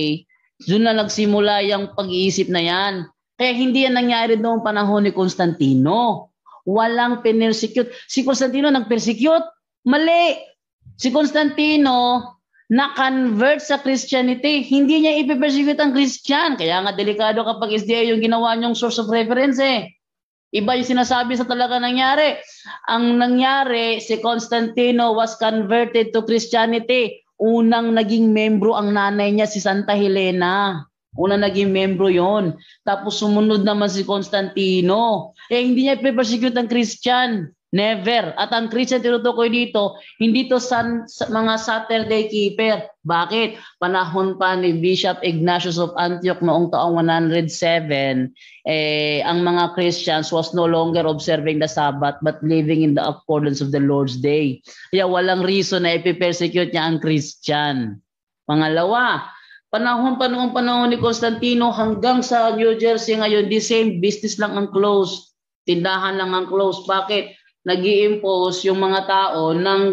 doon na nagsimula yung pag-iisip na yan. Kaya hindi yan nangyari noong panahon ni Constantino. Walang pinersecute. Si Constantino nagpersecute. Mali. Si Constantino na-convert sa Christianity. Hindi niya ipipersecute ang Christian. Kaya nga delikado kapag SDA yung ginawa niyong source of reference eh. Iba yung sinasabi sa talaga nangyari. Ang nangyari, si Constantino was converted to Christianity. Unang naging membro ang nanay niya, si Santa Helena. Unang naging membro yon. Tapos sumunod naman si Constantino. Eh, hindi niya pe persecute ang Christian. Never. At ang Christian tinutukoy dito, hindi to san, sa mga Saturday keeper. Bakit? Panahon pa ni Bishop Ignatius of Antioch noong taong 107, eh, ang mga Christians was no longer observing the Sabbath but living in the accordance of the Lord's Day. Kaya walang reason na ipipersecute niya ang Christian. Pangalawa, panahon pa noong panahon ni Constantino hanggang sa New Jersey ngayon, the same business lang ang closed. Tindahan lang ang closed. Bakit? nag impose yung mga tao ng,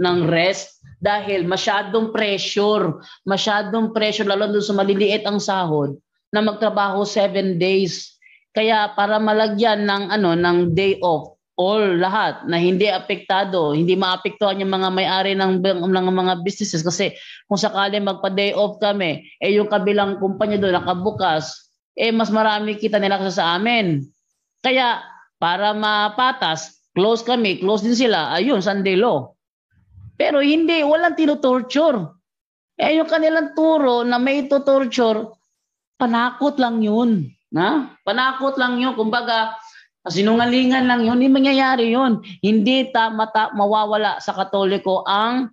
ng rest dahil masyadong pressure, masyadong pressure lalo doon sa maliliit ang sahod na magtrabaho seven days. Kaya para malagyan ng ano ng day off all lahat na hindi apektado, hindi maapektuhan yung mga may-ari ng, ng mga businesses kasi kung sakali magpa-day off kami, eh yung kabilang kumpanya doon nakabukas, eh mas marami kita nila sa amin. Kaya para mapatas, Close kami, close din sila. Ayun, Sunday law. Pero hindi, walang tinutorture. Eh, yung kanilang turo na may torture panakot lang yun. Na? Panakot lang yun. Kumbaga, sinungalingan lang yun. Hindi mangyayari yun. Hindi ta, mata, mawawala sa Katoliko ang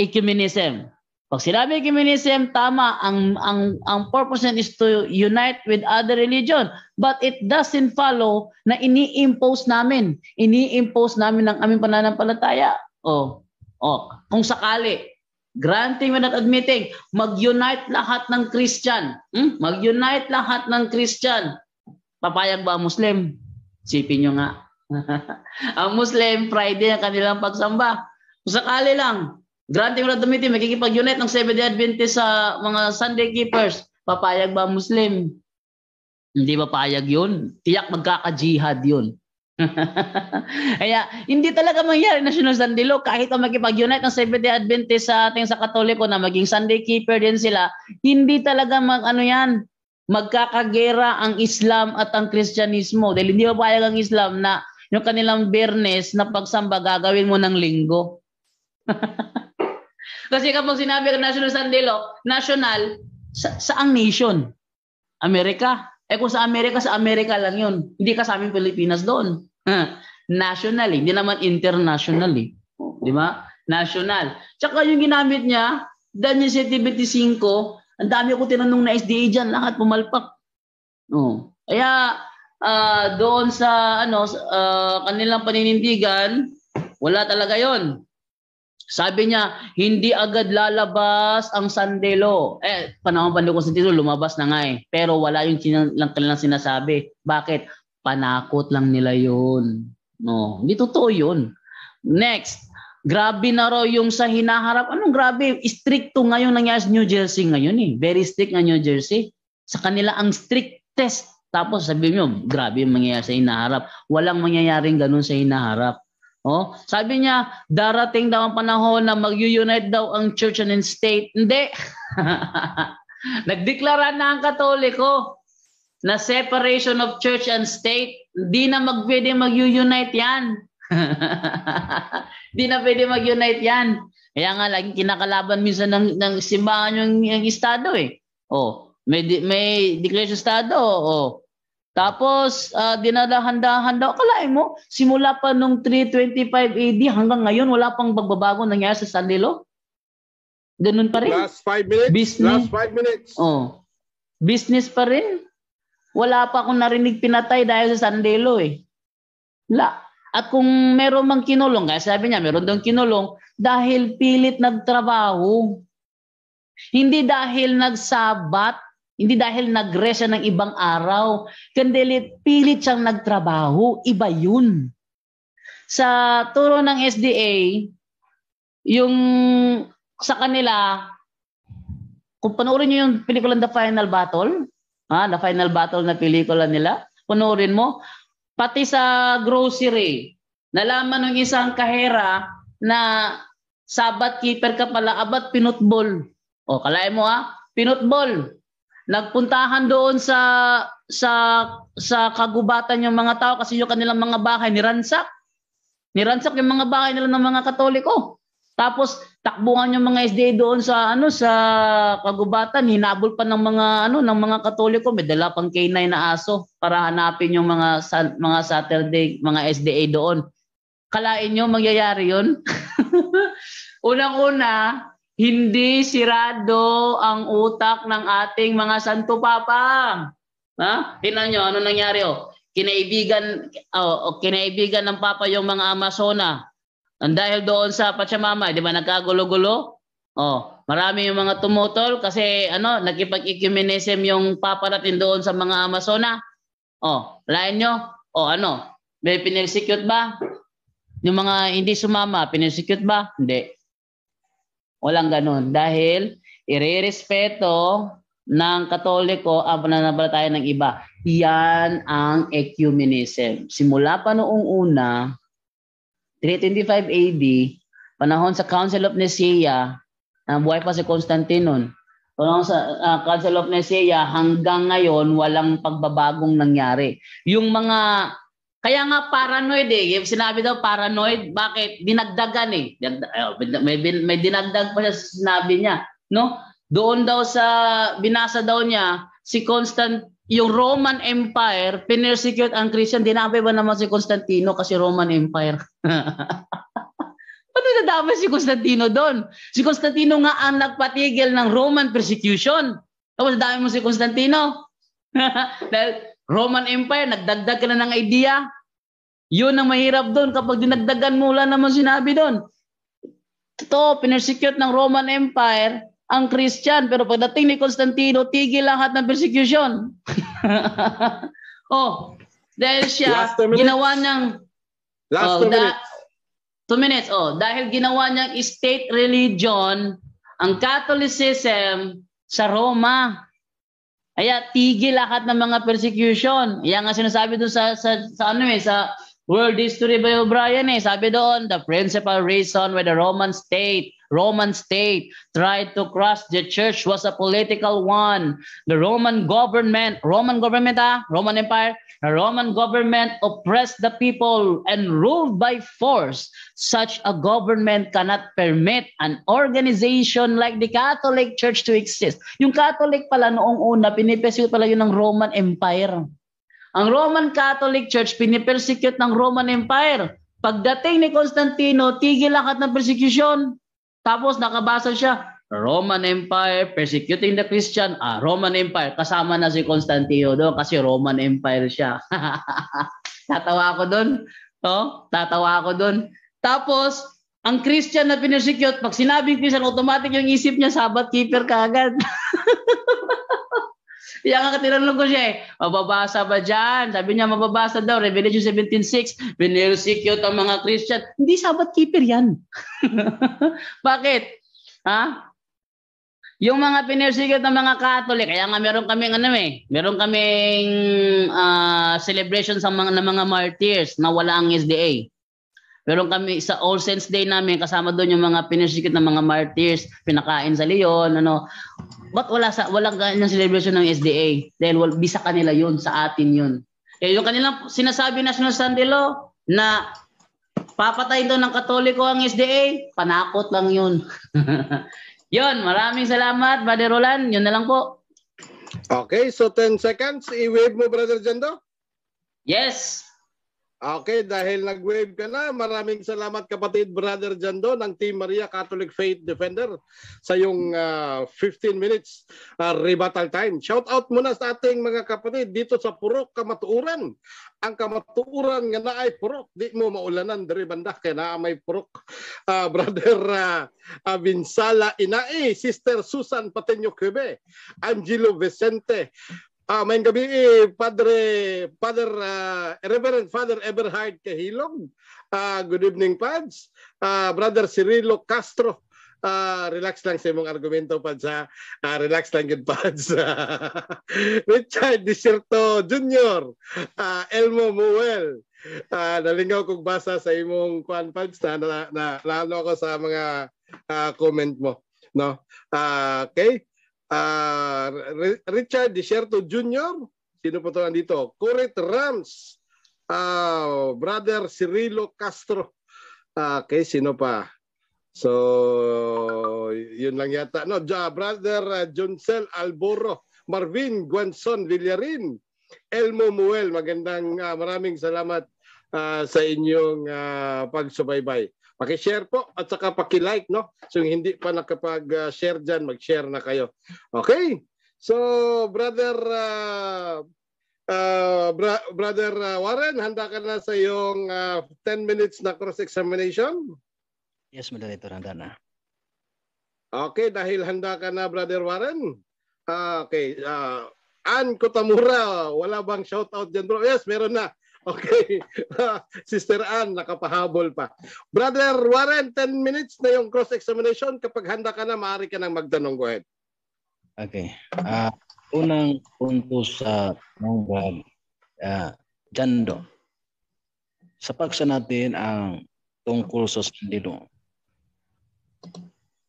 ecumenism. Pag sinabi communism, tama, ang, ang, ang purpose niyan is to unite with other religion. But it doesn't follow na ini-impose namin. Ini-impose namin ang aming pananampalataya. O, oh, oh. kung sakali, granting without admitting, mag-unite lahat ng Christian. Hmm? Mag-unite lahat ng Christian. Papayag ba Muslim? Sipin nyo nga. ang Muslim, Friday ang kanilang pagsamba. Kung sakali lang, Grante yung Committee, makikipag-unite ng Seventh-day Adventist sa mga Sunday Keepers. Papayag ba Muslim? Hindi papayag yun. Tiyak magkaka-jihad yun. Kaya hindi talaga mangyari National Sunday Law kahit ang makipag-unite ng Seventh-day Adventist sa ating sa Katoliko na maging Sunday keeper din sila, hindi talaga mag ano yan, magkakagera ang Islam at ang Kristyanismo dahil hindi papayag ang Islam na yung kanilang bernes na pagsamba gagawin mo ng linggo. Kasi kapag sinabi ka National Sandilo, national, sa, ang nation? Amerika. Eh kung sa Amerika, sa Amerika lang yun. Hindi ka sa aming Pilipinas doon. Nationally, eh. hindi naman internationally. Eh. Di ba? National. Tsaka yung ginamit niya, dahil yung 25 ang dami ko tinanong na SDA dyan, lahat pumalpak. No. Oh. Kaya uh, doon sa ano uh, kanilang paninindigan, wala talaga 'yon. Sabi niya, hindi agad lalabas ang sandelo. Eh, panahon pando ko sa tito, lumabas na nga eh. Pero wala yung sin- lang kanilang sinasabi. Bakit? Panakot lang nila yun. No, hindi totoo yun. Next, grabe na raw yung sa hinaharap. Anong grabe? Stricto ngayon nangyari sa New Jersey ngayon eh. Very strict nga New Jersey. Sa kanila ang strictest. Tapos sabi nyo, grabe yung mangyayari sa hinaharap. Walang mangyayaring ganun sa hinaharap. Oh, sabi niya, darating daw ang panahon na mag-unite daw ang church and state. Hindi. Nagdeklara na ang Katoliko na separation of church and state. Hindi na magpwede mag-unite yan. Hindi na pwede mag-unite yan. Kaya nga, laging kinakalaban minsan ng, ng simbahan yung, yung estado eh. Oh, may, may declaration estado. Oh, oh. Tapos, uh, ah, dinadahanda-handa. Akalain mo, simula pa nung 325 AD hanggang ngayon, wala pang pagbabago nangyari sa San Ganun pa rin. Last five minutes. Business, last five minutes. Oh. Business pa rin. Wala pa akong narinig pinatay dahil sa San eh. La. At kung meron mang kinulong, kaya sabi niya, meron daw kinulong, dahil pilit nagtrabaho. Hindi dahil nagsabat hindi dahil nagre siya ng ibang araw, kundi pilit siyang nagtrabaho, iba yun. Sa turo ng SDA, yung sa kanila, kung panoorin niyo yung pelikula The Final Battle, ha, The Final Battle na pelikula nila, panoorin mo, pati sa grocery, nalaman ng isang kahera na sabat keeper ka pala, abat pinutbol. O, kalain mo ha, pinutbol. Nagpuntahan doon sa sa sa kagubatan yung mga tao kasi yung kanilang mga bahay niransak. Niransak yung mga bahay nila ng mga Katoliko. Tapos takbuhan yung mga SDA doon sa ano sa kagubatan, hinabol pa ng mga ano ng mga Katoliko, may dala pang K9 na aso para hanapin yung mga mga Saturday, mga SDA doon. Kalain niyo mangyayari yun? Unang-una, hindi sirado ang utak ng ating mga Santo Papa. Ha? Tingnan nyo, ano nangyari oh. Kinaibigan, oh, oh kinaibigan ng Papa yung mga Amazona. And dahil doon sa Pachamama, di ba nagkagulo-gulo? Oh, marami yung mga tumutol kasi ano, nakipag-ecumenism yung Papa natin doon sa mga Amazona. Oh, lain nyo? Oh, ano? May pinersecute ba? Yung mga hindi sumama, pinersecute ba? Hindi. Walang ganun. Dahil irerespeto ng Katoliko ang ah, pananampalataya ng iba. Yan ang ecumenism. Simula pa noong una, 325 AD, panahon sa Council of Nicaea, ang buhay pa si Constantine nun. Panahon sa uh, Council of Nicaea, hanggang ngayon, walang pagbabagong nangyari. Yung mga kaya nga paranoid eh. Sinabi daw paranoid, bakit? Dinagdagan eh. eh oh, may, may dinagdag pa siya sinabi niya. No? Doon daw sa, binasa daw niya, si Constant, yung Roman Empire, pinersecute ang Christian. Dinabi ba naman si Constantino kasi Roman Empire? Paano nadamay si Constantino doon? Si Constantino nga ang nagpatigil ng Roman persecution. Tapos dami mo si Constantino. Dahil Roman Empire, nagdagdag ka na ng idea. Yun ang mahirap doon kapag dinagdagan mo, wala naman sinabi doon. Ito, pinersecute ng Roman Empire ang Christian. Pero pagdating ni Constantino, tigil lahat ng persecution. oh, dahil siya, ginawa niyang... Last oh, two da- minutes. Two minutes, oh. Dahil ginawa niyang state religion, ang Catholicism sa Roma. Kaya tigil lahat ng mga persecution. Yan ang sinasabi doon sa, sa, sa ano eh, sa World History by O'Brien eh. Sabi doon, the principal reason why the Roman state Roman state tried to crush the church was a political one. The Roman government, Roman government ah, Roman Empire, the Roman government oppressed the people and ruled by force. Such a government cannot permit an organization like the Catholic Church to exist. Yung Catholic pala noong una, pinipesyo pala yun ng Roman Empire. Ang Roman Catholic Church pinipersecute ng Roman Empire. Pagdating ni Constantino, tigil lahat ng persecution. Tapos nakabasa siya, Roman Empire persecuting the Christian. Ah, Roman Empire. Kasama na si Constantino doon kasi Roman Empire siya. tatawa ako doon. No? Tatawa ako doon. Tapos, ang Christian na pinersecute, pag sinabing Christian, automatic yung isip niya, Sabbath keeper ka agad. Kaya nga Pinakakatiranong ko siya eh. Mababasa ba dyan? Sabi niya, mababasa daw. Revelation 17.6. Binilsikyo ang mga Christian. Hindi sabat keeper yan. Bakit? Ha? Yung mga pinirsikyo ng mga Catholic, kaya nga meron kaming ano eh, meron kaming uh, celebration sa mga ng mga martyrs na wala ang SDA. Meron kami sa All Saints Day namin, kasama doon yung mga pinersecute ng mga martyrs, pinakain sa Leon, ano. But wala sa walang ganyan celebration ng SDA dahil wal, bisa kanila yun, sa atin yun. Kaya eh, yung kanilang sinasabi National Sunday Law na papatayin daw ng Katoliko ang SDA, panakot lang yun. yun, maraming salamat, Brother Roland. Yun na lang po. Okay, so 10 seconds. I-wave mo, Brother Jando. Yes. Okay, dahil nag-wave ka na, maraming salamat kapatid Brother Jando ng Team Maria Catholic Faith Defender sa yung uh, 15 minutes uh, rebuttal time. Shout out muna sa ating mga kapatid dito sa Purok Kamatuuran. Ang Kamatuuran nga na ay Purok, di mo maulanan diri banda kay naa may Purok. Uh, Brother uh, uh, Vinsala Inae, Sister Susan Patenyo Quebe, Angelo Vicente, Ah, may gabi eh, Padre, Father, uh, Reverend Father Eberhard Kahilong. Uh, ah, good evening, Pads. Uh, Brother Cirilo Castro. Uh, relax lang sa imong argumento, Pads. Ha? Uh, relax lang yun, Pads. Richard Diserto Jr. Uh, Elmo Muel. Uh, nalingaw kong basa sa imong kwan, Pads. Na, na, na, lalo ako sa mga uh, comment mo. No? Uh, okay? uh, Richard Deserto Jr., sino po to nandito? Kurit Rams, uh, Brother Cirilo Castro. Uh, okay, sino pa? So, yun lang yata. No, ja, Brother uh, Joncel Alboro, Marvin Guanson Villarin, Elmo Muel, magandang uh, maraming salamat uh, sa inyong uh, pagsubaybay. Paki-share po at saka paki-like no. So yung hindi pa nakapag-share diyan, mag-share na kayo. Okay? So brother uh, uh, bra- brother uh, Warren, handa ka na sa yung uh, 10 minutes na cross examination? Yes, moderator, handa na. Okay, dahil handa ka na brother Warren. Uh, okay, uh, Ann Kutamura, wala bang shout out diyan bro? Yes, meron na. Okay. Sister Ann, nakapahabol pa. Brother Warren, 10 minutes na yung cross-examination. Kapag handa ka na, maaari ka nang magtanong. Go ahead. Okay. Uh, unang punto sa ng brad, uh, Jando. Sa paksa natin ang tungkol sa sandilo.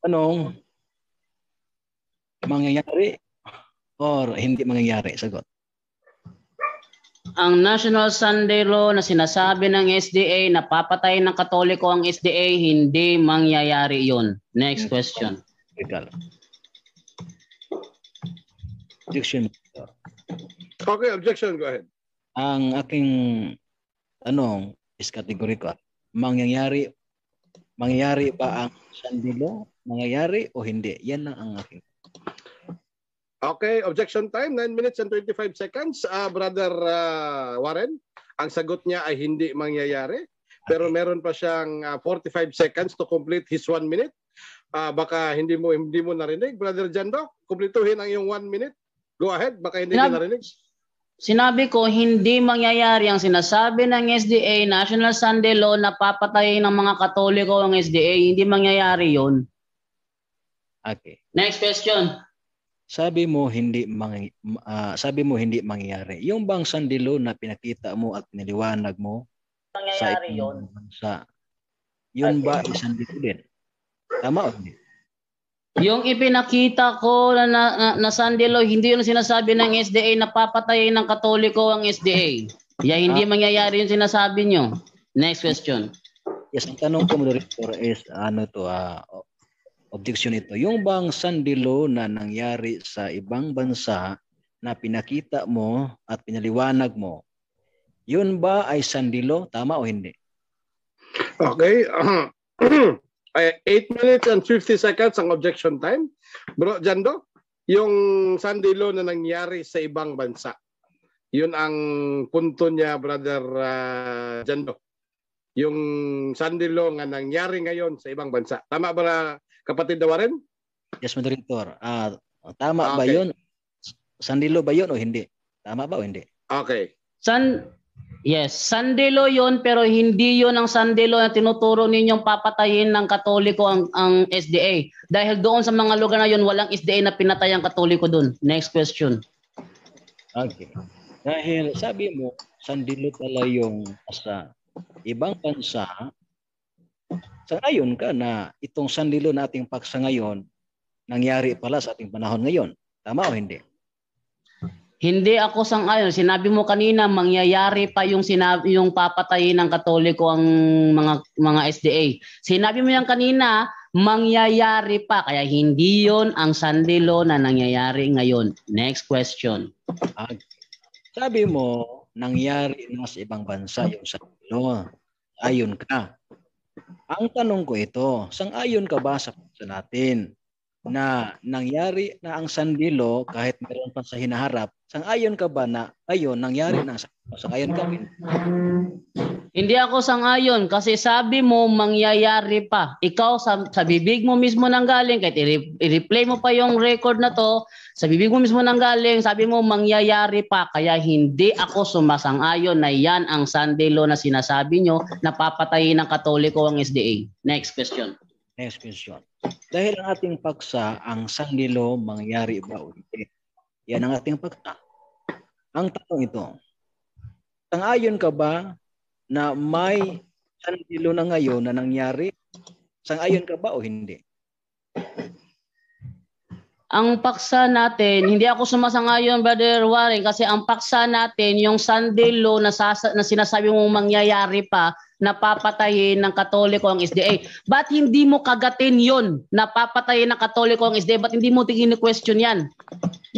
Anong mangyayari or hindi mangyayari? Sagot ang National Sunday Law na sinasabi ng SDA na papatay ng Katoliko ang SDA, hindi mangyayari yon. Next hmm. question. Objection. Okay, objection. Go ahead. Ang aking tanong is category ko, Mangyayari mangyayari ba ang Sunday Law? Mangyayari o hindi? Yan lang ang aking Okay, objection time, 9 minutes and 25 seconds. Uh, Brother uh, Warren, ang sagot niya ay hindi mangyayari. Pero meron pa siyang uh, ah, 45 seconds to complete his 1 minute. Uh, baka hindi mo hindi mo narinig. Brother Jando, kumpletuhin ang iyong 1 minute. Go ahead, baka hindi sinabi, narinig. Sinabi ko, hindi mangyayari ang sinasabi ng SDA, National Sunday Law, na papatayin ng mga Katoliko ang SDA. Hindi mangyayari yon. Okay. Next question sabi mo hindi mang, uh, ah, sabi mo hindi mangyayari. Yung bang sandilo na pinakita mo at niliwanag mo mangyayari sa yon. Sa yun ba isang dito din? Tama o hindi? Yung ipinakita ko na, na, na, na sandilo, hindi yun sinasabi ng SDA na papatayin ng Katoliko ang SDA. yeah, hindi ah. mangyayari yung sinasabi nyo. Next question. Yes, ang tanong ko, Director, is ano to, uh, Objection ito, yung bang sandilo na nangyari sa ibang bansa na pinakita mo at pinaliwanag mo, yun ba ay sandilo? Tama o hindi? Okay. Uh-huh. 8 minutes and 50 seconds ang objection time. Bro, Jando, yung sandilo na nangyari sa ibang bansa, yun ang punto niya, Brother uh, Jando. Yung sandilo nga nangyari ngayon sa ibang bansa. Tama ba Kapatid daw rin? Yes, Moderator. Ah, tama ah, okay. ba yun? Sandilo ba yun o hindi? Tama ba o hindi? Okay. San Yes, Sandelo 'yon pero hindi 'yon ang Sandelo na tinuturo ninyong papatayin ng Katoliko ang, ang SDA. Dahil doon sa mga lugar na 'yon walang SDA na pinatay ang Katoliko doon. Next question. Okay. Dahil sabi mo, Sandelo pala yung sa ibang bansa sa ngayon ka na itong sanlilo na ating paksa ngayon, nangyari pala sa ating panahon ngayon. Tama o hindi? Hindi ako sang-ayon. Sinabi mo kanina mangyayari pa yung sinabi yung papatayin ng Katoliko ang mga mga SDA. Sinabi mo yan kanina, mangyayari pa kaya hindi 'yon ang sandilo na nangyayari ngayon. Next question. Sabi mo nangyari na sa ibang bansa yung sandilo. Ayon ka. Ang tanong ko ito, sang-ayon ka ba sa puso natin na nangyari na ang sandilo kahit meron pa sa hinaharap, sangayon ka ba na ayon nangyari na sa sangayon ka rin? Hindi ako sangayon kasi sabi mo mangyayari pa. Ikaw sa, sa bibig mo mismo nang galing kahit i-replay mo pa yung record na to, sa bibig mo mismo nang galing, sabi mo mangyayari pa kaya hindi ako sumasang-ayon na yan ang sandilo na sinasabi nyo napapatayin ng Katoliko ang SDA. Next question. Next question. Dahil ang ating paksa, ang sanglilo, mangyari ba ulit? Yan ang ating paksa. Ang tanong ito, tangayon ka ba na may sanglilo na ngayon na nangyari? Sangayon ka ba o hindi? Ang paksa natin, hindi ako sumasangayon, Brother Warren, kasi ang paksa natin, yung sandilo na, sasa, na sinasabi mong mangyayari pa, napapatayin ng Katoliko ang SDA. Ba't hindi mo kagatin yon? Napapatayin ng Katoliko ang SDA. Ba't hindi mo tingin question yan?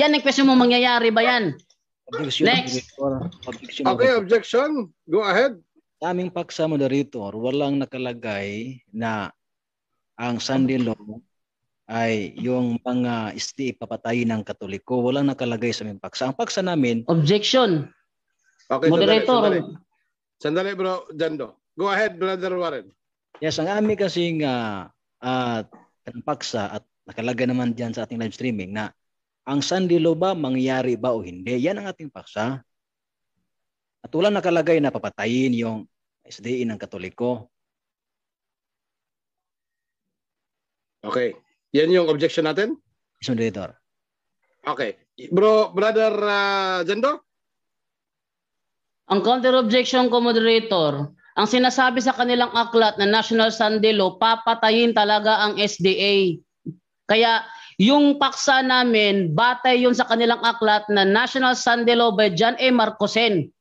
Yan ang question mo mangyayari ba yan? Objection, Next. Objection, okay, objection. Go ahead. Aming paksa moderator, walang nakalagay na ang Sunday law ay yung mga SDA papatayin ng Katoliko. Walang nakalagay sa aming paksa. Ang paksa namin... Objection. Okay, moderator. Sandali, sandali. sandali bro, Jando. Go ahead, Brother Warren. Yes, ang aming kasing uh, ah, uh, ah, paksa at nakalagay naman dyan sa ating live streaming na ang Sunday Law ba mangyari ba o hindi? Yan ang ating paksa. At wala nakalagay na papatayin yung SDI e ng Katoliko. Okay. Yan yung objection natin? Moderator. Okay. Bro, brother uh, ah, Jando? Ang counter objection ko, moderator, ang sinasabi sa kanilang aklat na National Sunday Law, papatayin talaga ang SDA. Kaya yung paksa namin, batay yun sa kanilang aklat na National Sunday Law by John A. Marcosen.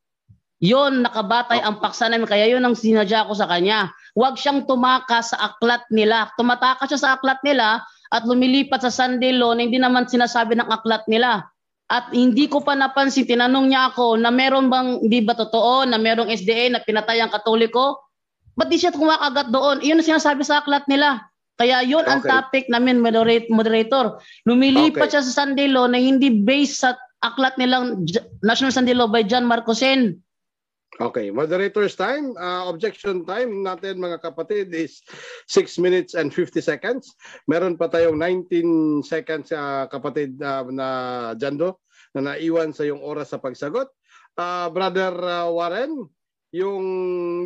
Yun, nakabatay ang paksa namin. Kaya yun ang sinadya ko sa kanya. Huwag siyang tumaka sa aklat nila. Tumataka siya sa aklat nila at lumilipat sa Sunday law na hindi naman sinasabi ng aklat nila at hindi ko pa napansin, tinanong niya ako na meron bang, di ba totoo, na merong SDA na pinatay ang katoliko? Ba't di siya kumakagat doon? Iyon ang sinasabi sa aklat nila. Kaya yun ang topic namin, moderate, moderator. Lumilipat okay. siya sa Sunday Law na hindi based sa aklat nilang National Sunday Law by John Marcosin. Okay, moderator's time, uh, objection time natin mga kapatid is 6 minutes and 50 seconds. Meron pa tayong 19 seconds uh, kapatid uh, na Jando na naiwan sa yung oras sa pagsagot. Uh, Brother uh, Warren, yung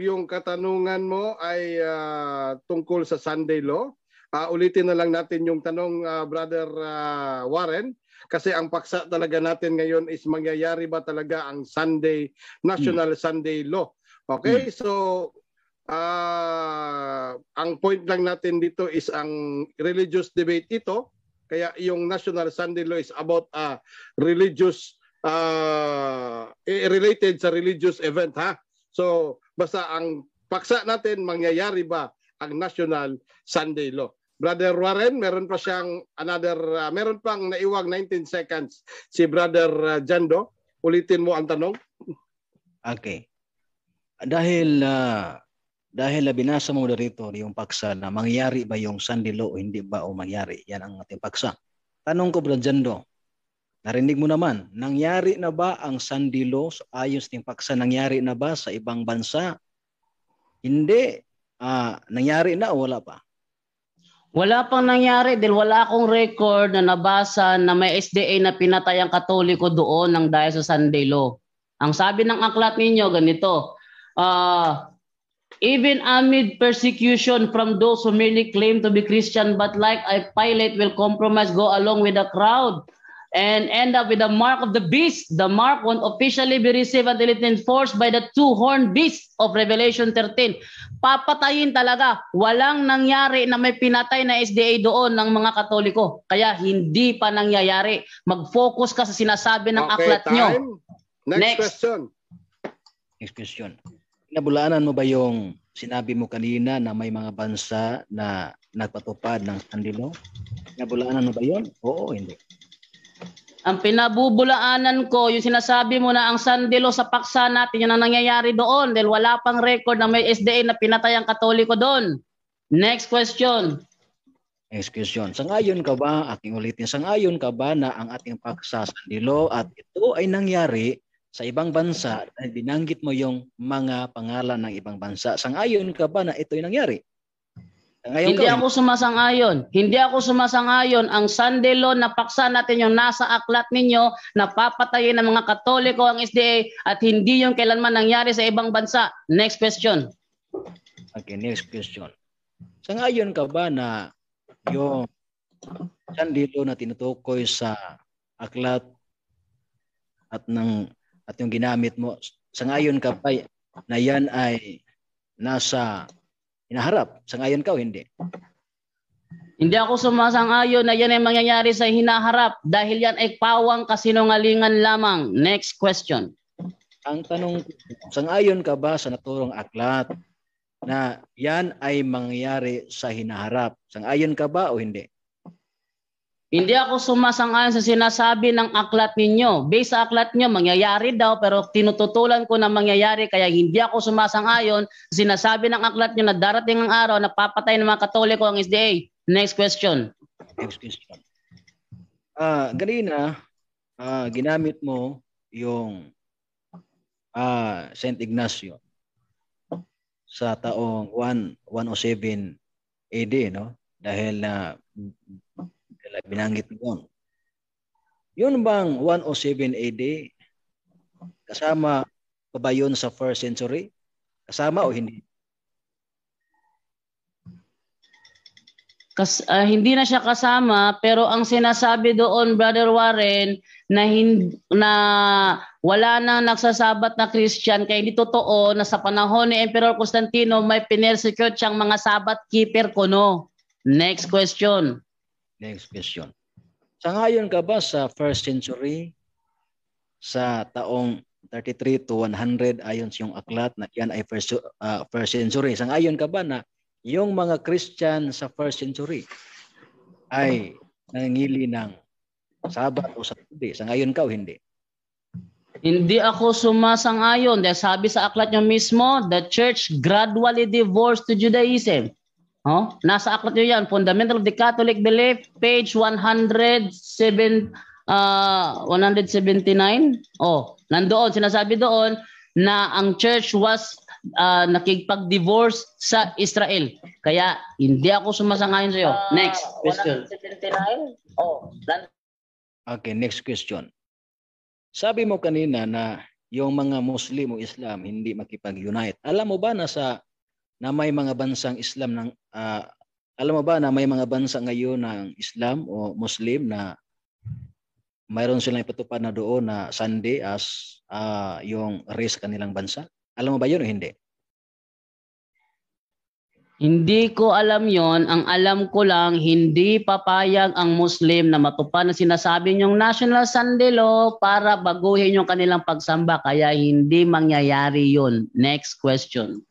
yung katanungan mo ay uh, tungkol sa Sunday law. Uh, ulitin na lang natin yung tanong uh, Brother uh, Warren kasi ang paksa talaga natin ngayon is mangyayari ba talaga ang Sunday, National hmm. Sunday Law. Okay, hmm. so uh, ang point lang natin dito is ang religious debate ito. Kaya yung National Sunday Law is about uh, religious uh, related sa religious event ha. So basta ang paksa natin mangyayari ba ang National Sunday Law. Brother Warren, meron pa siyang another, uh, meron pang naiwag 19 seconds si Brother uh, Jando. Ulitin mo ang tanong. Okay. Dahil uh, dahil uh, binasa mo dito yung paksa na mangyari ba yung sandilo o hindi ba o mangyari. Yan ang ating paksa. Tanong ko, Brother Jando, narinig mo naman, nangyari na ba ang sandilo ayos ng paksa? Nangyari na ba sa ibang bansa? Hindi. Uh, nangyari na o wala pa? Wala pang nangyari dahil wala akong record na nabasa na may SDA na pinatay ang katoliko doon ng Diocese sa Sunday Ang sabi ng aklat ninyo, ganito, uh, Even amid persecution from those who merely claim to be Christian but like a pilot will compromise, go along with the crowd and end up with the mark of the beast. The mark won't officially be received until it enforced by the two horned beast of Revelation 13. Papatayin talaga. Walang nangyari na may pinatay na SDA doon ng mga Katoliko. Kaya hindi pa nangyayari. Mag-focus ka sa sinasabi ng okay, aklat time. nyo. Next, Next question. Next question. Pinabulaanan mo ba yung sinabi mo kanina na may mga bansa na nagpatupad ng sandilo? Pinabulaanan mo ba yun? Oo, hindi. Ang pinabubulaanan ko, yung sinasabi mo na ang sandilo sa paksa natin, yun ang nangyayari doon dahil wala pang record na may SDA na pinatay ang katoliko doon. Next question. Next question. Sangayon ka ba, aking ulitin, sangayon ka ba na ang ating paksa sandilo at ito ay nangyari sa ibang bansa dahil binanggit mo yung mga pangalan ng ibang bansa. Sangayon ka ba na ito ay nangyari? Ngayon hindi ako sumasang-ayon. Hindi ako sumasang-ayon. Ang Sunday law na paksa natin yung nasa aklat ninyo na papatayin ng mga Katoliko ang SDA at hindi yung kailanman nangyari sa ibang bansa. Next question. Okay, next question. Sangayon ka ba na yung Sunday law na tinutukoy sa aklat at ng at yung ginamit mo sangayon ka ba na yan ay nasa hinaharap. Sangayon ka o hindi? Hindi ako sumasang-ayon na yan ay mangyayari sa hinaharap dahil yan ay pawang kasinungalingan lamang. Next question. Ang tanong, sangayon ka ba sa naturang aklat na yan ay mangyayari sa hinaharap? Sangayon ka ba o hindi? Hindi ako sumasang-ayon sa sinasabi ng aklat ninyo. Based sa aklat nyo, mangyayari daw pero tinututulan ko na mangyayari kaya hindi ako sumasang-ayon sa sinasabi ng aklat nyo na darating ang araw na papatay ng mga Katoliko ang SDA. Next question. Next question. Uh, ah, ganina, uh, ah, ginamit mo yung uh, ah, St. Ignacio sa taong 1, 107 AD, no? Dahil na nila binanggit noon. Yun bang 107 AD kasama pa ba yun sa first century? Kasama o hindi? Kas, uh, hindi na siya kasama pero ang sinasabi doon Brother Warren na hindi, na wala nang nagsasabat na Christian kaya hindi totoo na sa panahon ni Emperor Constantino may pinersecute siyang mga sabat keeper ko no. Next question. Next question. Sangayon ka ba sa first century sa taong 33 to 100 ayon sa iyong aklat na yan ay first, uh, first century? Sangayon ka ba na yung mga Christian sa first century ay nangili ng Sabat o Saturday? Sangayon ka o hindi? Hindi ako sumasang-ayon dahil sabi sa aklat niya mismo, the church gradually divorced to Judaism. Oh, nasa aklat nyo yan, Fundamental of the Catholic Belief, page 107, uh, 179. Oh, nandoon, sinasabi doon na ang church was uh, nakikipag-divorce sa Israel. Kaya hindi ako sumasangayon sa iyo. Ah, next question. 179? Oh, Okay, next question. Sabi mo kanina na yung mga Muslim o Islam hindi makipag-unite. Alam mo ba na sa na may mga bansang Islam ng uh, alam mo ba na may mga bansa ngayon ng Islam o Muslim na mayroon silang ipatupad na doon na Sunday as uh, yung race kanilang bansa? Alam mo ba yun o hindi? Hindi ko alam yon. Ang alam ko lang, hindi papayag ang Muslim na matupad na sinasabi niyong National Sunday Law para baguhin yung kanilang pagsamba. Kaya hindi mangyayari yon. Next question.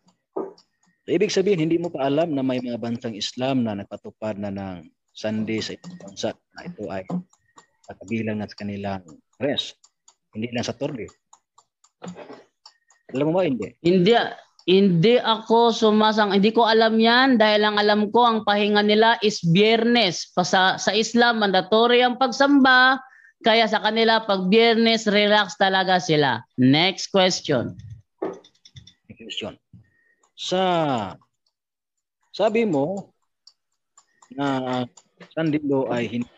Ibig sabihin, hindi mo pa alam na may mga bansang Islam na nagpatupad na ng Sunday sa ibang bansa na ito ay kabilang at kanilang rest. Hindi lang sa Saturday. Alam mo ba hindi? Hindi. Hindi ako sumasang, hindi ko alam yan dahil ang alam ko ang pahinga nila is biyernes. Sa, sa Islam, mandatory ang pagsamba. Kaya sa kanila, pag biyernes, relax talaga sila. Next question. Next question sa sabi mo na San Dindo ay hindi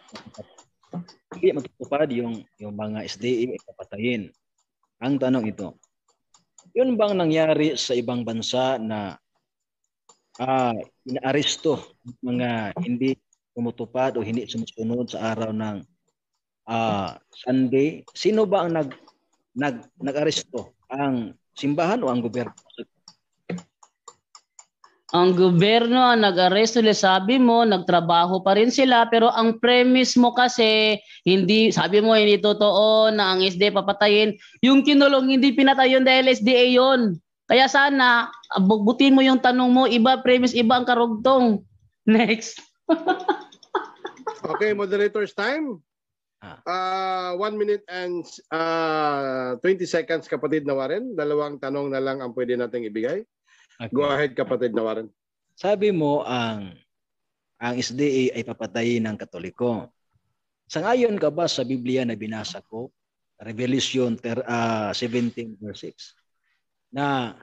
hindi matutupad yung yung mga SDA ay papatayin. Ang tanong ito, yun bang nangyari sa ibang bansa na uh, inaaresto mga hindi tumutupad o hindi sumusunod sa araw ng uh, Sunday? Sino ba ang nag nag nag-aresto? Ang simbahan o ang gobyerno? ang gobyerno ang nag-aresto nila, sabi mo, nagtrabaho pa rin sila, pero ang premise mo kasi, hindi, sabi mo, hindi totoo na ang SDA papatayin. Yung kinulong, hindi pinatay yun dahil SDA yun. Kaya sana, butin mo yung tanong mo, iba premise, iba ang karugtong. Next. okay, moderator's time. Uh, one minute and uh, ah, 20 seconds, kapatid na Warren. Dalawang tanong na lang ang pwede nating ibigay. Okay. Go ahead kapatid na Warren. Sabi mo ang ang SDA ay papatayin ng Katoliko. Sangayon ka ba sa Biblia na binasa ko, Revelation ter, uh, ah, 17 verse 6, na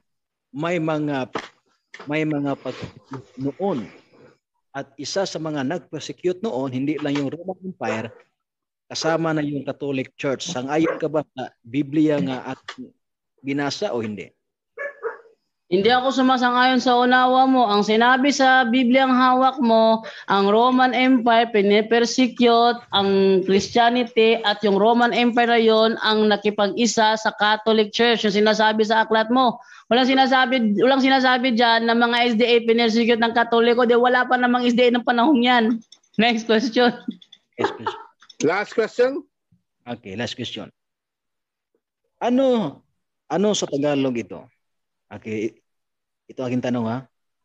may mga may mga pag noon at isa sa mga nag-persecute noon, hindi lang yung Roman Empire, kasama na yung Catholic Church. Sang ayon ka ba sa Biblia nga at binasa o hindi? Hindi ako sumasangayon sa unawa mo. Ang sinabi sa Bibliang hawak mo, ang Roman Empire pinipersecute ang Christianity at yung Roman Empire na yun ang nakipag-isa sa Catholic Church. Yung sinasabi sa aklat mo. Walang sinasabi, walang sinasabi diyan na mga SDA pinipersecute ng Katoliko. Di wala pa namang SDA ng panahon yan. Next question. last question? Okay, last question. Ano ano sa Tagalog ito? Okay, ito aking tanong ha.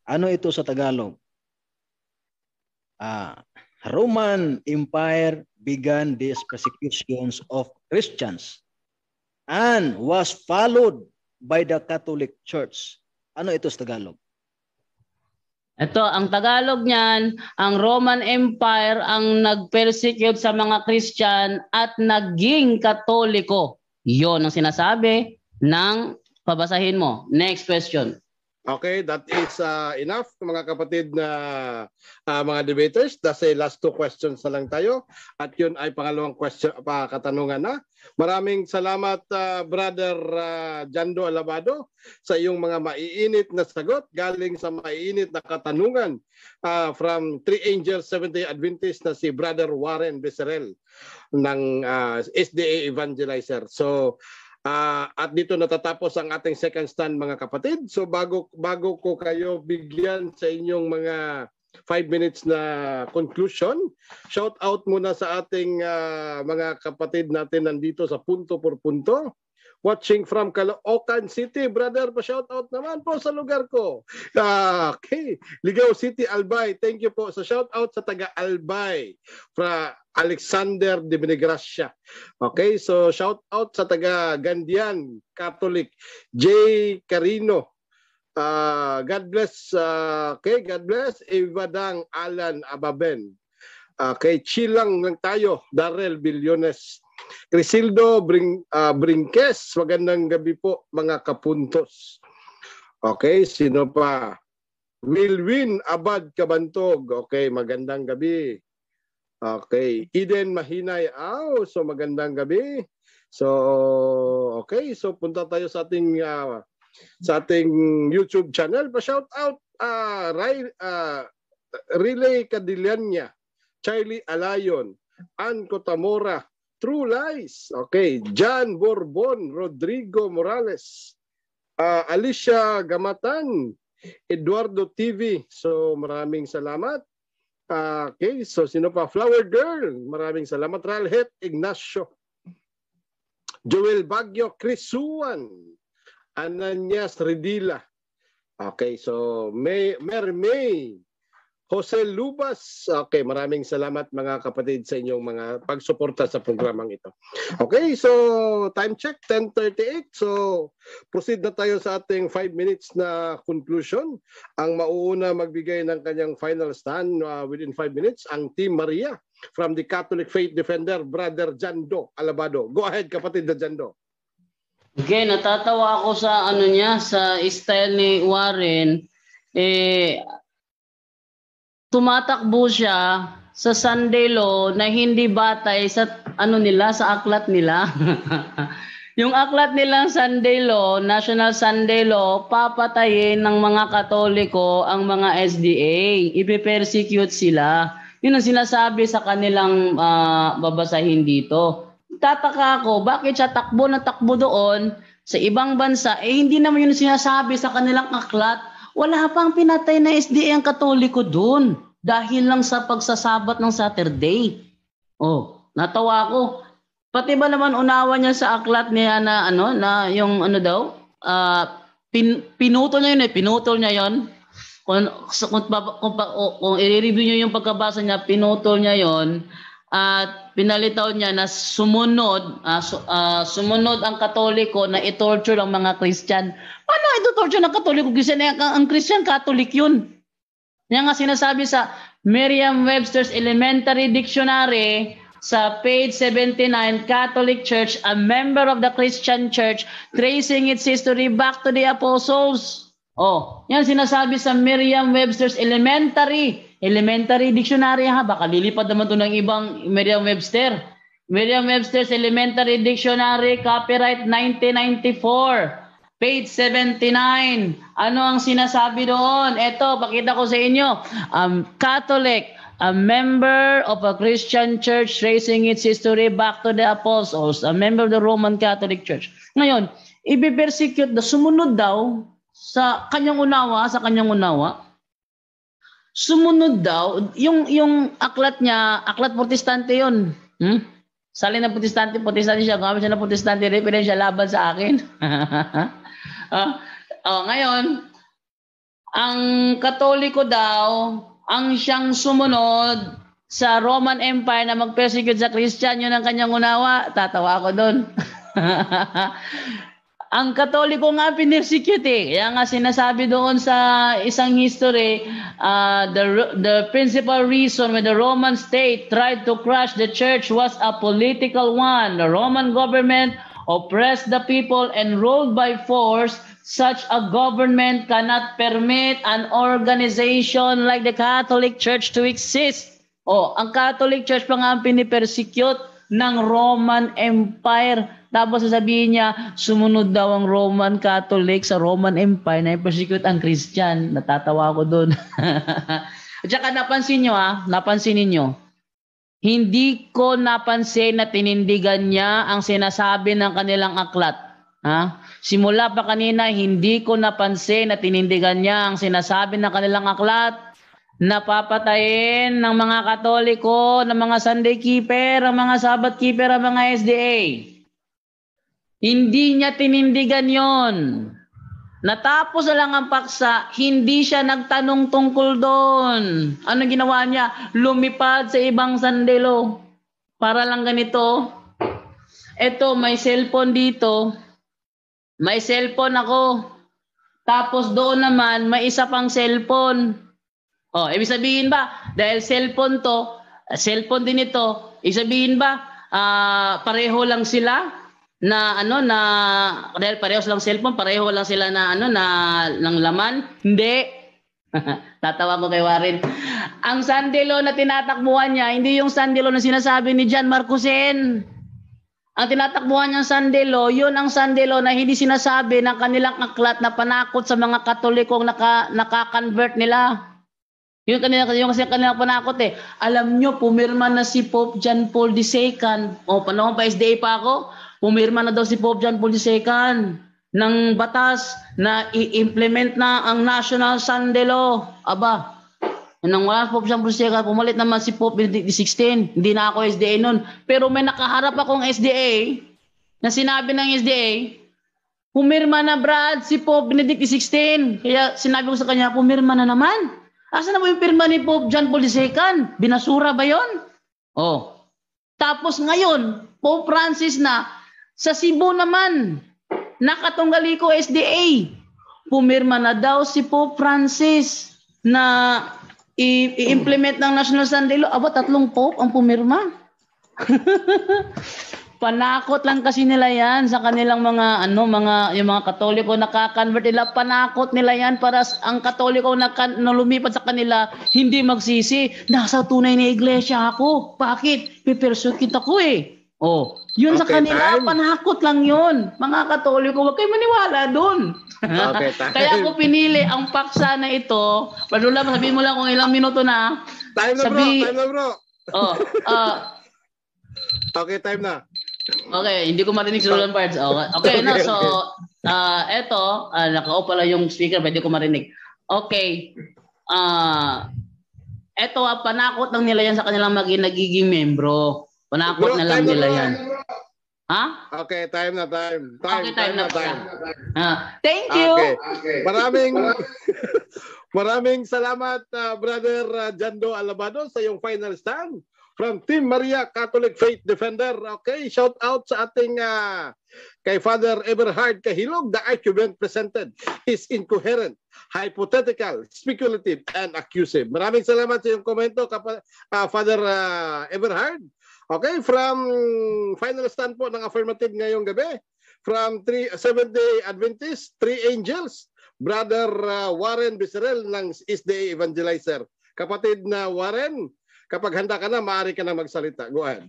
Ano ito sa Tagalog? Ah, Roman Empire began these persecutions of Christians and was followed by the Catholic Church. Ano ito sa Tagalog? Ito, ang Tagalog niyan, ang Roman Empire ang nag-persecute sa mga Christian at naging Katoliko. Yon ang sinasabi ng Pabasahin mo. Next question. Okay, that is uh, enough mga kapatid na uh, mga debaters. That's last two questions na lang tayo. At yun ay pangalawang question, pa, katanungan na. Maraming salamat uh, Brother uh, Jando Alabado sa iyong mga maiinit na sagot galing sa maiinit na katanungan uh, from Three Angels Seventh-day Adventist na si Brother Warren Becerril ng uh, SDA Evangelizer. So Uh, at dito natatapos ang ating second stand mga kapatid. So bago bago ko kayo bigyan sa inyong mga 5 minutes na conclusion, shout out muna sa ating uh, mga kapatid natin nandito sa punto por punto watching from Caloocan City. Brother, pa-shout out naman po sa lugar ko. Okay. Ligaw City, Albay. Thank you po sa shout out sa taga Albay. Fra Alexander de Benegracia. Okay, so shout out sa taga Gandian Catholic J. Carino. Uh, God bless. Uh, okay, God bless. Evadang Alan Ababen. Okay, chill lang lang tayo. Darrell Bilyones. Crisildo Bring, uh, Brinques, magandang gabi po mga kapuntos. Okay, sino pa? Wilwin Abad Kabantog. Okay, magandang gabi. Okay, Eden Mahinay. Aw, oh, so magandang gabi. So, okay, so punta tayo sa ating uh, sa ating YouTube channel. Pa-shout out uh, Ray, uh, Relay Cadillania, Charlie Alayon, Ann Cotamora, True Lies. Okay, John Bourbon, Rodrigo Morales, uh, Alicia Gamatan, Eduardo TV. So maraming salamat. Uh, okay, so sino pa? Flower Girl, maraming salamat. Ralhet Ignacio. Joel Bagyo, Chris Suwan, Ananias Redila. Okay, so May, Mary May, Jose Lubas. Okay, maraming salamat mga kapatid sa inyong mga pagsuporta sa programang ito. Okay, so time check 10:38. So proceed na tayo sa ating 5 minutes na conclusion. Ang mauuna magbigay ng kanyang final stand uh, within 5 minutes ang Team Maria from the Catholic Faith Defender Brother Jando Alabado. Go ahead kapatid na Jando. Okay, natatawa ako sa ano niya sa style ni Warren eh tumatakbo siya sa Sunday law na hindi batay sa ano nila sa aklat nila. yung aklat nilang Sunday law, National Sunday law, papatayin ng mga Katoliko ang mga SDA. Ipe-persecute sila. Yun ang sinasabi sa kanilang uh, babasahin dito. Tataka ako, bakit siya takbo na takbo doon sa ibang bansa? Eh hindi naman yun sinasabi sa kanilang aklat wala pang pinatay na SDA ang katoliko doon dahil lang sa pagsasabat ng Saturday. Oh, natawa ako. Pati ba naman unawa niya sa aklat niya na ano na yung ano daw uh, pin, pinutol niya yun eh, pinutol niya yun. Kung, kung, kung, kung, kung i-review niyo yung pagkabasa niya, pinutol niya yon at pinalitaw niya na sumunod uh, su, uh, sumunod ang katoliko na i-torture ang mga Christian. Paano i torture ng katoliko? Kasi ang, ang Christian Catholic yun. Yan nga sinasabi sa Merriam-Webster's Elementary Dictionary sa page 79, Catholic Church, a member of the Christian Church, tracing its history back to the apostles. Oh, yan sinasabi sa Merriam-Webster's Elementary Elementary Dictionary ha, baka lilipad naman to ng ibang Merriam-Webster. Merriam-Webster's Elementary Dictionary, copyright 1994, page 79. Ano ang sinasabi doon? Ito, pakita ko sa inyo. Um, Catholic, a member of a Christian church tracing its history back to the apostles, a member of the Roman Catholic Church. Ngayon, ibe-persecute, sumunod daw sa kanyang unawa, sa kanyang unawa, Sumunod daw, yung, yung aklat niya, aklat protestante yun. Hmm? Sali ng protestante, protestante siya, gumamit siya ng protestante, siya laban sa akin. oh, oh, ngayon, ang katoliko daw, ang siyang sumunod sa Roman Empire na mag-persecute sa Christian, yun ang kanyang unawa, tatawa ako doon. ang Katoliko nga pinersecute eh. Kaya nga sinasabi doon sa isang history, uh, the, the principal reason when the Roman state tried to crush the church was a political one. The Roman government oppressed the people and ruled by force. Such a government cannot permit an organization like the Catholic Church to exist. Oh, ang Catholic Church pa nga ang pinipersecute ng Roman Empire. Tapos sasabihin niya, sumunod daw ang Roman Catholic sa Roman Empire na i persecute ang Christian. Natatawa ako doon. At saka napansin niyo ha, napansin niyo hindi ko napansin na tinindigan niya ang sinasabi ng kanilang aklat. Ha? Simula pa kanina, hindi ko napansin na tinindigan niya ang sinasabi ng kanilang aklat napapatayin ng mga Katoliko, ng mga Sunday keeper, ng mga Sabbath keeper, ng mga SDA. Hindi niya tinindigan yon. Natapos lang ang paksa, hindi siya nagtanong tungkol doon. Ano ginawa niya? Lumipad sa ibang sandelo. Para lang ganito. Eto, may cellphone dito. May cellphone ako. Tapos doon naman, may isa pang cellphone. Oh, ibig sabihin ba, dahil cellphone to, cellphone din ito, isabihin ba, uh, pareho lang sila na ano na dahil pareho lang cellphone, pareho lang sila na ano na ng laman? Hindi. Tatawa mo kay Warren. Ang Sunday na tinatakbuhan niya, hindi yung Sunday na sinasabi ni John Marcusen. Ang tinatakbuhan niyang sandelo, law, yun ang Sunday na hindi sinasabi ng kanilang aklat na panakot sa mga katolikong naka, nakakonvert nila. Yun kanina, yung kasi kanina panakot eh. Alam nyo, pumirma na si Pope John Paul II. O panahon pa SDA pa ako, pumirma na daw si Pope John Paul II ng batas na i-implement na ang National Sunday Law. Aba, nang wala si Pope John Paul II, pumalit naman si Pope Benedict XVI. Hindi na ako SDA noon. Pero may nakaharap akong SDA na sinabi ng SDA, pumirma na Brad si Pope Benedict XVI. Kaya sinabi ko sa kanya, pumirma na naman. Asan na mo yung pirma ni Pope John Paul II? Binasura ba yon? Oh. Tapos ngayon, Pope Francis na sa Cebu naman, nakatunggali ko SDA. Pumirma na daw si Pope Francis na i- i-implement ng National Sunday Law. Aba, tatlong Pope ang pumirma. Panakot lang kasi nila yan sa kanilang mga ano mga yung mga Katoliko nakakonvert nila panakot nila yan para ang Katoliko na, na lumipat sa kanila hindi magsisi nasa tunay na iglesia ako bakit pipersecute ko eh Oh, yun okay, sa kanila, time. panakot lang yun. Mga Katoliko, wag kayo maniwala doon. Okay, Kaya ako pinili ang paksa na ito. Pero lang, sabi mo lang kung ilang minuto na. Time na sabi, bro, time na bro. oh, uh, okay, time na. Okay, hindi ko marinig si Roland Bards. Okay, okay no, so uh, eto, uh, nakao pala yung speaker, pwede ko marinig. Okay, uh, eto, uh, panakot lang nila yan sa kanilang maging nagiging membro. Panakot bro, na lang nila na, yan. Ha? Okay, time na time. Time, okay, time, time na, na time. Na. Uh, thank you. Okay. okay. Maraming maraming salamat uh, brother uh, Jando Alabado sa iyong final stand from Team Maria Catholic Faith Defender. Okay, shout out sa ating uh, kay Father Eberhard Kahilog. The argument presented is incoherent, hypothetical, speculative, and accusive. Maraming salamat sa iyong komento, kapa, uh, Father uh, Eberhard. Okay, from final stand po ng affirmative ngayong gabi, from three, Seventh-day Adventist, Three Angels, Brother uh, Warren Becerril ng East Day Evangelizer. Kapatid na Warren, Kapag handa ka na, maaari ka na magsalita. Go ahead.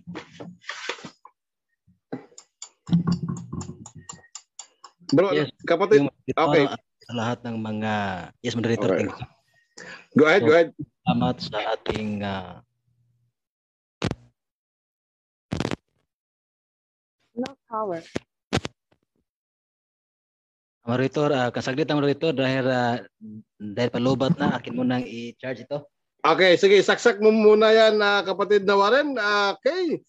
Bro, ano? yes, kapatid. Yung, okay. Sa lahat ng mga... Yes, moderator. Okay. Go ahead, so, go ahead. Salamat sa ating... Uh, no power. Moderator, uh, kasaglit ang moderator dahil, uh, dahil palubat na, akin mo i-charge ito. Okay, sige, saksak mo muna yan uh, kapatid na Warren. Uh, okay.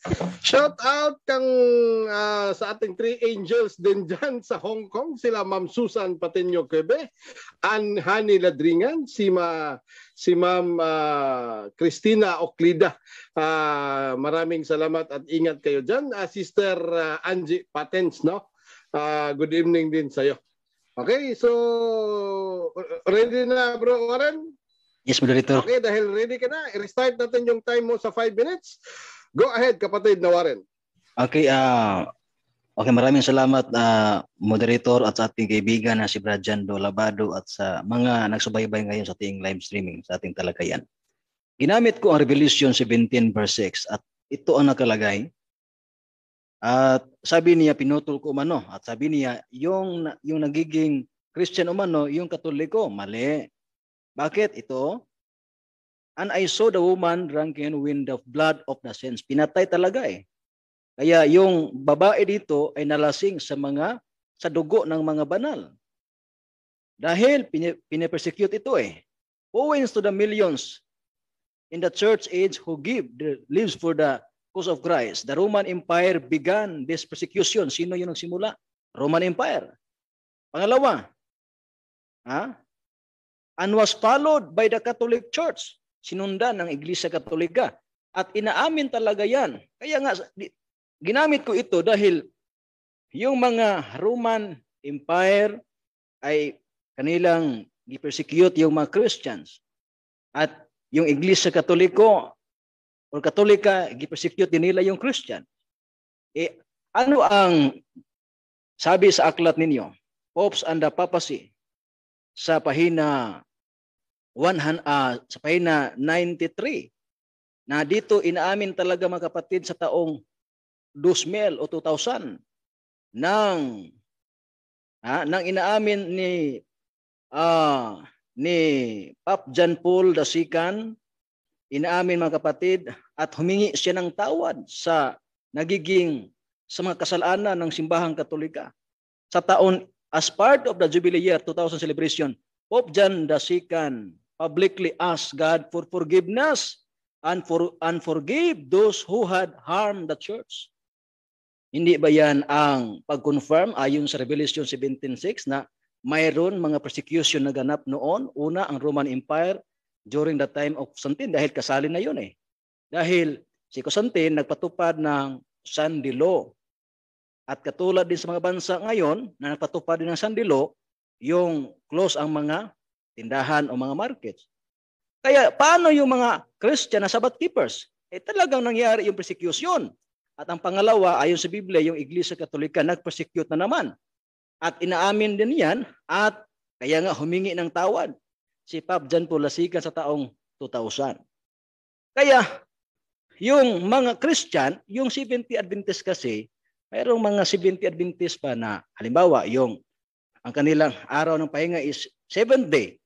Shout out kang uh, sa ating three angels din dyan sa Hong Kong. Sila Ma'am Susan Patinyo Quebe, and Honey Ladringan, si, Ma, si Ma'am uh, Christina Oclida. Uh, maraming salamat at ingat kayo dyan. Uh, Sister uh, Angie Patens, no? Uh, good evening din sa'yo. Okay, so ready na bro Warren? Yes, Moderator. Okay, dahil ready ka na, i-restart natin yung time mo sa 5 minutes. Go ahead, kapatid na Warren. Okay, uh, okay, maraming salamat uh, moderator at sa ating kaibigan na si Bradjan Dolabado at sa mga nagsubaybay ngayon sa ating live streaming sa ating talakayan. Ginamit ko ang Revelation 17 verse 6 at ito ang nakalagay. At sabi niya pinutol ko umano at sabi niya yung yung nagiging Christian umano yung Katoliko mali bakit ito? And I saw the woman drunken with the blood of the saints. Pinatay talaga eh. Kaya yung babae dito ay nalasing sa mga sa dugo ng mga banal. Dahil pinipersecute ito eh. Who Owens to the millions in the church age who give their lives for the cause of Christ. The Roman Empire began this persecution. Sino yung nagsimula? Roman Empire. Pangalawa, ha? and was followed by the Catholic Church. Sinundan ng Iglesia Katolika. At inaamin talaga yan. Kaya nga, ginamit ko ito dahil yung mga Roman Empire ay kanilang gipersecute yung mga Christians. At yung Iglesia Katoliko o Katolika, gipersecute din nila yung Christian. E, ano ang sabi sa aklat ninyo? Popes and the Papacy, sa pahina 100 uh, ah, sa pahina 93 na dito inaamin talaga mga kapatid sa taong 2000 o 2000 ng ha, ng inaamin ni uh, ni Pop John Paul Dasikan inaamin mga kapatid at humingi siya ng tawad sa nagiging sa mga kasalanan ng simbahang katolika sa taon As part of the Jubilee Year 2000 celebration, Pope John II publicly asked God for forgiveness and, for, and forgive those who had harmed the church. Hindi ba yan ang pag-confirm ayon sa Revelation 17.6 na mayroon mga persecution na ganap noon? Una, ang Roman Empire during the time of Constantine dahil kasali na yun eh. Dahil si Constantine nagpatupad ng Sunday Law at katulad din sa mga bansa ngayon na nagpatupad din ng sandilo, yung close ang mga tindahan o mga markets. Kaya paano yung mga Christian na Sabbath keepers? Eh talagang nangyari yung persecution. At ang pangalawa, ayon sa Biblia, yung Iglesia Katolika nag-persecute na naman. At inaamin din yan at kaya nga humingi ng tawad. Si Pap John Pulasikan sa taong 2000. Kaya yung mga Christian, yung 70 Adventist kasi, Mayroong mga 70 Adventists pa na halimbawa yung ang kanilang araw ng pahinga is seventh day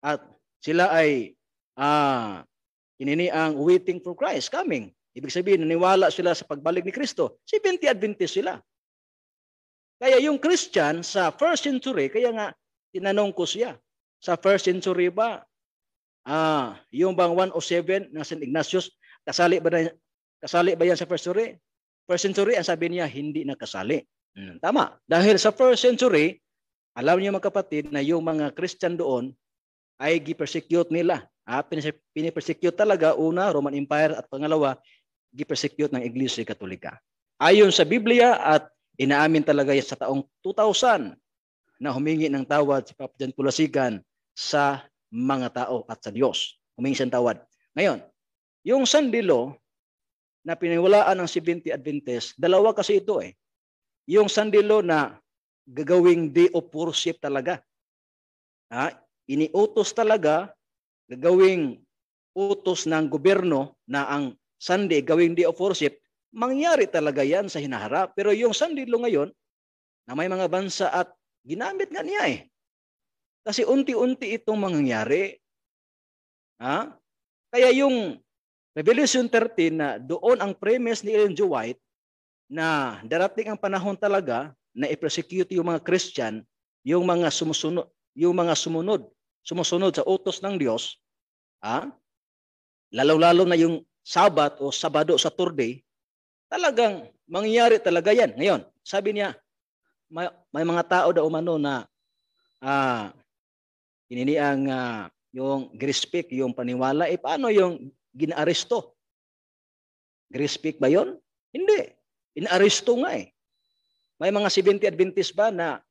at sila ay ah, inini ang waiting for Christ coming. Ibig sabihin, naniwala sila sa pagbalik ni Kristo. 70 Adventist sila. Kaya yung Christian sa first century, kaya nga tinanong ko siya, sa first century ba, ah, yung bang 107 ng St. Ignatius, kasali ba, na, kasali ba yan sa first century? First century, ang sabi niya, hindi nakasali. Hmm, tama. Dahil sa first century, alam niyo mga kapatid na yung mga Christian doon ay gipersecute persecute nila. Ah, pinipersecute talaga una Roman Empire at pangalawa gipersecute ng Iglesia Katolika. Ayon sa Biblia at inaamin talaga sa taong 2000 na humingi ng tawad si Papa John Pulasigan sa mga tao at sa Diyos. Humingi siyang tawad. Ngayon, yung sandilo na piniwalaan ng 70 Adventists, dalawa kasi ito eh. Yung sandilo na gagawing day of worship talaga. Ha? Iniutos talaga, gagawing utos ng gobyerno na ang Sunday gawing day of worship, mangyari talaga yan sa hinaharap. Pero yung sandilo ngayon, na may mga bansa at ginamit nga niya eh. Kasi unti-unti itong mangyayari. Ha? Kaya yung Revelation 13 na doon ang premise ni Ellen G. White na darating ang panahon talaga na i-persecute yung mga Christian, yung mga sumusunod, yung mga sumunod, sumusunod sa utos ng Diyos, ha? lalo-lalo na yung Sabat o Sabado, sa Saturday, talagang mangyayari talaga yan. Ngayon, sabi niya, may, may mga tao daw umano na ah, inini ang ah, yung respect, yung paniwala, eh paano yung ginaresto. Grace peak ba yon? Hindi. Inaresto nga eh. May mga 70 Adventists ba na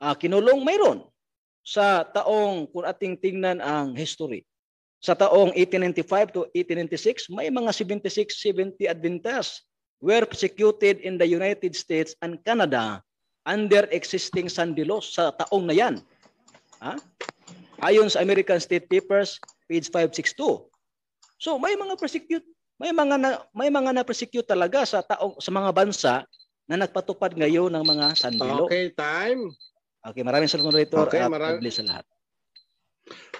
uh, kinulong? Mayroon. Sa taong, kung ating tingnan ang history, sa taong 1895 to 1896, may mga 76, 70 Adventists were persecuted in the United States and Canada under existing Sunday laws sa taong na yan. Ha? Ah? Ayon sa American State Papers, page 562, So may mga persecute, may mga na, may mga na-persecute talaga sa taong sa mga bansa na nagpatupad ngayon ng mga sandilo. Okay, time. Okay, maraming salamat rito. Okay, marami. sa lahat.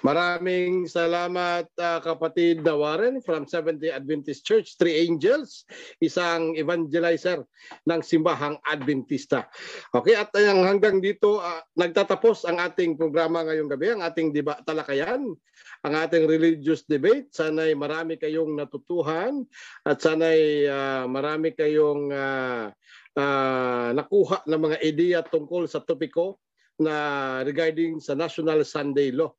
Maraming salamat uh, kapatid na Warren from Seventh-day Adventist Church, Three Angels, isang evangelizer ng Simbahang Adventista. Okay, at ang hanggang dito uh, nagtatapos ang ating programa ngayong gabi, ang ating diba, talakayan, ang ating religious debate. Sana'y marami kayong natutuhan at sana'y uh, marami kayong uh, uh, nakuha ng mga ideya tungkol sa topiko na regarding sa National Sunday Law.